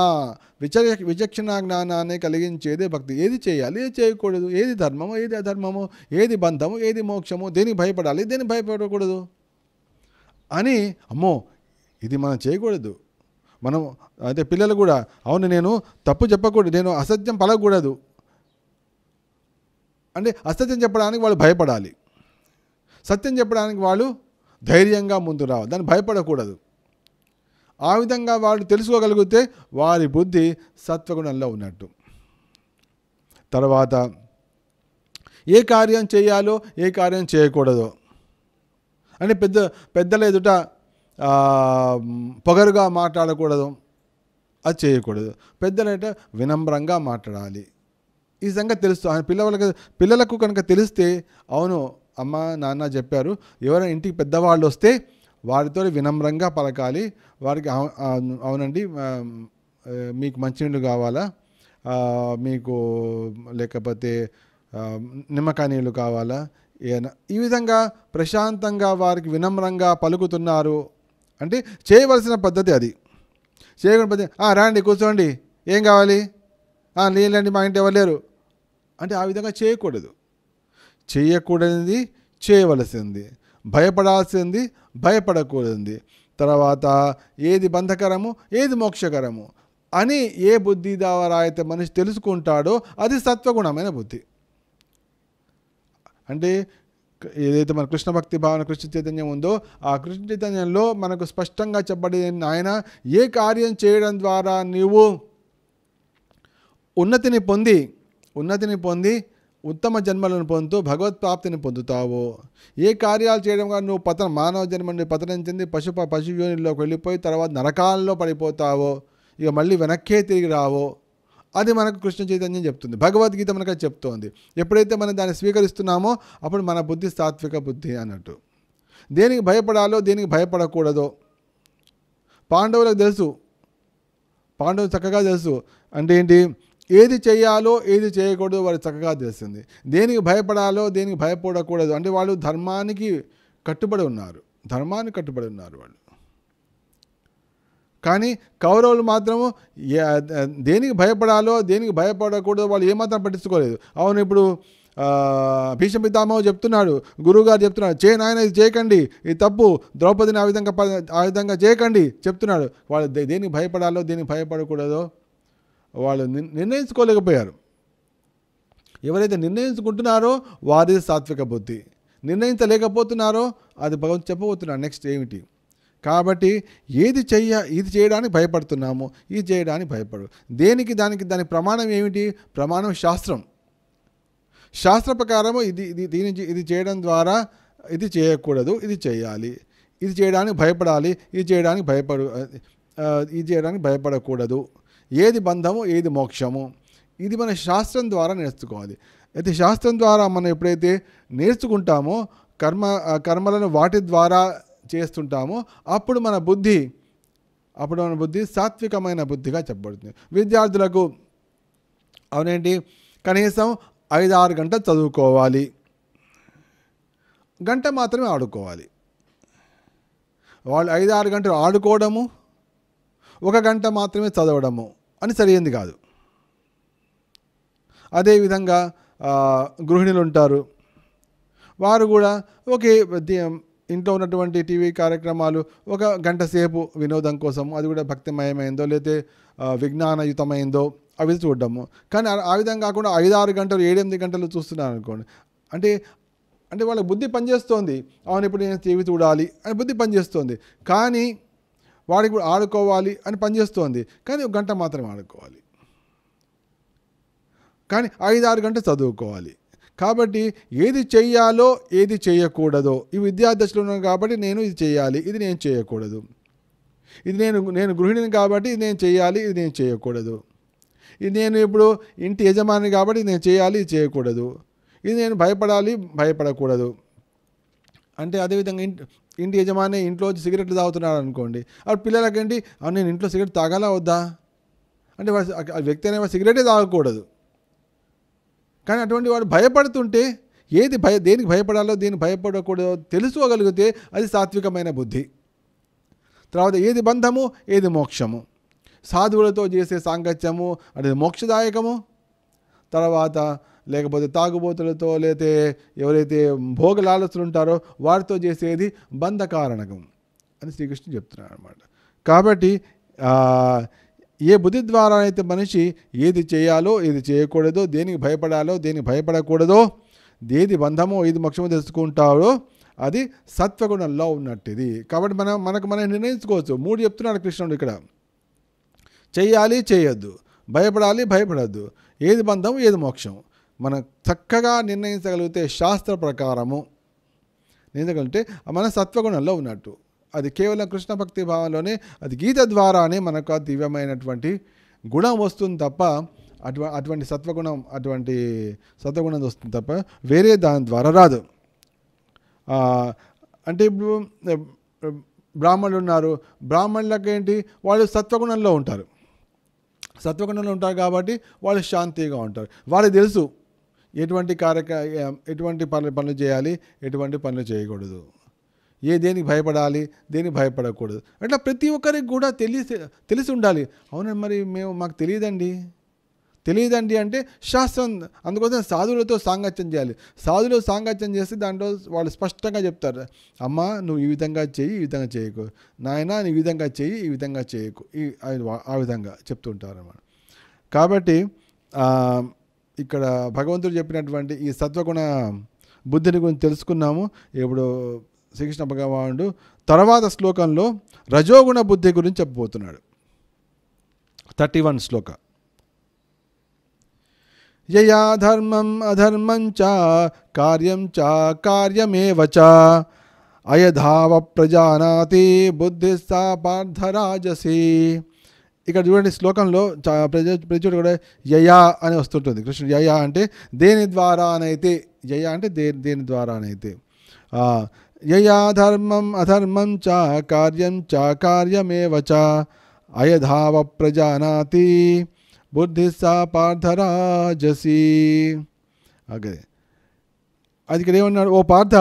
S1: విచ విచక్షణ జ్ఞానాన్ని కలిగించేదే భక్తి ఏది చేయాలి ఏది చేయకూడదు ఏది ధర్మము ఏది అధర్మము ఏది బంధము ఏది మోక్షము దేనికి భయపడాలి దేనికి భయపడకూడదు అని అమ్మో ఇది మనం చేయకూడదు మనం అయితే పిల్లలు కూడా అవును నేను తప్పు చెప్పకూడదు నేను అసత్యం పలకూడదు అంటే అసత్యం చెప్పడానికి వాళ్ళు భయపడాలి సత్యం చెప్పడానికి వాళ్ళు ధైర్యంగా ముందు రావాలి దాన్ని భయపడకూడదు ఆ విధంగా వాళ్ళు తెలుసుకోగలిగితే వారి బుద్ధి సత్వగుణంలో ఉన్నట్టు తర్వాత ఏ కార్యం చేయాలో ఏ కార్యం చేయకూడదో అని పెద్ద పెద్దల ఎదుట పొగరుగా మాట్లాడకూడదు అది చేయకూడదు పెద్దలంటే వినమ్రంగా మాట్లాడాలి ఈ సంగతి తెలుస్తూ ఆయన పిల్లవాళ్ళకి పిల్లలకు కనుక తెలిస్తే అవును అమ్మ నాన్న చెప్పారు ఎవరైనా ఇంటికి పెద్దవాళ్ళు వస్తే వారితో వినమ్రంగా పలకాలి వారికి అవునండి మీకు మంచినీళ్ళు కావాలా మీకు లేకపోతే నిమ్మకాయ నీళ్ళు కావాలా ఈ విధంగా ప్రశాంతంగా వారికి వినమ్రంగా పలుకుతున్నారు అంటే చేయవలసిన పద్ధతి అది చేయకుండా పద్ధతి రాండి కూర్చోండి ఏం కావాలి నీళ్ళండి మా ఇంటి ఎవరు లేరు అంటే ఆ విధంగా చేయకూడదు చేయకూడనిది చేయవలసింది భయపడాల్సింది భయపడకూడదు తర్వాత ఏది బంధకరము ఏది మోక్షకరము అని ఏ బుద్ధి ద్వారా అయితే మనిషి తెలుసుకుంటాడో అది సత్వగుణమైన బుద్ధి అంటే ఏదైతే మన కృష్ణ భక్తి భావన కృష్ణ చైతన్యం ఉందో ఆ కృష్ణ చైతన్యంలో మనకు స్పష్టంగా చెప్పబడింది ఆయన ఏ కార్యం చేయడం ద్వారా నీవు ఉన్నతిని పొంది ఉన్నతిని పొంది ఉత్తమ జన్మలను పొందుతూ భగవత్ప్రాప్తిని పొందుతావు ఏ కార్యాలు చేయడం కానీ నువ్వు పతన మానవ జన్మని పతనం చెంది పశు పశు యోనిలోకి వెళ్ళిపోయి తర్వాత నరకాలలో పడిపోతావో ఇక మళ్ళీ వెనక్కే తిరిగి రావో అది మనకు కృష్ణ చైతన్యం చెప్తుంది భగవద్గీత మనకు చెప్తోంది ఎప్పుడైతే మనం దాన్ని స్వీకరిస్తున్నామో అప్పుడు మన బుద్ధి సాత్విక బుద్ధి అన్నట్టు దేనికి భయపడాలో దేనికి భయపడకూడదో పాండవులకు తెలుసు పాండవులు చక్కగా తెలుసు అంటే ఏంటి ఏది చేయాలో ఏది చేయకూడదో వారు చక్కగా తెలిసింది దేనికి భయపడాలో దేనికి భయపడకూడదు అంటే వాళ్ళు ధర్మానికి కట్టుబడి ఉన్నారు ధర్మానికి కట్టుబడి ఉన్నారు వాళ్ళు కానీ కౌరవులు మాత్రము దేనికి భయపడాలో దేనికి భయపడకూడదో వాళ్ళు ఏమాత్రం పట్టించుకోలేదు అవును ఇప్పుడు భీష్మ పితామహ చెప్తున్నాడు గురువుగారు చెప్తున్నాడు చే నాయన ఇది చేయకండి ఇది తప్పు ద్రౌపదిని ఆ విధంగా ఆ విధంగా చేయకండి చెప్తున్నాడు వాళ్ళు దేనికి భయపడాలో దేనికి భయపడకూడదో వాళ్ళు నిర్ణయించుకోలేకపోయారు ఎవరైతే నిర్ణయించుకుంటున్నారో వారి సాత్విక బుద్ధి నిర్ణయించలేకపోతున్నారో అది భగవంతు చెప్పబోతున్నాడు నెక్స్ట్ ఏమిటి కాబట్టి ఏది చెయ్య ఇది చేయడానికి భయపడుతున్నాము ఇది చేయడానికి భయపడు దేనికి దానికి దాని ప్రమాణం ఏమిటి ప్రమాణం శాస్త్రం శాస్త్ర ప్రకారము ఇది ఇది దీని ఇది చేయడం ద్వారా ఇది చేయకూడదు ఇది చేయాలి ఇది చేయడానికి భయపడాలి ఇది చేయడానికి భయపడు ఇది చేయడానికి భయపడకూడదు ఏది బంధము ఏది మోక్షము ఇది మన శాస్త్రం ద్వారా నేర్చుకోవాలి అయితే శాస్త్రం ద్వారా మనం ఎప్పుడైతే నేర్చుకుంటామో కర్మ కర్మలను వాటి ద్వారా చేస్తుంటామో అప్పుడు మన బుద్ధి అప్పుడు మన బుద్ధి సాత్వికమైన బుద్ధిగా చెప్పబడుతుంది విద్యార్థులకు అవునేంటి కనీసం ఐదు ఆరు గంటలు చదువుకోవాలి గంట మాత్రమే ఆడుకోవాలి వాళ్ళు ఐదు ఆరు గంటలు ఆడుకోవడము ఒక గంట మాత్రమే చదవడము అని సరైనది కాదు అదేవిధంగా గృహిణులు ఉంటారు వారు కూడా ఒకే ఇంట్లో ఉన్నటువంటి టీవీ కార్యక్రమాలు ఒక గంట సేపు వినోదం కోసం అది కూడా భక్తిమయమైందో లేతే విజ్ఞానయుతమైందో అవి చూడడము కానీ ఆ విధంగా కాకుండా ఐదు ఆరు గంటలు ఏడెనిమిది గంటలు చూస్తున్నారు అనుకోండి అంటే అంటే వాళ్ళ బుద్ధి పనిచేస్తోంది అవును ఇప్పుడు నేను టీవీ చూడాలి అని బుద్ధి పనిచేస్తోంది కానీ వాడికి కూడా ఆడుకోవాలి అని పనిచేస్తోంది కానీ ఒక గంట మాత్రమే ఆడుకోవాలి కానీ ఐదు ఆరు గంటలు చదువుకోవాలి కాబట్టి ఏది చేయాలో ఏది చేయకూడదో ఈ విద్యార్థులు ఉన్నాను కాబట్టి నేను ఇది చేయాలి ఇది నేను చేయకూడదు ఇది నేను నేను గృహిణిని కాబట్టి ఇది నేను చేయాలి ఇది నేను చేయకూడదు ఇది నేను ఇప్పుడు ఇంటి యజమాని కాబట్టి నేను చేయాలి ఇది చేయకూడదు ఇది నేను భయపడాలి భయపడకూడదు అంటే అదేవిధంగా ఇంటి యజమాని ఇంట్లో వచ్చి సిగరెట్లు తాగుతున్నాడు అనుకోండి వాడు పిల్లలకేంటి అవును నేను ఇంట్లో సిగరెట్ తాగాలా వద్దా అంటే వాడు వ్యక్తి అనేవా సిగరెటే తాగకూడదు కానీ అటువంటి వాడు భయపడుతుంటే ఏది భయ దేనికి భయపడాలో దేనికి భయపడకూడదో తెలుసుకోగలిగితే అది సాత్వికమైన బుద్ధి తర్వాత ఏది బంధము ఏది మోక్షము సాధువులతో చేసే సాంగత్యము అది మోక్షదాయకము తర్వాత లేకపోతే తాగుబోతులతో లేతే ఎవరైతే భోగలాలసులు ఉంటారో వారితో చేసేది బంధకారణకం అని శ్రీకృష్ణుడు చెప్తున్నాడు అనమాట కాబట్టి ఏ బుద్ధి ద్వారా అయితే మనిషి ఏది చేయాలో ఏది చేయకూడదో దేనికి భయపడాలో దేనికి భయపడకూడదో ఏది బంధమో ఏది మోక్షమో తెలుసుకుంటాడో అది సత్వగుణంలో ఉన్నట్టుది కాబట్టి మనం మనకు మనం నిర్ణయించుకోవచ్చు మూడు చెప్తున్నాడు కృష్ణుడు ఇక్కడ చేయాలి చేయొద్దు భయపడాలి భయపడద్దు ఏది బంధం ఏది మోక్షం మనం చక్కగా నిర్ణయించగలిగితే శాస్త్ర ప్రకారము నిర్ణయించగలిగితే మన సత్వగుణంలో ఉన్నట్టు అది కేవలం కృష్ణ భక్తి భావంలోనే అది గీత ద్వారానే మనకు దివ్యమైనటువంటి గుణం వస్తుంది తప్ప అటు అటువంటి సత్వగుణం అటువంటి సత్వగుణం వస్తుంది తప్ప వేరే దాని ద్వారా రాదు అంటే ఇప్పుడు బ్రాహ్మణులు ఉన్నారు బ్రాహ్మణులకు ఏంటి వాళ్ళు సత్వగుణంలో ఉంటారు సత్వగుణంలో ఉంటారు కాబట్టి వాళ్ళు శాంతిగా ఉంటారు వాళ్ళకి తెలుసు ఎటువంటి కార్యక ఎటువంటి పనులు పనులు చేయాలి ఎటువంటి పనులు చేయకూడదు ఏ దేనికి భయపడాలి దేనికి భయపడకూడదు అట్లా ప్రతి ఒక్కరికి కూడా తెలిసి తెలిసి ఉండాలి అవునండి మరి మేము మాకు తెలియదండి తెలియదండి అంటే శాస్త్రం అందుకోసం సాధువులతో సాంగత్యం చేయాలి సాధువులు సాంగత్యం చేస్తే దాంట్లో వాళ్ళు స్పష్టంగా చెప్తారు అమ్మ నువ్వు ఈ విధంగా చేయి ఈ విధంగా చేయకు నాయన ఈ విధంగా చేయి ఈ విధంగా చేయకు ఈ ఆ విధంగా చెప్తుంటారు అన్నమాట కాబట్టి ఇక్కడ భగవంతుడు చెప్పినటువంటి ఈ సత్వగుణ బుద్ధిని గురించి తెలుసుకున్నాము ఇప్పుడు శ్రీకృష్ణ భగవానుడు తర్వాత శ్లోకంలో రజోగుణ బుద్ధి గురించి చెప్పబోతున్నాడు థర్టీ వన్ శ్లోక యయా ధర్మం అధర్మం చ కార్యం చ కార్యమేవ అయధావ ప్రజానాతి బుద్ధిస్తా పార్థరాజసీ ఇక్కడ చూడండి శ్లోకంలో ప్రజుడు కూడా యయా అని వస్తుంటుంది కృష్ణుడు యయా అంటే దేని ద్వారా అనైతే యయా అంటే దే దేని ద్వారా అనైతే యయా ధర్మం అధర్మం చ కార్యం చ కార్యమేవ చ అయధావ ప్రజానాతి బుద్ధి సా పార్థరాజసి అగదే అది ఇక్కడ ఏమన్నాడు ఓ పార్థ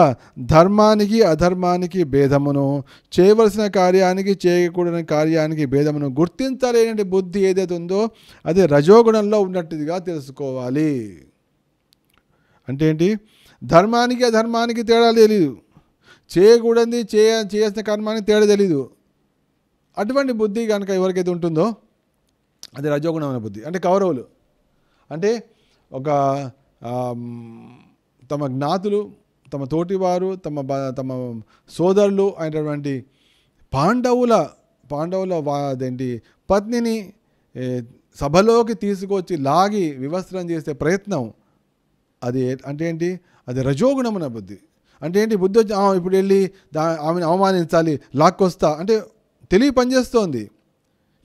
S1: ధర్మానికి అధర్మానికి భేదమును చేయవలసిన కార్యానికి చేయకూడని కార్యానికి భేదమును గుర్తించలేని బుద్ధి ఏదైతే ఉందో అది రజోగుణంలో ఉన్నట్టుగా తెలుసుకోవాలి అంటే ఏంటి ధర్మానికి అధర్మానికి తేడా తెలీదు చేయకూడనిది చేయ చేయాల్సిన కర్మానికి తేడా తెలీదు అటువంటి బుద్ధి కనుక ఎవరికైతే ఉంటుందో అది రజోగుణమైన బుద్ధి అంటే కౌరవులు అంటే ఒక తమ జ్ఞాతులు తమ తోటివారు తమ తమ సోదరులు అయినటువంటి పాండవుల పాండవుల అదేంటి పత్నిని సభలోకి తీసుకొచ్చి లాగి వివస్త్రం చేసే ప్రయత్నం అది అంటే ఏంటి అది రజోగుణమున బుద్ధి అంటే ఏంటి బుద్ధి వచ్చి ఇప్పుడు వెళ్ళి దా ఆమెను అవమానించాలి లాక్కొస్తా అంటే తెలివి పనిచేస్తోంది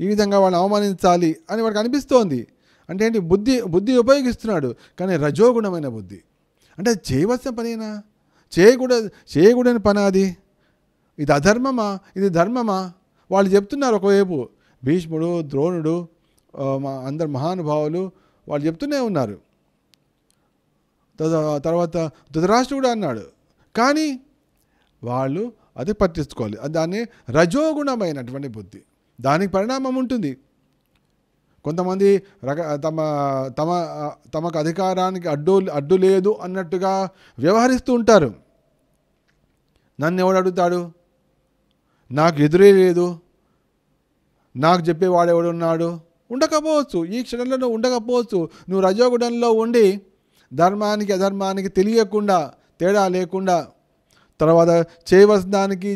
S1: ఈ విధంగా వాళ్ళని అవమానించాలి అని వాడికి అనిపిస్తోంది అంటే ఏంటి బుద్ధి బుద్ధి ఉపయోగిస్తున్నాడు కానీ రజోగుణమైన బుద్ధి అంటే అది చేయవలసిన పనేనా చేయకూడదు చేయకూడని పని అది ఇది అధర్మమా ఇది ధర్మమా వాళ్ళు చెప్తున్నారు ఒకవైపు భీష్ముడు ద్రోణుడు అందరు మహానుభావులు వాళ్ళు చెప్తూనే ఉన్నారు తర్వాత ధృతరాష్ట్రుడు కూడా అన్నాడు కానీ వాళ్ళు అది పట్టించుకోవాలి దాన్ని రజోగుణమైనటువంటి బుద్ధి దానికి పరిణామం ఉంటుంది కొంతమంది రక తమ తమ తమకు అధికారానికి అడ్డు అడ్డు లేదు అన్నట్టుగా వ్యవహరిస్తూ ఉంటారు నన్ను ఎవడు అడుగుతాడు నాకు ఎదురే లేదు నాకు చెప్పేవాడు ఎవడున్నాడు ఉండకపోవచ్చు ఈ క్షణంలో నువ్వు ఉండకపోవచ్చు నువ్వు రజోగుణంలో ఉండి ధర్మానికి అధర్మానికి తెలియకుండా తేడా లేకుండా తర్వాత చేయవలసిన దానికి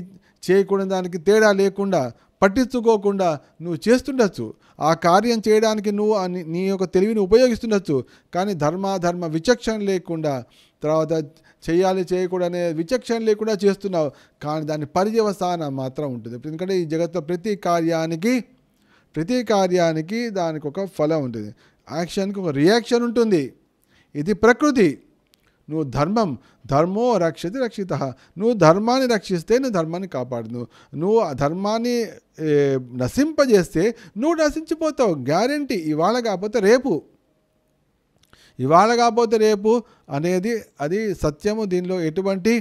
S1: చేయకూడని దానికి తేడా లేకుండా పట్టించుకోకుండా నువ్వు చేస్తుండొచ్చు ఆ కార్యం చేయడానికి నువ్వు నీ యొక్క తెలివిని ఉపయోగిస్తుండొచ్చు కానీ ధర్మాధర్మ విచక్షణ లేకుండా తర్వాత చేయాలి చేయకూడనే విచక్షణ లేకుండా చేస్తున్నావు కానీ దాని పర్యవసాన మాత్రం ఉంటుంది ఎందుకంటే ఈ జగత్తులో ప్రతి కార్యానికి ప్రతి కార్యానికి దానికి ఒక ఫలం ఉంటుంది యాక్షన్కి ఒక రియాక్షన్ ఉంటుంది ఇది ప్రకృతి నువ్వు ధర్మం ధర్మో రక్షతి రక్షిత నువ్వు ధర్మాన్ని రక్షిస్తే నువ్వు ధర్మాన్ని కాపాడును నువ్వు ఆ ధర్మాన్ని నశింపజేస్తే నువ్వు నశించిపోతావు గ్యారంటీ ఇవాళ కాకపోతే రేపు ఇవాళ కాకపోతే రేపు అనేది అది సత్యము దీనిలో ఎటువంటి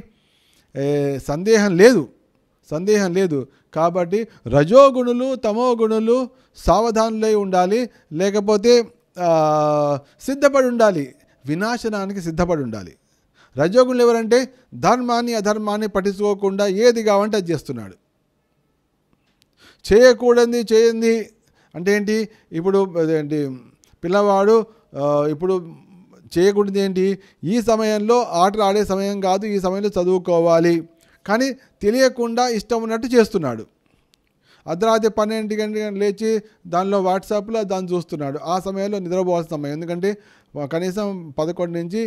S1: సందేహం లేదు సందేహం లేదు కాబట్టి రజోగుణులు తమో గుణులు సావధానులై ఉండాలి లేకపోతే సిద్ధపడి ఉండాలి వినాశనానికి సిద్ధపడి ఉండాలి రజోగుణులు ఎవరంటే ధర్మాన్ని అధర్మాన్ని పట్టించుకోకుండా ఏది కావంటే అది చేస్తున్నాడు చేయకూడని చేయంది అంటే ఏంటి ఇప్పుడు ఏంటి పిల్లవాడు ఇప్పుడు చేయకూడదు ఏంటి ఈ సమయంలో ఆటలు ఆడే సమయం కాదు ఈ సమయంలో చదువుకోవాలి కానీ తెలియకుండా ఇష్టం ఉన్నట్టు చేస్తున్నాడు అర్ధరాత్రి పన్నెండు గంటల లేచి దానిలో వాట్సాప్లో దాన్ని చూస్తున్నాడు ఆ సమయంలో నిద్రపోవాల్సిన సమయం ఎందుకంటే కనీసం పదకొండు నుంచి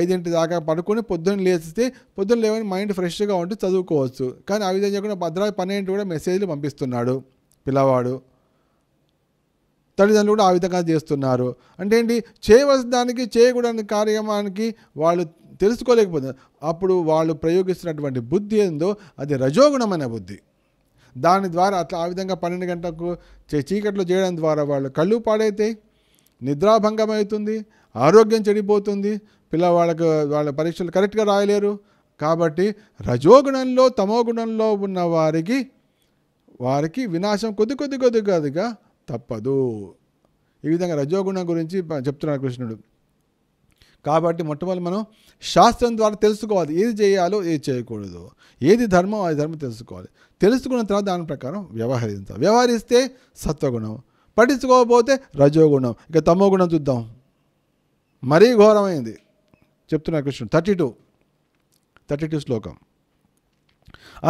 S1: ఐదింటి దాకా పడుకొని పొద్దున్న లేస్తే పొద్దున్న లేవని మైండ్ ఫ్రెష్గా ఉంటే చదువుకోవచ్చు కానీ ఆ విధంగా కూడా భద్రాద్రి పన్నెండు కూడా మెసేజ్లు పంపిస్తున్నాడు పిల్లవాడు తల్లిదండ్రులు కూడా ఆ విధంగా చేస్తున్నారు అంటే ఏంటి చేయవలసిన దానికి చేయకూడని కార్యక్రమానికి వాళ్ళు తెలుసుకోలేకపోతున్నారు అప్పుడు వాళ్ళు ప్రయోగిస్తున్నటువంటి బుద్ధి ఏందో అది రజోగుణమైన బుద్ధి దాని ద్వారా అట్లా ఆ విధంగా పన్నెండు గంటలకు చీకట్లు చేయడం ద్వారా వాళ్ళు కళ్ళు పాడైతే నిద్రాభంగం అవుతుంది ఆరోగ్యం చెడిపోతుంది పిల్లవాళ్ళకు వాళ్ళ పరీక్షలు కరెక్ట్గా రాయలేరు కాబట్టి రజోగుణంలో తమోగుణంలో ఉన్న వారికి వారికి వినాశం కొద్ది కొద్ది కొద్ది కొద్దిగా తప్పదు ఈ విధంగా రజోగుణం గురించి చెప్తున్నాడు కృష్ణుడు కాబట్టి మొట్టమొదటి మనం శాస్త్రం ద్వారా తెలుసుకోవాలి ఏది చేయాలో ఏది చేయకూడదు ఏది ధర్మం అది ధర్మం తెలుసుకోవాలి తెలుసుకున్న తర్వాత దాని ప్రకారం వ్యవహరించాలి వ్యవహరిస్తే సత్వగుణం పట్టించుకోకపోతే రజోగుణం ఇక తమో గుణం చూద్దాం మరీ ఘోరమైంది చెప్తున్నాడు కృష్ణుడు థర్టీ టూ థర్టీ టూ శ్లోకం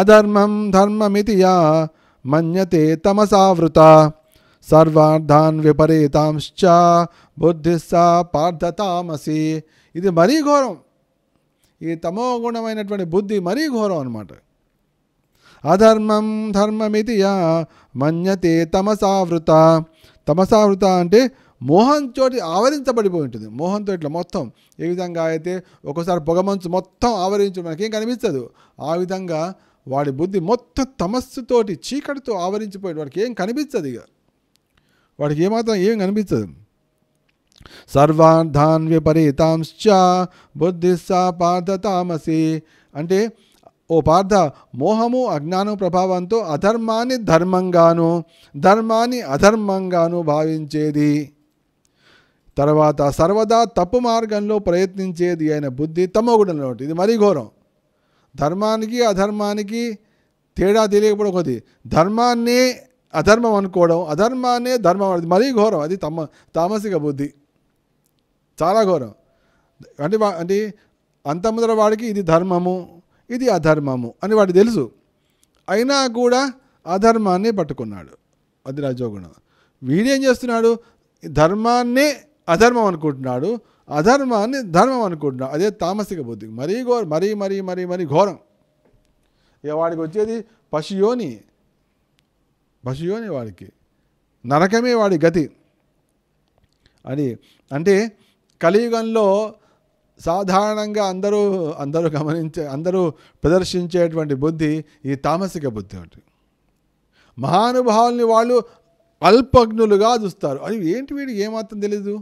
S1: అధర్మం ధర్మమితి యా మన్యతే తమసావృత సర్వార్థాన్ విపరీతాంశ్చ బుద్ధిస్సా పార్థతామసి ఇది మరీ ఘోరం ఈ తమోగుణమైనటువంటి బుద్ధి మరీ ఘోరం అనమాట అధర్మం ధర్మమితి యా మన్యతే తమసావృత తమసావృత అంటే మోహంతో ఆవరించబడిపోయి ఉంటుంది మోహంతో ఇట్లా మొత్తం ఏ విధంగా అయితే పొగ పొగమంచు మొత్తం ఆవరించు మనకేం కనిపించదు ఆ విధంగా వాడి బుద్ధి మొత్తం తమస్సుతోటి చీకటితో ఆవరించిపోయి వాడికి ఏం కనిపిస్తుంది ఇక వాడికి ఏమాత్రం ఏం కనిపిస్తుంది సర్వార్థాన్ విపరీతాంశ్చ బుద్ధిస్సా పార్థ తామసి అంటే ఓ పార్థ మోహము అజ్ఞానం ప్రభావంతో అధర్మాన్ని ధర్మంగాను ధర్మాన్ని అధర్మంగాను భావించేది తర్వాత సర్వదా తప్పు మార్గంలో ప్రయత్నించేది అయిన బుద్ధి తమోగుడంలో ఇది మరీ ఘోరం ధర్మానికి అధర్మానికి తేడా తెలియకపోవడం ఒకటి ధర్మాన్నే అధర్మం అనుకోవడం అధర్మాన్నే ధర్మం అది మరీ ఘోరం అది తమ తామసిక బుద్ధి చాలా ఘోరం అంటే వా అంటే అంత ముందర వాడికి ఇది ధర్మము ఇది అధర్మము అని వాడికి తెలుసు అయినా కూడా అధర్మాన్ని పట్టుకున్నాడు అది రజోగుణం వీడేం చేస్తున్నాడు ధర్మాన్నే అధర్మం అనుకుంటున్నాడు అధర్మాన్ని ధర్మం అనుకుంటున్నాడు అదే తామసిక బుద్ధి మరీ ఘోరం మరీ మరీ మరీ మరీ ఘోరం ఇక వాడికి వచ్చేది పశుయోని పశుయోని వాడికి నరకమే వాడి గతి అది అంటే కలియుగంలో సాధారణంగా అందరూ అందరూ గమనించే అందరూ ప్రదర్శించేటువంటి బుద్ధి ఈ తామసిక బుద్ధి ఒకటి మహానుభావుల్ని వాళ్ళు అల్పజ్ఞులుగా చూస్తారు అది ఏంటి వీడికి ఏమాత్రం తెలీదు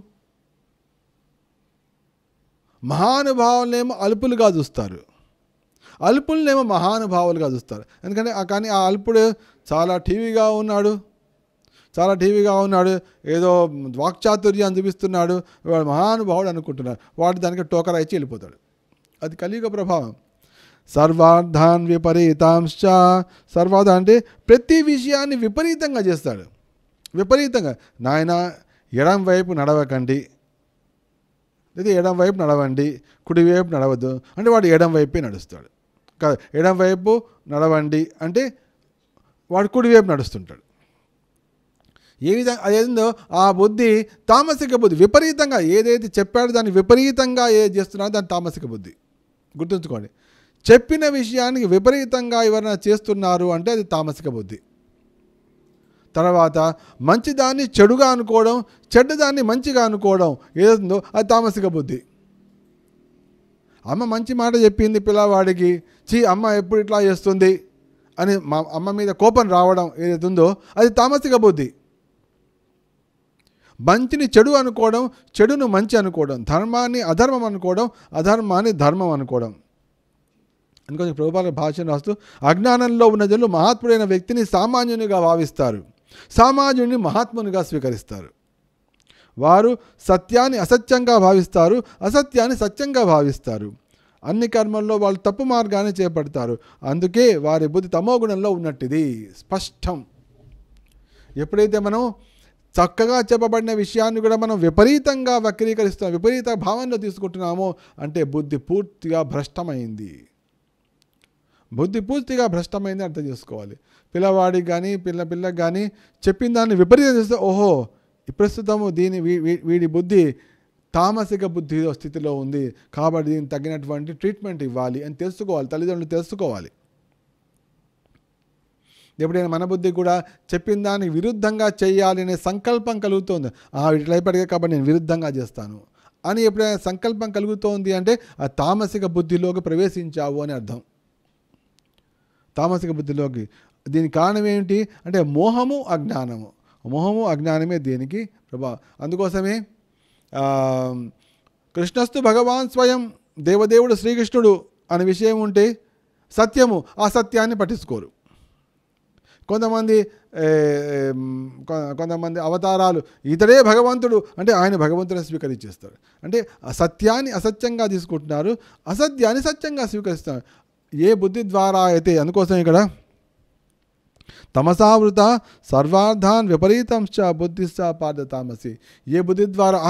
S1: మహానుభావులనేమో అల్పులుగా చూస్తారు అల్పులనేమో మహానుభావులుగా చూస్తారు ఎందుకంటే కానీ ఆ అల్పుడు చాలా టీవీగా ఉన్నాడు చాలా టీవీగా ఉన్నాడు ఏదో వాక్చాతుర్యం చూపిస్తున్నాడు వాడు మహానుభావుడు అనుకుంటున్నాడు వాడు దానికి టోకర్ ఇచ్చి వెళ్ళిపోతాడు అది కలియుగ ప్రభావం సర్వార్థాన్ విపరీతాంశ సర్వార్థ అంటే ప్రతి విషయాన్ని విపరీతంగా చేస్తాడు విపరీతంగా నాయన ఎడం వైపు నడవకండి లేదా ఎడం వైపు నడవండి కుడివైపు నడవద్దు అంటే వాడు ఎడం వైపే నడుస్తాడు కాదు ఎడం వైపు నడవండి అంటే వాడు కుడివైపు నడుస్తుంటాడు ఏ విధంగా అదేందో ఆ బుద్ధి తామసిక బుద్ధి విపరీతంగా ఏదైతే చెప్పాడో దాన్ని విపరీతంగా ఏ చేస్తున్నారో దాని తామసిక బుద్ధి గుర్తుంచుకోండి చెప్పిన విషయానికి విపరీతంగా ఎవరైనా చేస్తున్నారు అంటే అది తామసిక బుద్ధి తర్వాత మంచిదాన్ని చెడుగా అనుకోవడం చెడ్డదాన్ని మంచిగా అనుకోవడం ఏదో అది తామసిక బుద్ధి అమ్మ మంచి మాట చెప్పింది పిల్లవాడికి చీ అమ్మ ఎప్పుడు ఇట్లా చేస్తుంది అని మా అమ్మ మీద కోపం రావడం ఏదైతే ఉందో అది తామసిక బుద్ధి మంచిని చెడు అనుకోవడం చెడును మంచి అనుకోవడం ధర్మాన్ని అధర్మం అనుకోవడం అధర్మాన్ని ధర్మం అనుకోవడం అందుకని ప్రభుపాల భాషను రాస్తూ అజ్ఞానంలో ఉన్న జనులు మహాత్ముడైన వ్యక్తిని సామాన్యునిగా భావిస్తారు సామాన్యుని మహాత్మునిగా స్వీకరిస్తారు వారు సత్యాన్ని అసత్యంగా భావిస్తారు అసత్యాన్ని సత్యంగా భావిస్తారు అన్ని కర్మల్లో వాళ్ళు తప్పు మార్గాన్ని చేపడతారు అందుకే వారి బుద్ధి తమోగుణంలో ఉన్నట్టిది స్పష్టం ఎప్పుడైతే మనం చక్కగా చెప్పబడిన విషయాన్ని కూడా మనం విపరీతంగా వక్రీకరిస్తున్నాం విపరీత భావనలో తీసుకుంటున్నాము అంటే బుద్ధి పూర్తిగా భ్రష్టమైంది బుద్ధి పూర్తిగా భ్రష్టమైంది అర్థం చేసుకోవాలి పిల్లవాడికి కానీ పిల్ల పిల్లకి కానీ చెప్పిన దాన్ని విపరీతం చేస్తే ఓహో ప్రస్తుతము దీని వీడి బుద్ధి తామసిక బుద్ధి స్థితిలో ఉంది కాబట్టి దీనికి తగినటువంటి ట్రీట్మెంట్ ఇవ్వాలి అని తెలుసుకోవాలి తల్లిదండ్రులు తెలుసుకోవాలి ఎప్పుడైనా మన బుద్ధి కూడా చెప్పిన దానికి విరుద్ధంగా అనే సంకల్పం కలుగుతోంది ఇట్లా అయిపోయాయి కాబట్టి నేను విరుద్ధంగా చేస్తాను అని ఎప్పుడైనా సంకల్పం కలుగుతోంది అంటే ఆ తామసిక బుద్ధిలోకి ప్రవేశించావు అని అర్థం తామసిక బుద్ధిలోకి దీని కారణం ఏమిటి అంటే మోహము అజ్ఞానము మోహము అజ్ఞానమే దీనికి ప్రభా అందుకోసమే కృష్ణస్తు భగవాన్ స్వయం దేవదేవుడు శ్రీకృష్ణుడు అనే విషయం ఉంటే సత్యము ఆ సత్యాన్ని పట్టించుకోరు కొంతమంది కొంతమంది అవతారాలు ఇతడే భగవంతుడు అంటే ఆయన భగవంతుని స్వీకరించేస్తాడు అంటే సత్యాన్ని అసత్యంగా తీసుకుంటున్నారు అసత్యాన్ని సత్యంగా స్వీకరిస్తున్నారు ఏ బుద్ధి ద్వారా అయితే అందుకోసం ఇక్కడ తమసావృత సర్వార్థాన్ విపరీతంశ బుద్ధిశ పార్థ తామసి ఏ బుద్ధి ద్వారా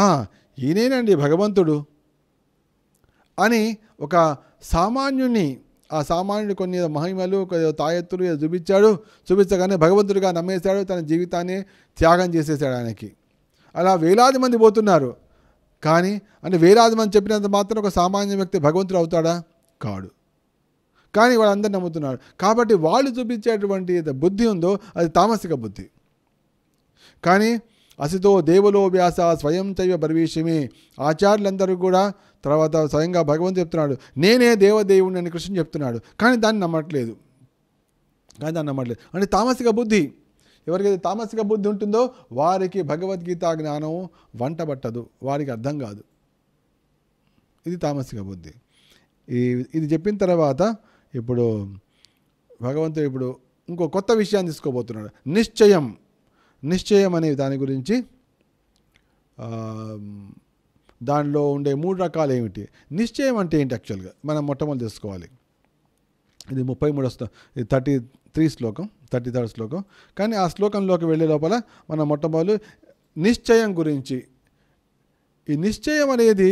S1: ఈయనేనండి భగవంతుడు అని ఒక సామాన్యుని ఆ సామాన్యుడు కొన్ని మహిమలు తాయెత్తులు చూపించాడు చూపించగానే భగవంతుడిగా నమ్మేశాడు తన జీవితాన్ని త్యాగం చేసేసాడు ఆయనకి అలా వేలాది మంది పోతున్నారు కానీ అంటే వేలాది మంది చెప్పినంత మాత్రం ఒక సామాన్య వ్యక్తి భగవంతుడు అవుతాడా కాడు కానీ వాళ్ళందరూ నమ్ముతున్నారు కాబట్టి వాళ్ళు చూపించేటువంటి బుద్ధి ఉందో అది తామసిక బుద్ధి కానీ అసితో దేవలో వ్యాస స్వయం చైవ పరివేశమే ఆచార్యులందరూ కూడా తర్వాత స్వయంగా భగవంతు చెప్తున్నాడు నేనే దేవదేవుడిని అని కృష్ణుని చెప్తున్నాడు కానీ దాన్ని నమ్మట్లేదు కానీ దాన్ని నమ్మట్లేదు అంటే తామసిక బుద్ధి ఎవరికైతే తామసిక బుద్ధి ఉంటుందో వారికి భగవద్గీత జ్ఞానం వంట పట్టదు వారికి అర్థం కాదు ఇది తామసిక బుద్ధి ఈ ఇది చెప్పిన తర్వాత ఇప్పుడు భగవంతుడు ఇప్పుడు ఇంకో కొత్త విషయాన్ని తీసుకోబోతున్నాడు నిశ్చయం నిశ్చయం అనే దాని గురించి దానిలో ఉండే మూడు రకాలు ఏమిటి నిశ్చయం అంటే ఏంటి యాక్చువల్గా మనం మొట్టమొదటి తెలుసుకోవాలి ఇది ముప్పై మూడు ఇది థర్టీ త్రీ శ్లోకం థర్టీ థర్డ్ శ్లోకం కానీ ఆ శ్లోకంలోకి వెళ్ళే లోపల మన మొట్టమొదటి నిశ్చయం గురించి ఈ నిశ్చయం అనేది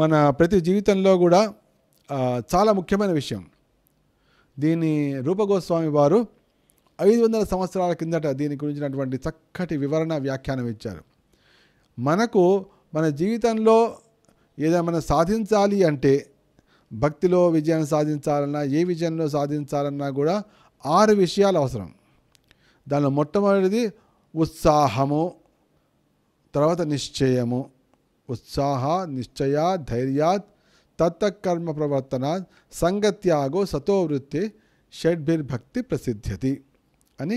S1: మన ప్రతి జీవితంలో కూడా చాలా ముఖ్యమైన విషయం దీని రూపగోస్వామి వారు ఐదు వందల సంవత్సరాల కిందట దీని గురించినటువంటి చక్కటి వివరణ వ్యాఖ్యానం ఇచ్చారు మనకు మన జీవితంలో ఏదైనా మనం సాధించాలి అంటే భక్తిలో విజయాన్ని సాధించాలన్నా ఏ విజయంలో సాధించాలన్నా కూడా ఆరు విషయాలు అవసరం దానిలో మొట్టమొదటిది ఉత్సాహము తర్వాత నిశ్చయము ఉత్సాహ నిశ్చయ ధైర్యాత్ తత్తకర్మ ప్రవర్తన సంగత్యాగో సతోవృత్తి షడ్భిర్భక్తి ప్రసిద్ధ్యతి అని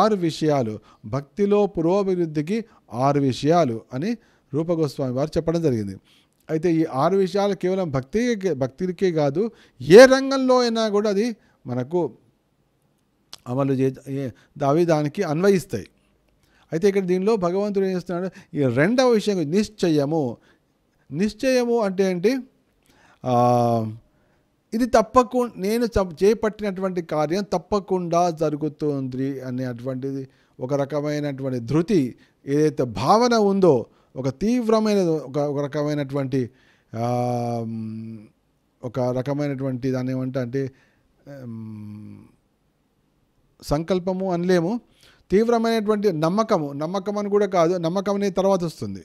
S1: ఆరు విషయాలు భక్తిలో పురోభివృద్ధికి ఆరు విషయాలు అని రూపగోస్వామి వారు చెప్పడం జరిగింది అయితే ఈ ఆరు విషయాలు కేవలం భక్తి భక్తికే కాదు ఏ రంగంలో అయినా కూడా అది మనకు అమలు చే అవి దానికి అన్వయిస్తాయి అయితే ఇక్కడ దీనిలో భగవంతుడు ఏం చేస్తున్నాడు ఈ రెండవ విషయం నిశ్చయము నిశ్చయము అంటే ఏంటి ఇది తప్పకుండా నేను చేపట్టినటువంటి కార్యం తప్పకుండా జరుగుతుంది అనేటువంటిది ఒక రకమైనటువంటి ధృతి ఏదైతే భావన ఉందో ఒక తీవ్రమైన ఒక ఒక రకమైనటువంటి ఒక రకమైనటువంటి దాన్ని ఏమంటే అంటే సంకల్పము అనలేము తీవ్రమైనటువంటి నమ్మకము నమ్మకం అని కూడా కాదు నమ్మకం అనేది తర్వాత వస్తుంది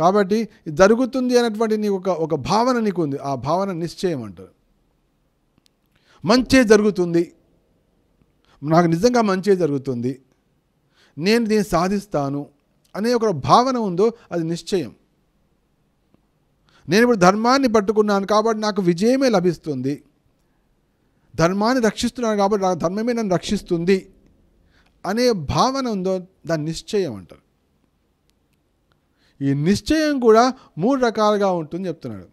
S1: కాబట్టి జరుగుతుంది అనేటువంటి నీకు ఒక ఒక భావన నీకు ఉంది ఆ భావన నిశ్చయం అంటారు మంచే జరుగుతుంది నాకు నిజంగా మంచే జరుగుతుంది నేను దీన్ని సాధిస్తాను అనే ఒక భావన ఉందో అది నిశ్చయం నేను ఇప్పుడు ధర్మాన్ని పట్టుకున్నాను కాబట్టి నాకు విజయమే లభిస్తుంది ధర్మాన్ని రక్షిస్తున్నాను కాబట్టి ధర్మమే నన్ను రక్షిస్తుంది అనే భావన ఉందో దాని నిశ్చయం అంటారు ఈ నిశ్చయం కూడా మూడు రకాలుగా ఉంటుంది చెప్తున్నాడు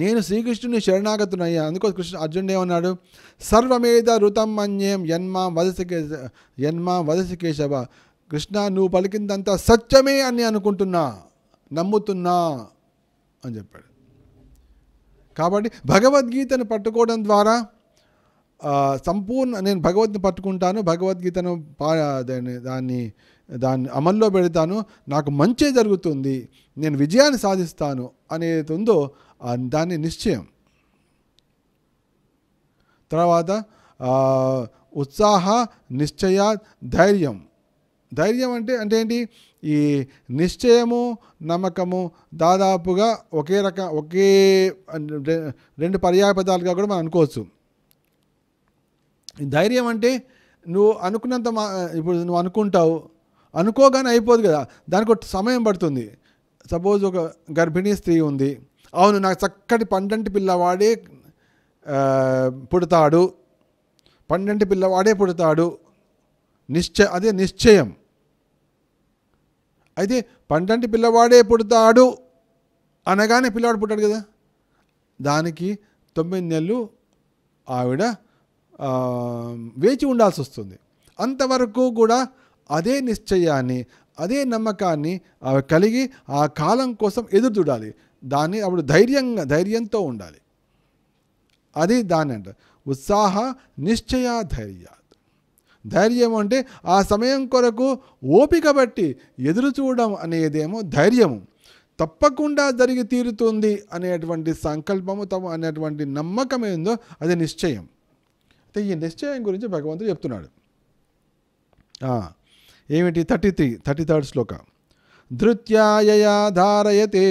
S1: నేను శ్రీకృష్ణుని శరణాగతునయ్యా అందుకో కృష్ణ అర్జునుడు ఏమన్నాడు సర్వమేధ ఋతం మన్యం యన్మా వదసి యన్మా వదసి కేశవ కృష్ణ నువ్వు పలికిందంతా సత్యమే అని అనుకుంటున్నా నమ్ముతున్నా అని చెప్పాడు కాబట్టి భగవద్గీతను పట్టుకోవడం ద్వారా సంపూర్ణ నేను భగవద్ని పట్టుకుంటాను భగవద్గీతను దాన్ని దాన్ని దాన్ని అమల్లో పెడతాను నాకు మంచి జరుగుతుంది నేను విజయాన్ని సాధిస్తాను అనేది ఉందో దాన్ని నిశ్చయం తర్వాత ఉత్సాహ నిశ్చయ ధైర్యం ధైర్యం అంటే అంటే ఏంటి ఈ నిశ్చయము నమ్మకము దాదాపుగా ఒకే రక ఒకే రెండు పర్యాయ పదాలుగా కూడా మనం అనుకోవచ్చు ధైర్యం అంటే నువ్వు అనుకున్నంత మా ఇప్పుడు నువ్వు అనుకుంటావు అనుకోగానే అయిపోదు కదా దానికి ఒక సమయం పడుతుంది సపోజ్ ఒక గర్భిణీ స్త్రీ ఉంది అవును నాకు చక్కటి పండంటి పిల్లవాడే పుడతాడు పండంటి పిల్లవాడే పుడతాడు నిశ్చయ అదే నిశ్చయం అయితే పండంటి పిల్లవాడే పుడతాడు అనగానే పిల్లవాడు పుట్టాడు కదా దానికి తొమ్మిది నెలలు ఆవిడ వేచి ఉండాల్సి వస్తుంది అంతవరకు కూడా అదే నిశ్చయాన్ని అదే నమ్మకాన్ని ఆవి కలిగి ఆ కాలం కోసం ఎదురు చూడాలి దాన్ని ఆవిడ ధైర్యంగా ధైర్యంతో ఉండాలి అది దాని అంట ఉత్సాహ నిశ్చయ ధైర్య ధైర్యం అంటే ఆ సమయం కొరకు ఓపిక బట్టి ఎదురు చూడడం అనేదేమో ధైర్యము తప్పకుండా జరిగి తీరుతుంది అనేటువంటి సంకల్పము తమ అనేటువంటి నమ్మకం ఏందో అది నిశ్చయం అయితే ఈ నిశ్చయం గురించి భగవంతుడు చెప్తున్నాడు ఏమిటి థర్టీ త్రీ థర్టీ థర్డ్ శ్లోక ధృత్యాయయా ధారయతే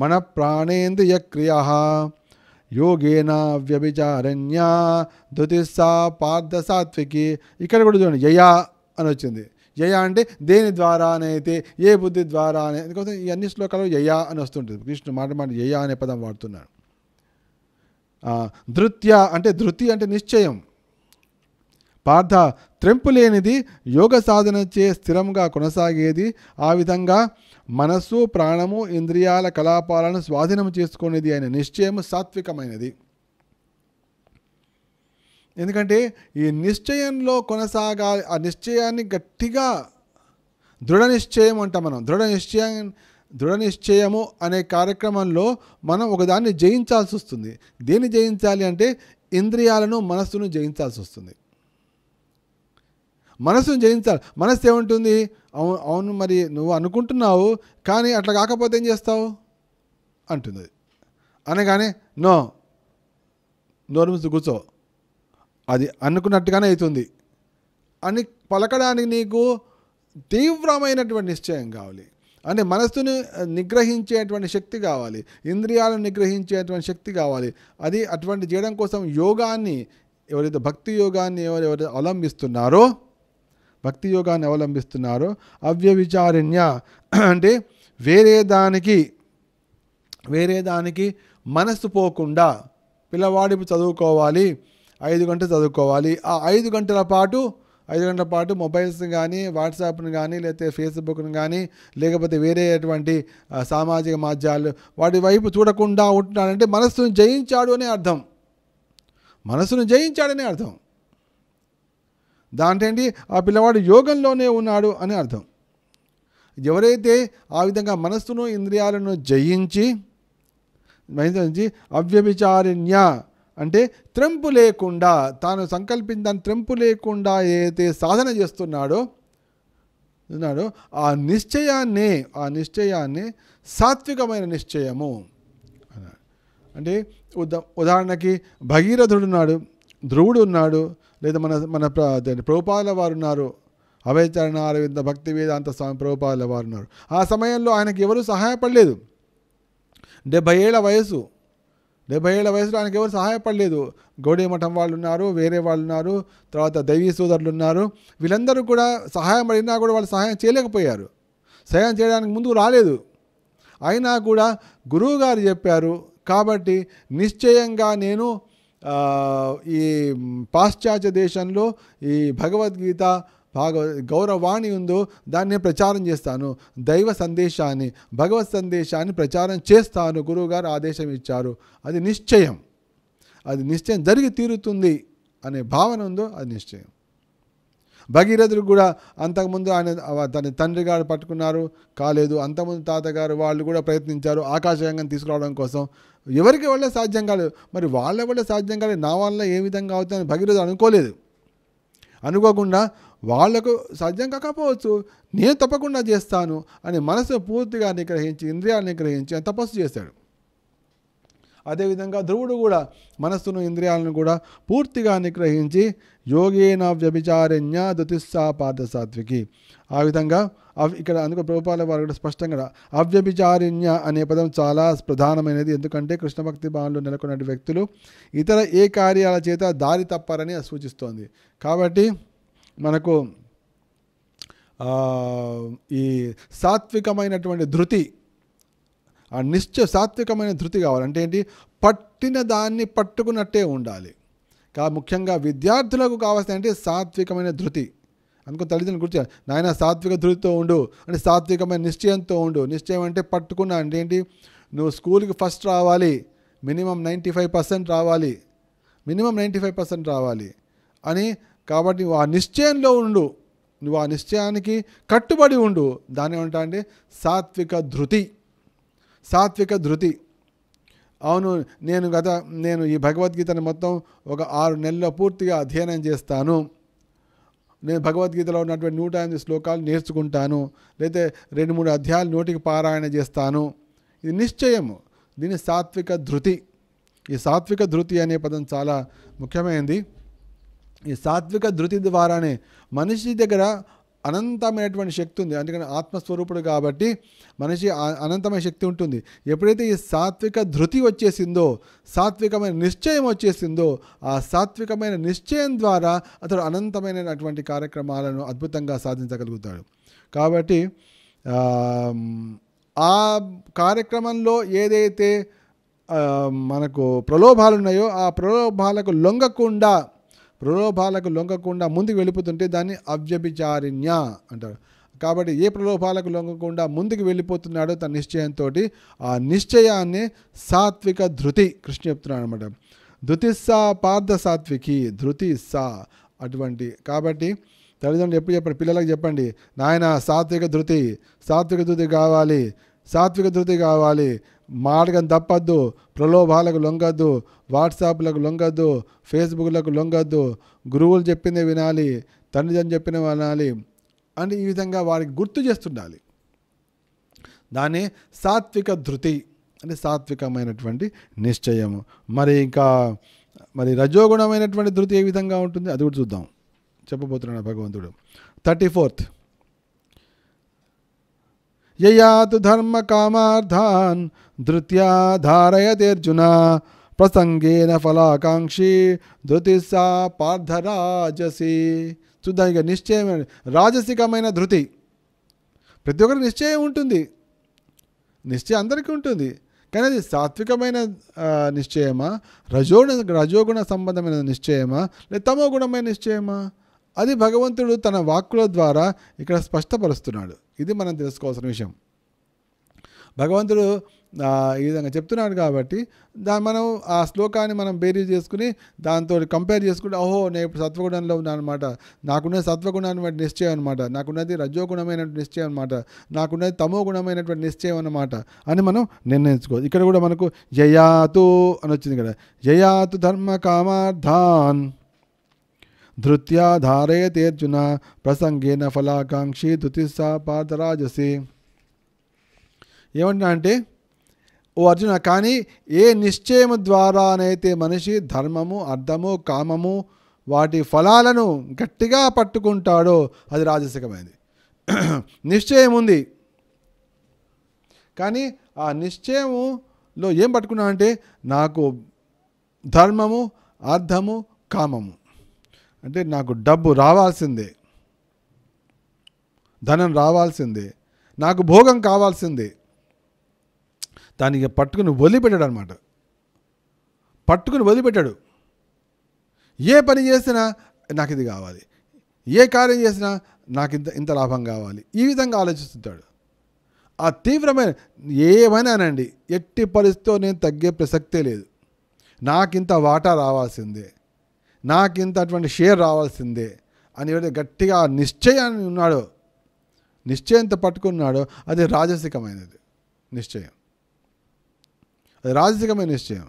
S1: మన ప్రాణేంద్రియ క్రియ యోగేన వ్యభిచారణ్య ధృతిస్సా పార్థ సాత్వికి ఇక్కడ కూడా చూడండి యయా అని వచ్చింది యయ అంటే దేని ద్వారానైతే ఏ బుద్ధి ద్వారా అనే అందుకోసం ఈ అన్ని శ్లోకాలు యయా అని వస్తుంటుంది కృష్ణుడు మాట మాట యయా అనే పదం వాడుతున్నాడు ధృత్య అంటే ధృతి అంటే నిశ్చయం పార్థ త్రెంపు లేనిది యోగ చే స్థిరంగా కొనసాగేది ఆ విధంగా మనస్సు ప్రాణము ఇంద్రియాల కలాపాలను స్వాధీనం చేసుకునేది అనే నిశ్చయం సాత్వికమైనది ఎందుకంటే ఈ నిశ్చయంలో కొనసాగా ఆ నిశ్చయాన్ని గట్టిగా దృఢ నిశ్చయం అంటాం మనం దృఢ నిశ్చయం దృఢ నిశ్చయము అనే కార్యక్రమంలో మనం ఒకదాన్ని జయించాల్సి వస్తుంది దేన్ని జయించాలి అంటే ఇంద్రియాలను మనస్సును జయించాల్సి వస్తుంది మనసును జయించాలి మనసు ఏముంటుంది అవును అవును మరి నువ్వు అనుకుంటున్నావు కానీ అట్లా కాకపోతే ఏం చేస్తావు అంటుంది అది అనగానే నో నోరు కూర్చో అది అనుకున్నట్టుగానే అవుతుంది అని పలకడానికి నీకు తీవ్రమైనటువంటి నిశ్చయం కావాలి అంటే మనస్సును నిగ్రహించేటువంటి శక్తి కావాలి ఇంద్రియాలను నిగ్రహించేటువంటి శక్తి కావాలి అది అటువంటి చేయడం కోసం యోగాన్ని ఎవరైతే భక్తి యోగాన్ని ఎవరెవరైతే అవలంబిస్తున్నారో భక్తి యోగాన్ని అవలంబిస్తున్నారో అవ్యవిచారణ్య అంటే వేరే దానికి వేరే దానికి మనసు పోకుండా పిల్లవాడిపు చదువుకోవాలి ఐదు గంటలు చదువుకోవాలి ఆ ఐదు గంటల పాటు ఐదు గంటల పాటు మొబైల్స్ని కానీ వాట్సాప్ని కానీ లేకపోతే ఫేస్బుక్ని కానీ లేకపోతే వేరే అటువంటి సామాజిక మాధ్యాలు వాటి వైపు చూడకుండా ఉంటున్నాడంటే మనస్సును జయించాడు అనే అర్థం మనసును జయించాడనే అర్థం దాంటేంటి ఆ పిల్లవాడు యోగంలోనే ఉన్నాడు అని అర్థం ఎవరైతే ఆ విధంగా మనస్సును ఇంద్రియాలను జయించి అవ్యభిచారిణ్య అంటే త్రెంపు లేకుండా తాను సంకల్పించిన దాని త్రెంపు లేకుండా ఏదైతే సాధన చేస్తున్నాడో ఉన్నాడో ఆ నిశ్చయాన్నే ఆ నిశ్చయాన్నే సాత్వికమైన నిశ్చయము అంటే ఉదా ఉదాహరణకి భగీరథుడు ఉన్నాడు ధ్రువుడు ఉన్నాడు లేదా మన మన దాని ప్రభుపాల వారు ఉన్నారు అవైచరణ అరవింద భక్తి వేదాంత స్వామి ప్రభుపాల వారు ఉన్నారు ఆ సమయంలో ఆయనకి ఎవరు సహాయపడలేదు డెబ్భై ఏళ్ళ వయసు డెబ్బై ఏళ్ళ వయసులో ఆయనకి ఎవరు సహాయపడలేదు గౌడీ మఠం వాళ్ళు ఉన్నారు వేరే వాళ్ళు ఉన్నారు తర్వాత దైవీ సోదరులు ఉన్నారు వీళ్ళందరూ కూడా సహాయం అడిగినా కూడా వాళ్ళు సహాయం చేయలేకపోయారు సహాయం చేయడానికి ముందుకు రాలేదు అయినా కూడా గురువుగారు చెప్పారు కాబట్టి నిశ్చయంగా నేను ఈ పాశ్చాత్య దేశంలో ఈ భగవద్గీత భాగవ గౌరవాణి ఉందో దాన్ని ప్రచారం చేస్తాను దైవ సందేశాన్ని భగవత్ సందేశాన్ని ప్రచారం చేస్తాను గురువుగారు ఆదేశం ఇచ్చారు అది నిశ్చయం అది నిశ్చయం జరిగి తీరుతుంది అనే భావన ఉందో అది నిశ్చయం భగీరథుడు కూడా అంతకుముందు ఆయన తన తండ్రి గారు పట్టుకున్నారు కాలేదు అంతకుముందు తాతగారు వాళ్ళు కూడా ప్రయత్నించారు ఆకాశగంగం తీసుకురావడం కోసం ఎవరికి వల్ల సాధ్యం కాలేదు మరి వాళ్ళ వల్ల సాధ్యం కాలేదు నా వల్ల ఏ విధంగా అవుతుందని భగీరథుడు అనుకోలేదు అనుకోకుండా వాళ్లకు సాధ్యం కాకపోవచ్చు నేను తప్పకుండా చేస్తాను అని మనసు పూర్తిగా నిగ్రహించి ఇంద్రియాలు నిగ్రహించి తపస్సు చేశాడు అదేవిధంగా ధ్రువుడు కూడా మనస్సును ఇంద్రియాలను కూడా పూర్తిగా నిగ్రహించి యోగేన వ్యభిచారణ్య దుతిస్సాపాద సాత్వికి ఆ విధంగా అవి ఇక్కడ అందుకు ప్రభుపాల వారు కూడా స్పష్టంగా అవ్యభిచారిణ్య అనే పదం చాలా ప్రధానమైనది ఎందుకంటే కృష్ణభక్తి భక్తి నెలకొన్న వ్యక్తులు ఇతర ఏ కార్యాల చేత దారి తప్పారని సూచిస్తోంది కాబట్టి మనకు ఈ సాత్వికమైనటువంటి ధృతి ఆ నిశ్చయ సాత్వికమైన ధృతి కావాలి అంటే ఏంటి పట్టిన దాన్ని పట్టుకున్నట్టే ఉండాలి కా ముఖ్యంగా విద్యార్థులకు కావాల్సిన అంటే సాత్వికమైన ధృతి అనుకో తల్లిదండ్రులు గురించి నాయన సాత్విక ధృతితో ఉండు అంటే సాత్వికమైన నిశ్చయంతో ఉండు నిశ్చయం అంటే పట్టుకున్నా అంటే ఏంటి నువ్వు స్కూల్కి ఫస్ట్ రావాలి మినిమం నైంటీ ఫైవ్ పర్సెంట్ రావాలి మినిమం నైంటీ ఫైవ్ పర్సెంట్ రావాలి అని కాబట్టి నువ్వు ఆ నిశ్చయంలో ఉండు నువ్వు ఆ నిశ్చయానికి కట్టుబడి ఉండు దాని ఏమంటా అంటే సాత్విక ధృతి సాత్విక ధృతి అవును నేను గత నేను ఈ భగవద్గీతను మొత్తం ఒక ఆరు నెలల్లో పూర్తిగా అధ్యయనం చేస్తాను నేను భగవద్గీతలో ఉన్నటువంటి నూట ఎనిమిది శ్లోకాలు నేర్చుకుంటాను లేతే రెండు మూడు అధ్యాయాలు నోటికి పారాయణ చేస్తాను ఇది నిశ్చయము దీని సాత్విక ధృతి ఈ సాత్విక ధృతి అనే పదం చాలా ముఖ్యమైనది ఈ సాత్విక ధృతి ద్వారానే మనిషి దగ్గర అనంతమైనటువంటి శక్తి ఉంది అందుకని ఆత్మస్వరూపుడు కాబట్టి మనిషి అనంతమైన శక్తి ఉంటుంది ఎప్పుడైతే ఈ సాత్విక ధృతి వచ్చేసిందో సాత్వికమైన నిశ్చయం వచ్చేసిందో ఆ సాత్వికమైన నిశ్చయం ద్వారా అతడు అనంతమైనటువంటి కార్యక్రమాలను అద్భుతంగా సాధించగలుగుతాడు కాబట్టి ఆ కార్యక్రమంలో ఏదైతే మనకు ప్రలోభాలు ఉన్నాయో ఆ ప్రలోభాలకు లొంగకుండా ప్రలోభాలకు లొంగకుండా ముందుకు వెళ్ళిపోతుంటే దాన్ని అవ్యభిచారిణ్య అంటారు కాబట్టి ఏ ప్రలోభాలకు లొంగకుండా ముందుకు వెళ్ళిపోతున్నాడో తన నిశ్చయంతో ఆ నిశ్చయాన్ని సాత్విక ధృతి కృష్ణ చెప్తున్నాడు అనమాట ధృతి సా పార్థ సాత్వికి ధృతి సా అటువంటి కాబట్టి తల్లిదండ్రులు ఎప్పుడు చెప్పండి పిల్లలకు చెప్పండి నాయన సాత్విక ధృతి సాత్విక ధృతి కావాలి సాత్విక ధృతి కావాలి మాటకం తప్పద్దు ప్రలోభాలకు లొంగద్దు వాట్సాప్లకు లొంగద్దు ఫేస్బుక్లకు లొంగద్దు గురువులు చెప్పింది వినాలి తండ్రిదని చెప్పిన వినాలి అని ఈ విధంగా వారికి గుర్తు చేస్తుండాలి దాన్ని సాత్విక ధృతి అంటే సాత్వికమైనటువంటి నిశ్చయము మరి ఇంకా మరి రజోగుణమైనటువంటి ధృతి ఏ విధంగా ఉంటుంది అది కూడా చూద్దాం చెప్పబోతున్నాడు భగవంతుడు థర్టీ ఫోర్త్ యయాతు ధర్మ కామార్థాన్ ధృత్యా ధారయతేర్జున ప్రసంగేన ఫలాకాంక్షి ధృతిసా పార్థరాజసి చూద్దాం ఇక నిశ్చయమైన రాజసికమైన ధృతి ప్రతి ఒక్కరికి నిశ్చయం ఉంటుంది నిశ్చయం అందరికీ ఉంటుంది కానీ అది సాత్వికమైన నిశ్చయమా రజో రజోగుణ సంబంధమైన నిశ్చయమా లేదా తమో గుణమైన నిశ్చయమా అది భగవంతుడు తన వాక్కుల ద్వారా ఇక్కడ స్పష్టపరుస్తున్నాడు ఇది మనం తెలుసుకోవాల్సిన విషయం భగవంతుడు ఈ విధంగా చెప్తున్నాడు కాబట్టి దాన్ని మనం ఆ శ్లోకాన్ని మనం బేరీ చేసుకుని దాంతో కంపేర్ చేసుకుంటే ఓహో నేను ఇప్పుడు సత్వగుణంలో ఉన్నాను అనమాట నాకున్న బట్టి నిశ్చయం అనమాట నాకున్నది రజోగుణమైనటువంటి నిశ్చయం అనమాట నాకున్నది తమో గుణమైనటువంటి నిశ్చయం అనమాట అని మనం నిర్ణయించుకోవచ్చు ఇక్కడ కూడా మనకు యయాతు అని వచ్చింది ఇక్కడ యయాతు ధర్మ కామార్థాన్ ధృత్యా తీర్జున ప్రసంగేన ఫలాకాంక్షి ధృతిస్సా పార్థరాజసి ఏమంటున్నా అంటే ఓ అర్జున కానీ ఏ నిశ్చయము ద్వారానైతే మనిషి ధర్మము అర్థము కామము వాటి ఫలాలను గట్టిగా పట్టుకుంటాడో అది రాజసికమైనది నిశ్చయం ఉంది కానీ ఆ నిశ్చయములో ఏం పట్టుకున్నా అంటే నాకు ధర్మము అర్థము కామము అంటే నాకు డబ్బు రావాల్సిందే ధనం రావాల్సిందే నాకు భోగం కావాల్సిందే దాన్ని పట్టుకుని వదిలిపెట్టాడు అనమాట పట్టుకుని వదిలిపెట్టాడు ఏ పని చేసినా నాకు ఇది కావాలి ఏ కార్యం చేసినా నాకు ఇంత ఇంత లాభం కావాలి ఈ విధంగా ఆలోచిస్తుంటాడు ఆ తీవ్రమైన ఏమైనానండి ఎట్టి పరిస్థితితో నేను తగ్గే ప్రసక్తే లేదు నాకింత వాటా రావాల్సిందే నాకింత అటువంటి షేర్ రావాల్సిందే అని ఎవరైతే గట్టిగా నిశ్చయాన్ని ఉన్నాడో నిశ్చయంతో పట్టుకున్నాడో అది రాజసికమైనది నిశ్చయం రాజసికమైన నిశ్చయం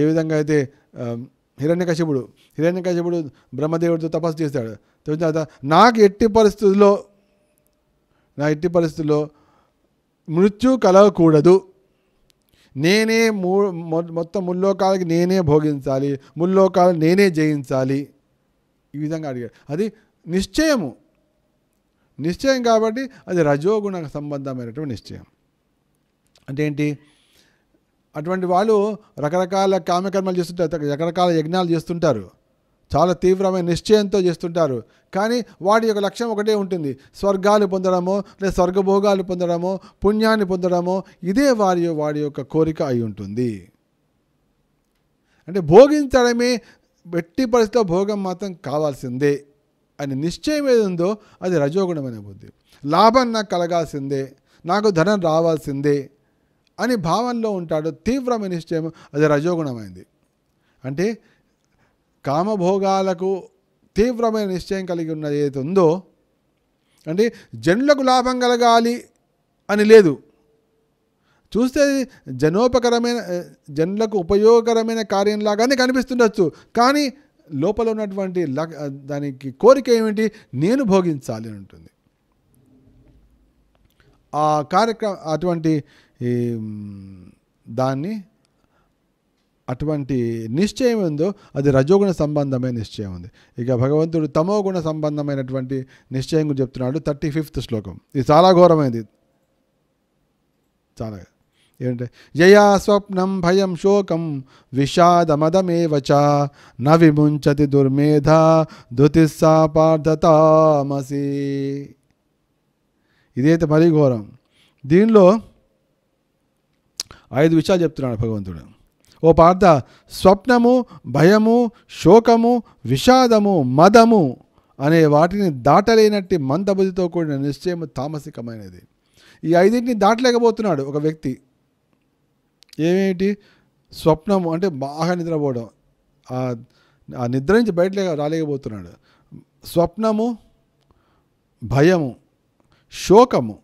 S1: ఏ విధంగా అయితే హిరణ్య కశ్యపుడు బ్రహ్మదేవుడితో తపస్సు చేశాడు తర్వాత నాకు ఎట్టి పరిస్థితుల్లో నా ఎట్టి పరిస్థితుల్లో మృత్యు కలగకూడదు నేనే మూ మొత్తం ముల్లోకాలకి నేనే భోగించాలి ముల్లోకాలు నేనే జయించాలి ఈ విధంగా అడిగాడు అది నిశ్చయము నిశ్చయం కాబట్టి అది రజోగుణ సంబంధమైనటువంటి నిశ్చయం అంటే ఏంటి అటువంటి వాళ్ళు రకరకాల కామకర్మలు చేస్తుంటారు రకరకాల యజ్ఞాలు చేస్తుంటారు చాలా తీవ్రమైన నిశ్చయంతో చేస్తుంటారు కానీ వాటి యొక్క లక్ష్యం ఒకటే ఉంటుంది స్వర్గాలు పొందడము లేదా స్వర్గభోగాలు పొందడము పుణ్యాన్ని పొందడము ఇదే వారి వాడి యొక్క కోరిక అయి ఉంటుంది అంటే భోగించడమే వెట్టి పరిస్థితిలో భోగం మాత్రం కావాల్సిందే అని నిశ్చయం ఏది ఉందో అది రజోగుణమైన బుద్ధి లాభం నాకు కలగాల్సిందే నాకు ధనం రావాల్సిందే అని భావనలో ఉంటాడు తీవ్రమైన నిశ్చయం అది రజోగుణమైంది అంటే కామభోగాలకు తీవ్రమైన నిశ్చయం కలిగి ఉన్నది ఏదైతే ఉందో అంటే జనులకు లాభం కలగాలి అని లేదు చూస్తే జనోపకరమైన జనులకు ఉపయోగకరమైన కార్యంలాగానే కనిపిస్తుండొచ్చు కానీ లోపల ఉన్నటువంటి దానికి కోరిక ఏమిటి నేను భోగించాలి అని ఉంటుంది ఆ కార్యక్రమం అటువంటి దాన్ని అటువంటి నిశ్చయం ఏందో అది రజోగుణ సంబంధమైన నిశ్చయం ఉంది ఇక భగవంతుడు తమో గుణ సంబంధమైనటువంటి నిశ్చయం గురించి చెప్తున్నాడు థర్టీ ఫిఫ్త్ శ్లోకం ఇది చాలా ఘోరమైనది చాలా ఏంటంటే యయా స్వప్నం భయం శోకం విషాదమదమేవచ న విముంచతి దుర్మేధ దుతిస్సా ఇదైతే మరీ ఘోరం దీనిలో ఐదు విషయాలు చెప్తున్నాడు భగవంతుడు ఓ పార్థ స్వప్నము భయము శోకము విషాదము మదము అనే వాటిని దాటలేనట్టు మందబుద్ధితో కూడిన నిశ్చయం తామసికమైనది ఈ ఐదింటిని దాటలేకపోతున్నాడు ఒక వ్యక్తి ఏమేమిటి స్వప్నము అంటే బాగా నిద్రపోవడం ఆ నిద్ర నుంచి బయట రాలేకపోతున్నాడు స్వప్నము భయము శోకము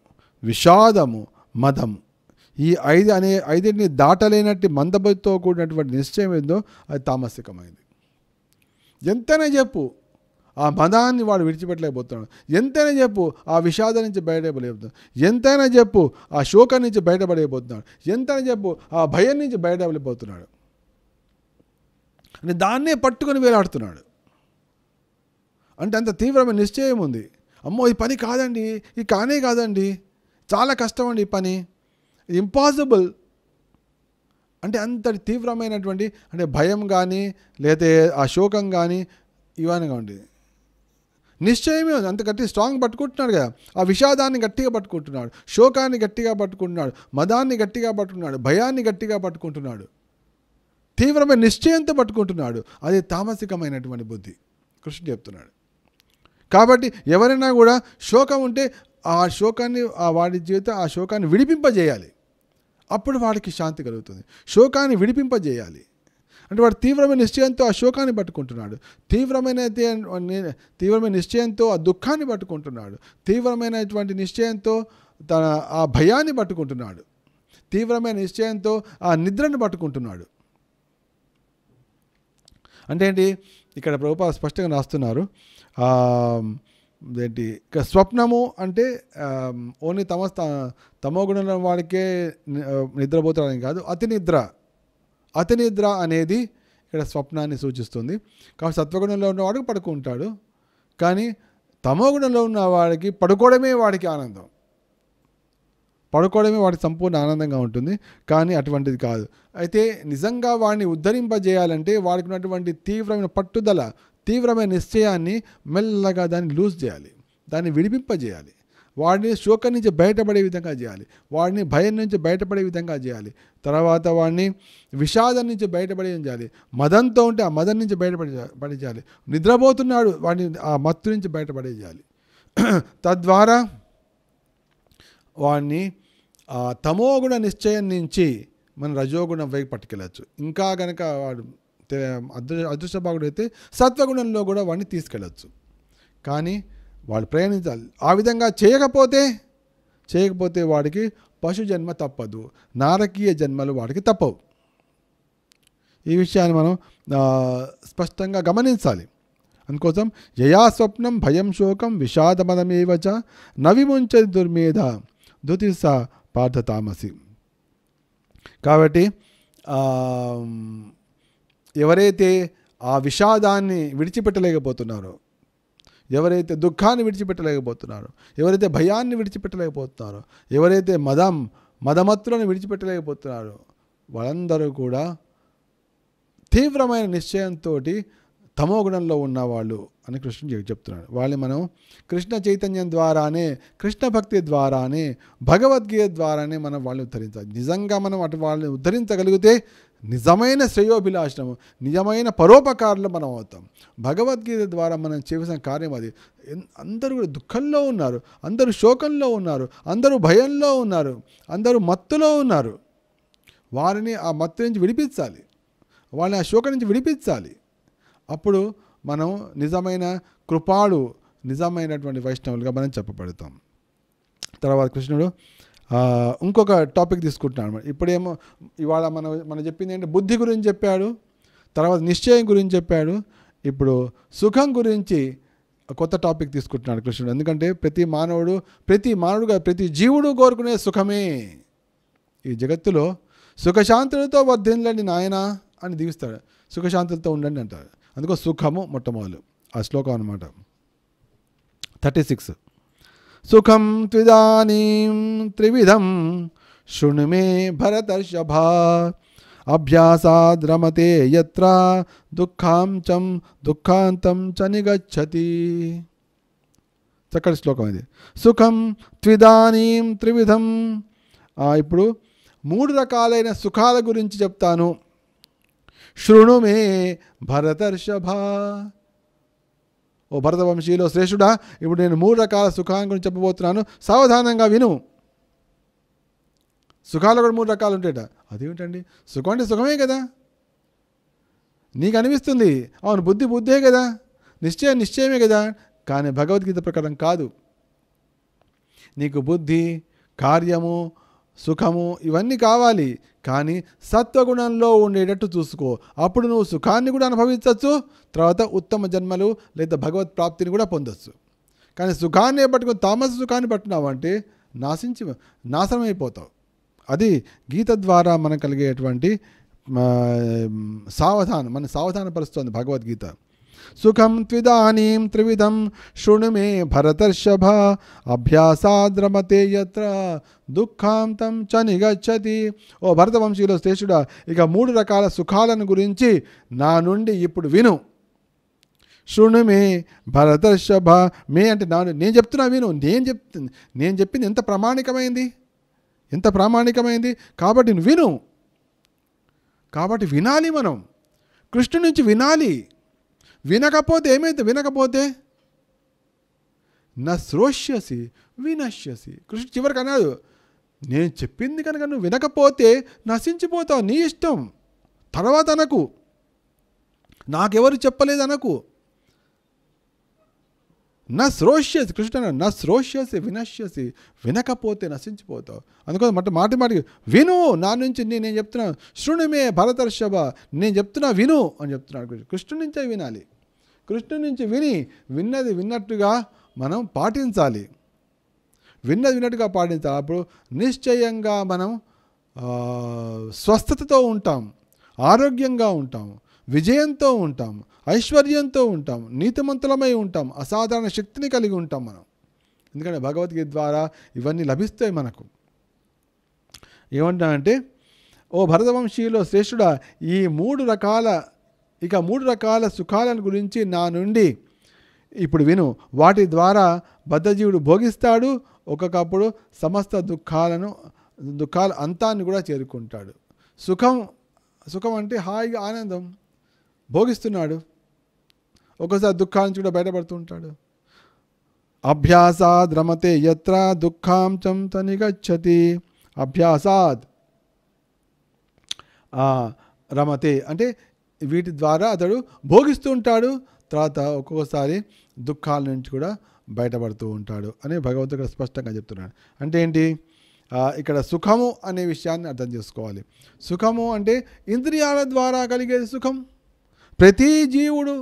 S1: విషాదము మదము ఈ ఐదు అనే ఐదింటిని దాటలేనట్టు మందబుద్ధితో కూడినటువంటి నిశ్చయం ఏందో అది తామసికమైంది ఎంతనే చెప్పు ఆ మదాన్ని వాడు విడిచిపెట్టలేకపోతున్నాడు ఎంతైనా చెప్పు ఆ విషాదం నుంచి బయటపడలేకపోతున్నాడు ఎంతైనా చెప్పు ఆ శోకం నుంచి బయటపడలేకపోతున్నాడు ఎంతైనా చెప్పు ఆ భయం నుంచి బయటపడిపోతున్నాడు అని దాన్నే పట్టుకొని వేలాడుతున్నాడు అంటే అంత తీవ్రమైన నిశ్చయం ఉంది అమ్మో ఈ పని కాదండి ఈ కానే కాదండి చాలా కష్టం అండి ఈ పని ఇది ఇంపాసిబుల్ అంటే అంతటి తీవ్రమైనటువంటి అంటే భయం కానీ లేదా ఆ శోకం కానీ ఇవన్నీగా ఉండేది నిశ్చయమే ఉంది అంత గట్టి స్ట్రాంగ్ పట్టుకుంటున్నాడు కదా ఆ విషాదాన్ని గట్టిగా పట్టుకుంటున్నాడు శోకాన్ని గట్టిగా పట్టుకుంటున్నాడు మదాన్ని గట్టిగా పట్టుకున్నాడు భయాన్ని గట్టిగా పట్టుకుంటున్నాడు తీవ్రమైన నిశ్చయంతో పట్టుకుంటున్నాడు అది తామసికమైనటువంటి బుద్ధి కృష్ణ చెప్తున్నాడు కాబట్టి ఎవరైనా కూడా శోకం ఉంటే ఆ శోకాన్ని ఆ వాడి జీవితం ఆ శోకాన్ని విడిపింపజేయాలి అప్పుడు వాడికి శాంతి కలుగుతుంది శోకాన్ని విడిపింపజేయాలి అంటే వాడు తీవ్రమైన నిశ్చయంతో ఆ శోకాన్ని పట్టుకుంటున్నాడు తీవ్రమైన తీవ్రమైన నిశ్చయంతో ఆ దుఃఖాన్ని పట్టుకుంటున్నాడు తీవ్రమైనటువంటి నిశ్చయంతో తన ఆ భయాన్ని పట్టుకుంటున్నాడు తీవ్రమైన నిశ్చయంతో ఆ నిద్రను పట్టుకుంటున్నాడు అంటే ఏంటి ఇక్కడ ప్రభుపాద స్పష్టంగా రాస్తున్నారు ఏంటి ఇక స్వప్నము అంటే ఓన్లీ తమ తమో గుణం వాడికే నిద్రపోతాడని కాదు అతి నిద్ర అతి నిద్ర అనేది ఇక్కడ స్వప్నాన్ని సూచిస్తుంది కాబట్టి సత్వగుణంలో ఉన్నవాడికి పడుకుంటాడు కానీ తమో గుణంలో ఉన్న వాడికి పడుకోవడమే వాడికి ఆనందం పడుకోవడమే వాడికి సంపూర్ణ ఆనందంగా ఉంటుంది కానీ అటువంటిది కాదు అయితే నిజంగా వాడిని ఉద్ధరింపజేయాలంటే వాడికి ఉన్నటువంటి తీవ్రమైన పట్టుదల తీవ్రమైన నిశ్చయాన్ని మెల్లగా దాన్ని లూజ్ చేయాలి దాన్ని విడిపింపజేయాలి వాడిని శోకం నుంచి బయటపడే విధంగా చేయాలి వాడిని భయం నుంచి బయటపడే విధంగా చేయాలి తర్వాత వాడిని విషాదం నుంచి బయటపడే చేయాలి మదంతో ఉంటే ఆ మదం నుంచి బయటపడే పడేయాలి నిద్రపోతున్నాడు వాడిని ఆ మత్తు నుంచి బయటపడేయాలి తద్వారా వాడిని తమోగుణ నిశ్చయం నుంచి మనం రజోగుణం వైపు పట్టుకెళ్ళచ్చు ఇంకా కనుక వాడు అదృ అదృష్టభాగుడైతే సత్వగుణంలో కూడా వాడిని తీసుకెళ్ళచ్చు కానీ వాడు ప్రయాణించాలి ఆ విధంగా చేయకపోతే చేయకపోతే వాడికి పశు జన్మ తప్పదు నారకీయ జన్మలు వాడికి తప్పవు ఈ విషయాన్ని మనం స్పష్టంగా గమనించాలి అందుకోసం యయా స్వప్నం భయం శోకం విషాదమదమేవచ నవిముంచ దుర్మేధ దుతిస పార్థ తామసి కాబట్టి ఎవరైతే ఆ విషాదాన్ని విడిచిపెట్టలేకపోతున్నారో ఎవరైతే దుఃఖాన్ని విడిచిపెట్టలేకపోతున్నారో ఎవరైతే భయాన్ని విడిచిపెట్టలేకపోతున్నారో ఎవరైతే మదం మదమత్తులను విడిచిపెట్టలేకపోతున్నారో వాళ్ళందరూ కూడా తీవ్రమైన నిశ్చయంతో తమో గుణంలో ఉన్నవాళ్ళు అని కృష్ణుడు చెప్తున్నాడు వాళ్ళని మనం కృష్ణ చైతన్యం ద్వారానే కృష్ణ భక్తి ద్వారానే భగవద్గీత ద్వారానే మనం వాళ్ళని ఉద్ధరించాలి నిజంగా మనం అటు వాళ్ళని ఉద్ధరించగలిగితే నిజమైన శ్రేయోభిలాషము నిజమైన పరోపకారులు మనం అవుతాం భగవద్గీత ద్వారా మనం చేసిన కార్యం అది అందరూ కూడా దుఃఖంలో ఉన్నారు అందరూ శోకంలో ఉన్నారు అందరూ భయంలో ఉన్నారు అందరూ మత్తులో ఉన్నారు వారిని ఆ మత్తు నుంచి విడిపించాలి వాళ్ళని ఆ శోకం నుంచి విడిపించాలి అప్పుడు మనం నిజమైన కృపాడు నిజమైనటువంటి వైష్ణవులుగా మనం చెప్పబడతాం తర్వాత కృష్ణుడు ఇంకొక టాపిక్ తీసుకుంటున్నాను అనమాట ఇప్పుడేమో ఇవాళ మనం మన చెప్పింది ఏంటంటే బుద్ధి గురించి చెప్పాడు తర్వాత నిశ్చయం గురించి చెప్పాడు ఇప్పుడు సుఖం గురించి కొత్త టాపిక్ తీసుకుంటున్నాడు కృష్ణుడు ఎందుకంటే ప్రతి మానవుడు ప్రతి మానవుడుగా ప్రతి జీవుడు కోరుకునే సుఖమే ఈ జగత్తులో సుఖశాంతులతో వర్ధిల్లండి నాయన అని దీవిస్తాడు సుఖశాంతులతో ఉండండి అంటారు అందుకో సుఖము మొట్టమొదలు ఆ శ్లోకం అనమాట థర్టీ సిక్స్ सुखम त्विदानीं त्रिविधं शृणु मे भरतर्षभा अभ्यासाद् रमते यत्र दुःखां चं दुःखान्तं च निगच्छति చక్కటి శ్లోకం ఇది సుఖం త్విదానీం త్రివిధం ఇప్పుడు మూడు రకాలైన సుఖాల గురించి చెప్తాను శృణుమే భరతర్షభ ఓ భరతవంశీలో శ్రేష్ఠుడా ఇప్పుడు నేను మూడు రకాల సుఖాల గురించి చెప్పబోతున్నాను సావధానంగా విను సుఖాలు కూడా మూడు రకాలు ఉంటాయట అదేమిటండి సుఖం అంటే సుఖమే కదా నీకు అనిపిస్తుంది అవును బుద్ధి బుద్ధే కదా నిశ్చయం నిశ్చయమే కదా కానీ భగవద్గీత ప్రకారం కాదు నీకు బుద్ధి కార్యము సుఖము ఇవన్నీ కావాలి కానీ సత్వగుణంలో ఉండేటట్టు చూసుకో అప్పుడు నువ్వు సుఖాన్ని కూడా అనుభవించవచ్చు తర్వాత ఉత్తమ జన్మలు లేదా భగవత్ ప్రాప్తిని కూడా పొందొచ్చు కానీ సుఖాన్ని పట్టుకుని తామస సుఖాన్ని అంటే నాశించి నాశనం అయిపోతావు అది గీత ద్వారా మనకు కలిగేటువంటి సావధానం మన సావధాన పరుస్తుంది భగవద్గీత సుఖం త్విదానీం త్రివిధం శృణు మే భరతర్షభ అభ్యాసాద్రమతే యత్ర దుఃఖాంతం చ నిగచ్చతి ఓ భరతవంశీలో శ్రేష్ఠుడా ఇక మూడు రకాల సుఖాలను గురించి నా నుండి ఇప్పుడు విను శృణు మే భరతర్షభ మే అంటే నా నేను చెప్తున్నా విను నేను చెప్ నేను చెప్పింది ఎంత ప్రామాణికమైంది ఎంత ప్రామాణికమైంది కాబట్టి విను కాబట్టి వినాలి మనం కృష్ణు నుంచి వినాలి వినకపోతే ఏమైతే వినకపోతే నా శ్రోష్యసి వినశ్యసి కృష్ణ చివరికి అన్నాడు నేను చెప్పింది కనుక నువ్వు వినకపోతే నశించిపోతావు నీ ఇష్టం తర్వాత అనకు నాకెవరు చెప్పలేదు అనకు నా శ్రోష్యసి కృష్ణ శ్రోష్యసి వినశ్యసి వినకపోతే నశించిపోతావు అందుకోసం మట మాటి మాటికి విను నా నుంచి నేను చెప్తున్నా శృణుమే భరతర్షభ నేను చెప్తున్నా విను అని చెప్తున్నాడు కృష్ణ కృష్ణుడి నుంచే వినాలి కృష్ణుడి నుంచి విని విన్నది విన్నట్టుగా మనం పాటించాలి విన్నది విన్నట్టుగా పాటించాలి అప్పుడు నిశ్చయంగా మనం స్వస్థతతో ఉంటాం ఆరోగ్యంగా ఉంటాం విజయంతో ఉంటాం ఐశ్వర్యంతో ఉంటాం నీతిమంతులమై ఉంటాం అసాధారణ శక్తిని కలిగి ఉంటాం మనం ఎందుకంటే భగవద్గీత ద్వారా ఇవన్నీ లభిస్తాయి మనకు ఏమంటానంటే ఓ భరతవంశీయులో శ్రేష్ఠుడా ఈ మూడు రకాల ఇక మూడు రకాల సుఖాలను గురించి నా నుండి ఇప్పుడు విను వాటి ద్వారా బద్ధజీవుడు భోగిస్తాడు ఒక్కొక్కప్పుడు సమస్త దుఃఖాలను దుఃఖాల అంతాన్ని కూడా చేరుకుంటాడు సుఖం సుఖం అంటే హాయిగా ఆనందం భోగిస్తున్నాడు ఒక్కోసారి దుఃఖాల నుంచి కూడా బయటపడుతూ ఉంటాడు అభ్యాసాద్ రమతే ఎత్ర దుఃఖాంశం తని గచ్చతి అభ్యాసాద్ రమతే అంటే వీటి ద్వారా అతడు భోగిస్తూ ఉంటాడు తర్వాత ఒక్కొక్కసారి దుఃఖాల నుంచి కూడా బయటపడుతూ ఉంటాడు అని భగవంతుడు ఇక్కడ స్పష్టంగా చెప్తున్నాడు అంటే ఏంటి ఇక్కడ సుఖము అనే విషయాన్ని అర్థం చేసుకోవాలి సుఖము అంటే ఇంద్రియాల ద్వారా కలిగే సుఖం ప్రతి జీవుడు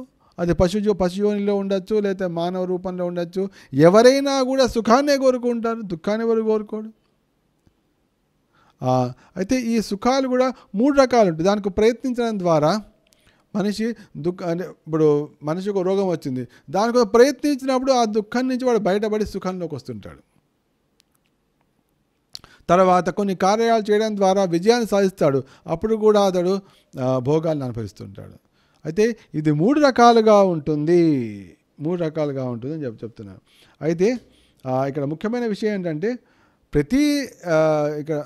S1: అది పశుజో పశుజోనిలో ఉండొచ్చు లేకపోతే మానవ రూపంలో ఉండొచ్చు ఎవరైనా కూడా సుఖాన్నే కోరుకుంటారు దుఃఖాన్ని ఎవరు కోరుకోడు అయితే ఈ సుఖాలు కూడా మూడు రకాలు ఉంటాయి దానికి ప్రయత్నించడం ద్వారా మనిషి దుఃఖ అంటే ఇప్పుడు మనిషికి ఒక రోగం వచ్చింది దానికి ప్రయత్నించినప్పుడు ఆ దుఃఖం నుంచి వాడు బయటపడి సుఖంలోకి వస్తుంటాడు తర్వాత కొన్ని కార్యాలు చేయడం ద్వారా విజయాన్ని సాధిస్తాడు అప్పుడు కూడా అతడు భోగాలను అనుభవిస్తుంటాడు అయితే ఇది మూడు రకాలుగా ఉంటుంది మూడు రకాలుగా ఉంటుంది అని చెప్పి చెప్తున్నాను అయితే ఇక్కడ ముఖ్యమైన విషయం ఏంటంటే ప్రతి ఇక్కడ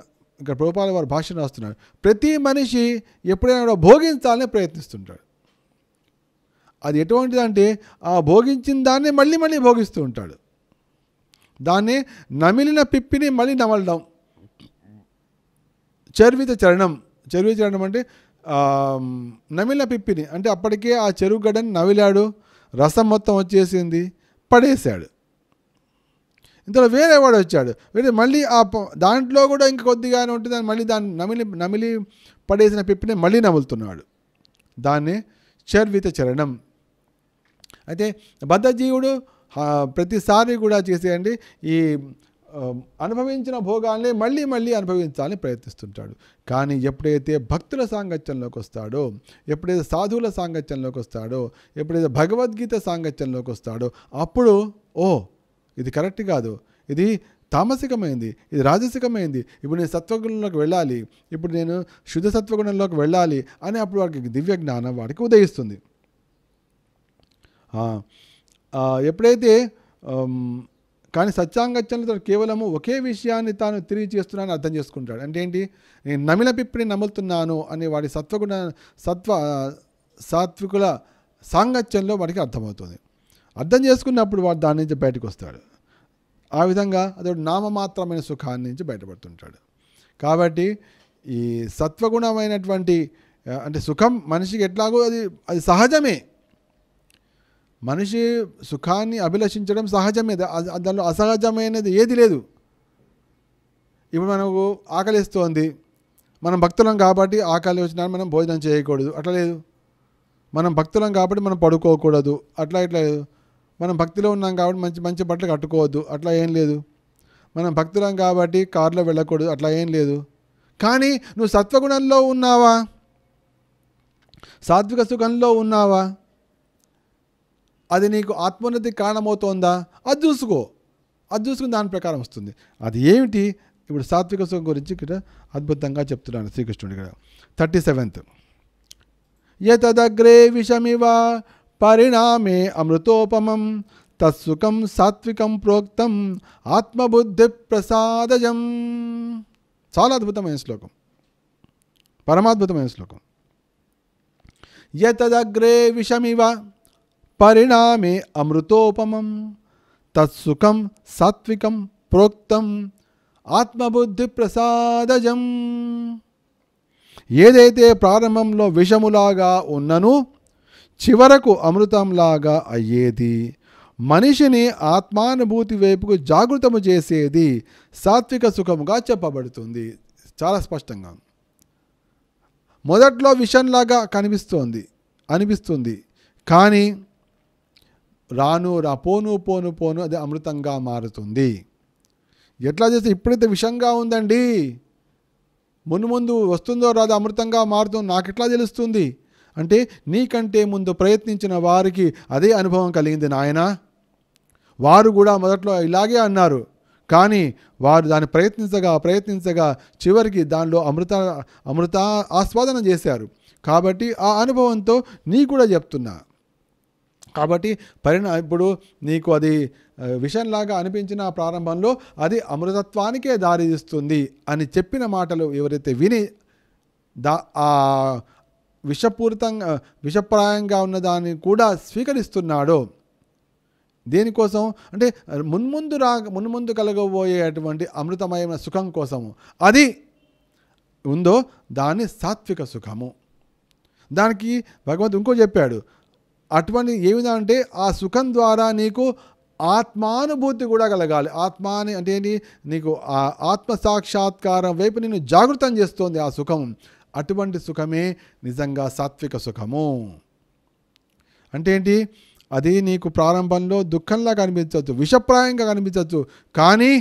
S1: ఇక్కడ ప్రభుపాల వారు భాష రాస్తున్నారు ప్రతి మనిషి ఎప్పుడైనా కూడా భోగించాలని ప్రయత్నిస్తుంటాడు అది ఎటువంటిదంటే ఆ భోగించిన దాన్ని మళ్ళీ మళ్ళీ భోగిస్తూ ఉంటాడు దాన్ని నమిలిన పిప్పిని మళ్ళీ నమలడం చర్విత చరణం చర్విత చరణం అంటే నమిల పిప్పిని అంటే అప్పటికే ఆ చెరువు గడ్డని నవిలాడు రసం మొత్తం వచ్చేసింది పడేశాడు ఇంతలో వేరే వాడు వచ్చాడు వేరే మళ్ళీ ఆ దాంట్లో కూడా ఇంక కొద్దిగానే ఉంటుంది మళ్ళీ దాన్ని నమిలి నమిలి పడేసిన పిప్పిని మళ్ళీ నములుతున్నాడు దాన్ని చర్విత చరణం అయితే బద్ధజీవుడు ప్రతిసారి కూడా చేసేయండి ఈ అనుభవించిన భోగాల్ని మళ్ళీ మళ్ళీ అనుభవించాలని ప్రయత్నిస్తుంటాడు కానీ ఎప్పుడైతే భక్తుల సాంగత్యంలోకి వస్తాడో ఎప్పుడైతే సాధువుల సాంగత్యంలోకి వస్తాడో ఎప్పుడైతే భగవద్గీత సాంగత్యంలోకి వస్తాడో అప్పుడు ఓ ఇది కరెక్ట్ కాదు ఇది తామసికమైంది ఇది రాజసికమైంది ఇప్పుడు నేను సత్వగుణంలోకి వెళ్ళాలి ఇప్పుడు నేను శుద్ధ సత్వగుణంలోకి వెళ్ళాలి అని అప్పుడు వాడికి దివ్య జ్ఞానం వాడికి ఉదయిస్తుంది ఎప్పుడైతే కానీ సత్యాంగత్యంలో కేవలము ఒకే విషయాన్ని తాను తిరిగి చేస్తున్నానని అర్థం చేసుకుంటాడు అంటే ఏంటి నేను నమిల పిప్పిని నములుతున్నాను అనే వాడి సత్వగుణ సత్వ సాత్వికుల సాంగత్యంలో వాడికి అర్థమవుతుంది అర్థం చేసుకున్నప్పుడు వాడు దాని నుంచి బయటకు వస్తాడు ఆ విధంగా అతడు నామమాత్రమైన సుఖాన్ని నుంచి బయటపడుతుంటాడు కాబట్టి ఈ సత్వగుణమైనటువంటి అంటే సుఖం మనిషికి ఎట్లాగో అది అది సహజమే మనిషి సుఖాన్ని అభిలషించడం సహజమే దానిలో అసహజమైనది ఏది లేదు ఇప్పుడు మనకు ఆకలిస్తోంది మనం భక్తులం కాబట్టి ఆకలి వచ్చినా మనం భోజనం చేయకూడదు అట్లా లేదు మనం భక్తులం కాబట్టి మనం పడుకోకూడదు అట్లా ఇట్లా లేదు మనం భక్తిలో ఉన్నాం కాబట్టి మంచి మంచి బట్టలు కట్టుకోవద్దు అట్లా ఏం లేదు మనం భక్తులం కాబట్టి కారులో వెళ్ళకూడదు అట్లా ఏం లేదు కానీ నువ్వు సత్వగుణంలో ఉన్నావా సాత్విక సుఖంలో ఉన్నావా అది నీకు ఆత్మోన్నతి కారణమవుతోందా అది చూసుకో అది చూసుకుని దాని ప్రకారం వస్తుంది అది ఏమిటి ఇప్పుడు సాత్విక సుఖం గురించి ఇక్కడ అద్భుతంగా చెప్తున్నాను శ్రీకృష్ణుడి ఇక్కడ థర్టీ సెవెంత్ ఎతదగ్రే విషమివ పరిణామే అమృతోపమం తత్సుఖం సాత్వికం ప్రోక్తం ఆత్మబుద్ధి ప్రసాదజం చాలా అద్భుతమైన శ్లోకం పరమాద్భుతమైన శ్లోకం ఎతదగ్రే విషమివ పరిణామే అమృతోపమం తత్సుఖం సాత్వికం ప్రోక్తం ఆత్మబుద్ధి ప్రసాదజం ఏదైతే ప్రారంభంలో విషములాగా ఉన్నను చివరకు అమృతంలాగా అయ్యేది మనిషిని ఆత్మానుభూతి వైపుకు జాగృతము చేసేది సాత్విక సుఖముగా చెప్పబడుతుంది చాలా స్పష్టంగా మొదట్లో విషంలాగా కనిపిస్తోంది అనిపిస్తుంది కానీ రాను రా పోను పోను పోను అది అమృతంగా మారుతుంది ఎట్లా చేస్తే ఇప్పుడైతే విషంగా ఉందండి మును ముందు వస్తుందో రాదు అమృతంగా మారుతుంది నాకు ఎట్లా తెలుస్తుంది అంటే నీకంటే ముందు ప్రయత్నించిన వారికి అదే అనుభవం కలిగింది నాయన వారు కూడా మొదట్లో ఇలాగే అన్నారు కానీ వారు దాన్ని ప్రయత్నించగా ప్రయత్నించగా చివరికి దానిలో అమృత అమృత ఆస్వాదన చేశారు కాబట్టి ఆ అనుభవంతో నీ కూడా చెప్తున్నా కాబట్టి పరిణ ఇప్పుడు నీకు అది విషంలాగా అనిపించిన ప్రారంభంలో అది అమృతత్వానికే దారితీస్తుంది అని చెప్పిన మాటలు ఎవరైతే విని దా ఆ విషపూరితంగా విషప్రాయంగా ఉన్న దాన్ని కూడా స్వీకరిస్తున్నాడో దేనికోసం అంటే మున్ముందు రా మున్ముందు కలగబోయేటువంటి అమృతమయమైన సుఖం కోసము అది ఉందో దాన్ని సాత్విక సుఖము దానికి భగవంతు ఇంకో చెప్పాడు అటువంటి ఏ విధంగా అంటే ఆ సుఖం ద్వారా నీకు ఆత్మానుభూతి కూడా కలగాలి ఆత్మాని అంటే ఏంటి నీకు ఆ ఆత్మ సాక్షాత్కారం వైపు నేను జాగృతం చేస్తోంది ఆ సుఖం అటువంటి సుఖమే నిజంగా సాత్విక సుఖము అంటే ఏంటి అది నీకు ప్రారంభంలో దుఃఖంలా కనిపించవచ్చు విషప్రాయంగా కనిపించవచ్చు కానీ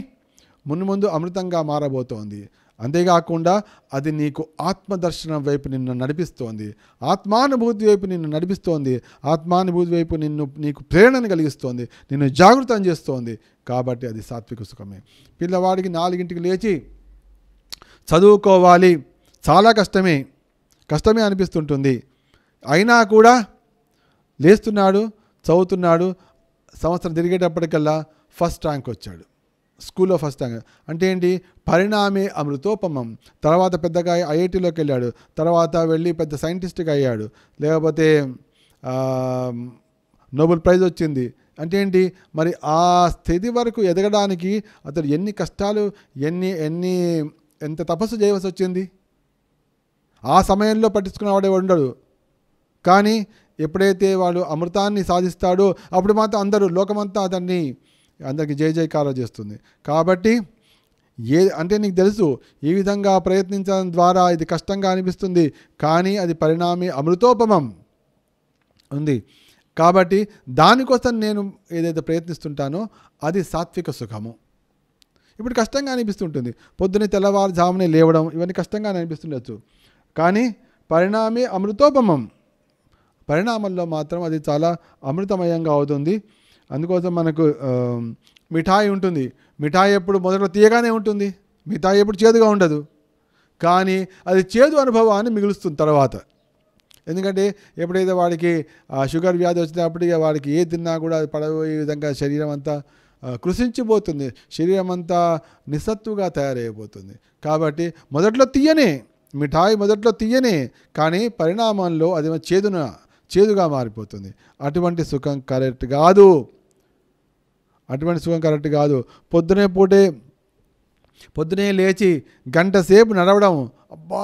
S1: మున్ముందు అమృతంగా మారబోతోంది అంతేకాకుండా అది నీకు ఆత్మదర్శనం వైపు నిన్ను నడిపిస్తోంది ఆత్మానుభూతి వైపు నిన్ను నడిపిస్తోంది ఆత్మానుభూతి వైపు నిన్ను నీకు ప్రేరణను కలిగిస్తోంది నిన్ను జాగృతం చేస్తోంది కాబట్టి అది సాత్విక సుఖమే పిల్లవాడికి నాలుగింటికి లేచి చదువుకోవాలి చాలా కష్టమే కష్టమే అనిపిస్తుంటుంది అయినా కూడా లేస్తున్నాడు చదువుతున్నాడు సంవత్సరం తిరిగేటప్పటికల్లా ఫస్ట్ ర్యాంక్ వచ్చాడు స్కూల్లో ఫస్ట్ ర్యాంక్ అంటే ఏంటి పరిణామే అమృతోపమం తర్వాత పెద్దగా ఐఐటిలోకి వెళ్ళాడు తర్వాత వెళ్ళి పెద్ద సైంటిస్ట్గా అయ్యాడు లేకపోతే నోబెల్ ప్రైజ్ వచ్చింది అంటే ఏంటి మరి ఆ స్థితి వరకు ఎదగడానికి అతడు ఎన్ని కష్టాలు ఎన్ని ఎన్ని ఎంత తపస్సు చేయవలసి వచ్చింది ఆ సమయంలో పట్టించుకునేవాడే ఉండడు కానీ ఎప్పుడైతే వాడు అమృతాన్ని సాధిస్తాడో అప్పుడు మాత్రం అందరూ లోకమంతా అతన్ని అందరికీ జై జయకారాలు చేస్తుంది కాబట్టి ఏ అంటే నీకు తెలుసు ఈ విధంగా ప్రయత్నించడం ద్వారా ఇది కష్టంగా అనిపిస్తుంది కానీ అది పరిణామి అమృతోపమం ఉంది కాబట్టి దానికోసం నేను ఏదైతే ప్రయత్నిస్తుంటానో అది సాత్విక సుఖము ఇప్పుడు కష్టంగా అనిపిస్తుంటుంది పొద్దున్నే తెల్లవారుజామునే లేవడం ఇవన్నీ కష్టంగా అనిపిస్తుండొచ్చు కానీ పరిణామి అమృతోపమం పరిణామంలో మాత్రం అది చాలా అమృతమయంగా అవుతుంది అందుకోసం మనకు మిఠాయి ఉంటుంది మిఠాయి ఎప్పుడు మొదట్లో తీయగానే ఉంటుంది మిఠాయి ఎప్పుడు చేదుగా ఉండదు కానీ అది చేదు అనుభవాన్ని మిగులుస్తుంది తర్వాత ఎందుకంటే ఎప్పుడైతే వాడికి షుగర్ వ్యాధి వచ్చినప్పుడు వాడికి ఏ తిన్నా కూడా పడబోయే విధంగా శరీరం అంతా కృషించిపోతుంది శరీరం అంతా నిస్సత్తుగా తయారైపోతుంది కాబట్టి మొదట్లో తీయనే మిఠాయి మొదట్లో తీయనే కానీ పరిణామంలో అది చేదున చేదుగా మారిపోతుంది అటువంటి సుఖం కరెక్ట్ కాదు అటువంటి సుఖం కరెక్ట్ కాదు పొద్దునే పూటే పొద్దునే లేచి గంట సేపు నడవడం అబ్బా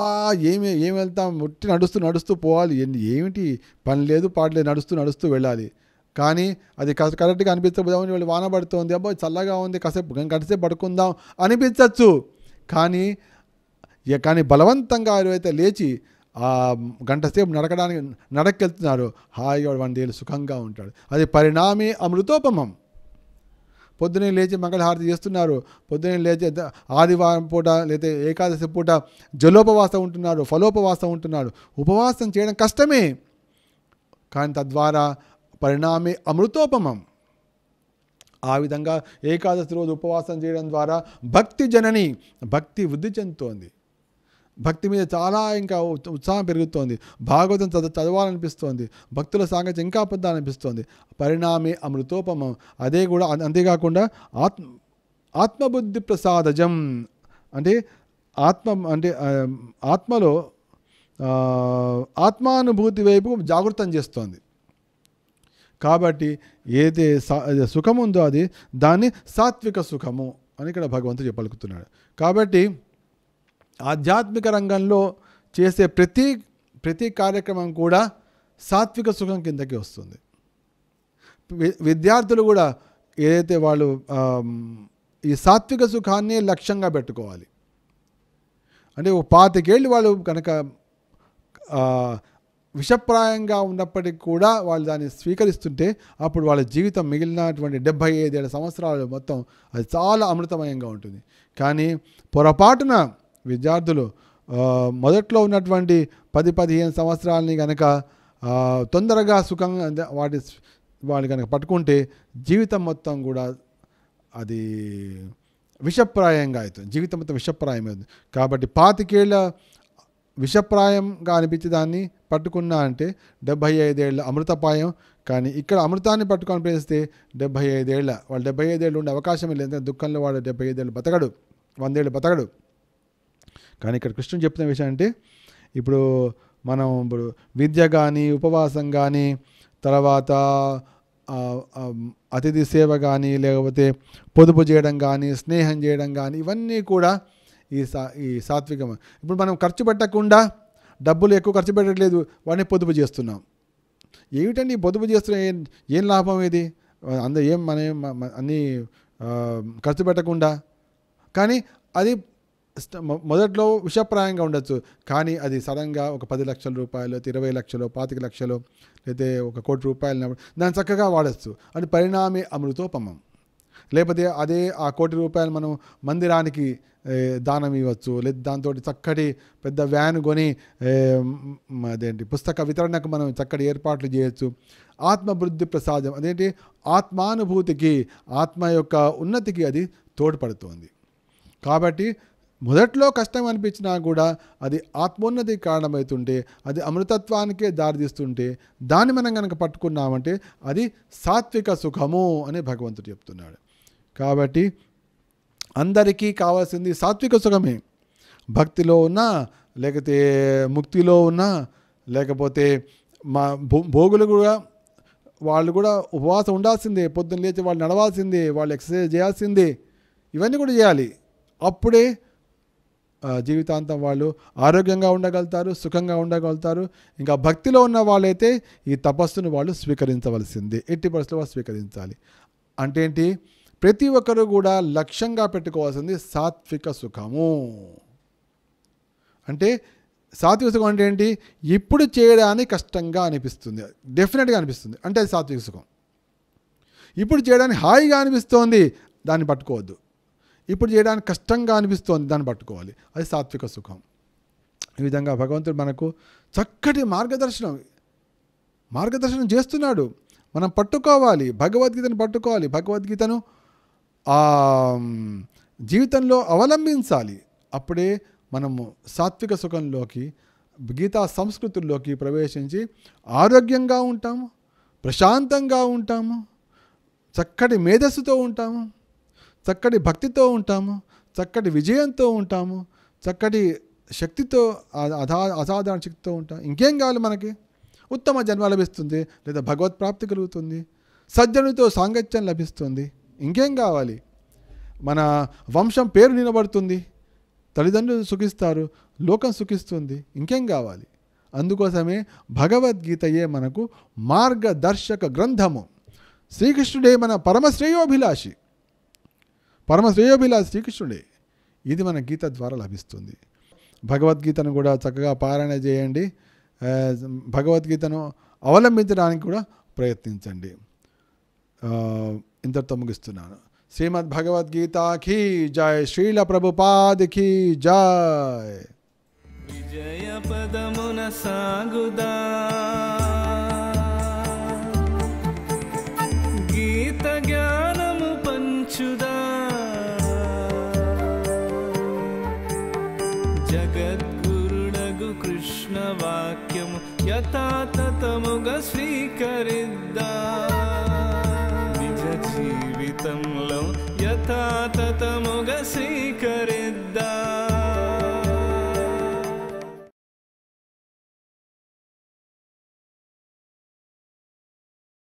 S1: ఏమి ఏమి వెళ్తాం ముట్టి నడుస్తూ నడుస్తూ పోవాలి ఏమిటి పని లేదు పాటలేదు నడుస్తూ నడుస్తూ వెళ్ళాలి కానీ అది కరెక్ట్గా అని వాళ్ళు వాన పడుతుంది అబ్బా చల్లగా ఉంది కాసేపు గంటసేపు పడుకుందాం అనిపించవచ్చు కానీ కానీ బలవంతంగా ఎవరైతే లేచి ఆ గంటసేపు నడకడానికి నడకెళ్తున్నారు హాయిగా వాడి సుఖంగా ఉంటాడు అది పరిణామి అమృతోపమం పొద్దునే లేచి మంగళహారతి చేస్తున్నారు పొద్దునే లేచి ఆదివారం పూట లేదా ఏకాదశి పూట జలోపవాసం ఉంటున్నారు ఫలోపవాసం ఉంటున్నారు ఉపవాసం చేయడం కష్టమే కానీ తద్వారా పరిణామే అమృతోపమం ఆ విధంగా ఏకాదశి రోజు ఉపవాసం చేయడం ద్వారా భక్తి జనని భక్తి వృద్ధి చెందుతోంది భక్తి మీద చాలా ఇంకా ఉత్సాహం పెరుగుతోంది భాగవతం చద చదవాలనిపిస్తోంది భక్తుల సాంగత్యం ఇంకా పెద్ద అనిపిస్తోంది పరిణామే అమృతోపమం అదే కూడా అంతేకాకుండా ఆత్మ ఆత్మబుద్ధి ప్రసాదజం అంటే ఆత్మ అంటే ఆత్మలో ఆత్మానుభూతి వైపు జాగృతం చేస్తోంది కాబట్టి ఏది సుఖం ఉందో అది దాన్ని సాత్విక సుఖము అని ఇక్కడ భగవంతుడు చెప్పగలుగుతున్నాడు కాబట్టి ఆధ్యాత్మిక రంగంలో చేసే ప్రతి ప్రతి కార్యక్రమం కూడా సాత్విక సుఖం కిందకి వస్తుంది విద్యార్థులు కూడా ఏదైతే వాళ్ళు ఈ సాత్విక సుఖాన్ని లక్ష్యంగా పెట్టుకోవాలి అంటే ఒక పాతికేళ్ళు వాళ్ళు కనుక విషప్రాయంగా ఉన్నప్పటికీ కూడా వాళ్ళు దాన్ని స్వీకరిస్తుంటే అప్పుడు వాళ్ళ జీవితం మిగిలినటువంటి డెబ్భై ఐదేళ్ళ సంవత్సరాలు మొత్తం అది చాలా అమృతమయంగా ఉంటుంది కానీ పొరపాటున విద్యార్థులు మొదట్లో ఉన్నటువంటి పది పదిహేను సంవత్సరాలని కనుక తొందరగా సుఖంగా వాటి వాళ్ళు కనుక పట్టుకుంటే జీవితం మొత్తం కూడా అది విషప్రాయంగా అవుతుంది జీవితం మొత్తం విషప్రాయం అవుతుంది కాబట్టి పాతికేళ్ళ విషప్రాయంగా అనిపించే దాన్ని పట్టుకున్నా అంటే డెబ్భై ఐదేళ్ళ అమృతపాయం కానీ ఇక్కడ అమృతాన్ని పట్టుకొని ప్రయత్నిస్తే డెబ్భై ఐదేళ్ళ వాళ్ళు డెబ్బై ఐదేళ్ళు ఉండే అవకాశం లేదు దుఃఖంలో వాడు డెబ్బై ఐదేళ్ళు బతకడు వందేళ్ళు బతకడు కానీ ఇక్కడ కృష్ణుడు చెప్తున్న విషయం అంటే ఇప్పుడు మనం ఇప్పుడు విద్య కానీ ఉపవాసం కానీ తర్వాత అతిథి సేవ కానీ లేకపోతే పొదుపు చేయడం కానీ స్నేహం చేయడం కానీ ఇవన్నీ కూడా ఈ సా ఈ సాత్వికం ఇప్పుడు మనం ఖర్చు పెట్టకుండా డబ్బులు ఎక్కువ ఖర్చు పెట్టట్లేదు వాడిని పొదుపు చేస్తున్నాం ఏమిటండి పొదుపు చేస్తున్న ఏం ఏం లాభం ఇది అందరూ ఏం మన అన్నీ ఖర్చు పెట్టకుండా కానీ అది మొదట్లో విషప్రాయంగా ఉండొచ్చు కానీ అది సడన్గా ఒక పది లక్షల రూపాయలు ఇరవై లక్షలు పాతిక లక్షలు లేదా ఒక కోటి రూపాయలు దాన్ని చక్కగా వాడచ్చు అది పరిణామే అమృతోపమం లేకపోతే అదే ఆ కోటి రూపాయలు మనం మందిరానికి దానం ఇవ్వచ్చు లేదా దాంతో చక్కటి పెద్ద వ్యాన్ కొని అదేంటి పుస్తక వితరణకు మనం చక్కటి ఏర్పాట్లు చేయొచ్చు ఆత్మవృద్ధి ప్రసాదం అదేంటి ఆత్మానుభూతికి ఆత్మ యొక్క ఉన్నతికి అది తోడ్పడుతోంది కాబట్టి మొదట్లో కష్టం అనిపించినా కూడా అది ఆత్మోన్నతి కారణమవుతుంటే అది అమృతత్వానికే దారితీస్తుంటే దాన్ని మనం కనుక పట్టుకున్నామంటే అది సాత్విక సుఖము అని భగవంతుడు చెప్తున్నాడు కాబట్టి అందరికీ కావాల్సింది సాత్విక సుఖమే భక్తిలో ఉన్నా లేకపోతే ముక్తిలో ఉన్నా లేకపోతే మా భోగులు కూడా వాళ్ళు కూడా ఉపవాసం ఉండాల్సిందే పొద్దున్న లేచి వాళ్ళు నడవాల్సిందే వాళ్ళు ఎక్సర్సైజ్ చేయాల్సిందే ఇవన్నీ కూడా చేయాలి అప్పుడే జీవితాంతం వాళ్ళు ఆరోగ్యంగా ఉండగలుగుతారు సుఖంగా ఉండగలుగుతారు ఇంకా భక్తిలో ఉన్న వాళ్ళైతే ఈ తపస్సును వాళ్ళు స్వీకరించవలసింది ఎట్టి పరిస్థితులు వాళ్ళు స్వీకరించాలి అంటే ఏంటి ప్రతి ఒక్కరూ కూడా లక్ష్యంగా పెట్టుకోవాల్సింది సాత్విక సుఖము అంటే సాత్విక సుఖం అంటే ఏంటి ఇప్పుడు చేయడానికి కష్టంగా అనిపిస్తుంది డెఫినెట్గా అనిపిస్తుంది అంటే అది సాత్విక సుఖం ఇప్పుడు చేయడానికి హాయిగా అనిపిస్తోంది దాన్ని పట్టుకోవద్దు ఇప్పుడు చేయడానికి కష్టంగా అనిపిస్తోంది దాన్ని పట్టుకోవాలి అది సాత్విక సుఖం ఈ విధంగా భగవంతుడు మనకు చక్కటి మార్గదర్శనం మార్గదర్శనం చేస్తున్నాడు మనం పట్టుకోవాలి భగవద్గీతను పట్టుకోవాలి భగవద్గీతను జీవితంలో అవలంబించాలి అప్పుడే మనము సాత్విక సుఖంలోకి గీతా సంస్కృతుల్లోకి ప్రవేశించి ఆరోగ్యంగా ఉంటాము ప్రశాంతంగా ఉంటాము చక్కటి మేధస్సుతో ఉంటాము చక్కటి భక్తితో ఉంటాము చక్కటి విజయంతో ఉంటాము చక్కటి శక్తితో అధా అసాధారణ శక్తితో ఉంటాం ఇంకేం కావాలి మనకి ఉత్తమ జన్మ లభిస్తుంది లేదా భగవత్ ప్రాప్తి కలుగుతుంది సజ్జనుడితో సాంగత్యం లభిస్తుంది ఇంకేం కావాలి మన వంశం పేరు నిలబడుతుంది తల్లిదండ్రులు సుఖిస్తారు లోకం సుఖిస్తుంది ఇంకేం కావాలి అందుకోసమే భగవద్గీతయే మనకు మార్గదర్శక గ్రంథము శ్రీకృష్ణుడే మన పరమశ్రేయోభిలాషి పరమ శ్రేయోభిలాష్ శ్రీకృష్ణుడే ఇది మన గీత ద్వారా లభిస్తుంది భగవద్గీతను కూడా చక్కగా పారాయణ చేయండి భగవద్గీతను అవలంబించడానికి కూడా ప్రయత్నించండి ఇంతటితో ముగిస్తున్నాను శ్రీమద్ భగవద్గీతకి జయ శ్రీల ప్రభుపాదికి జయ విజయ పదమున సాగుదా ततमुगस्वीकरि दा निजीवितं लौ यथा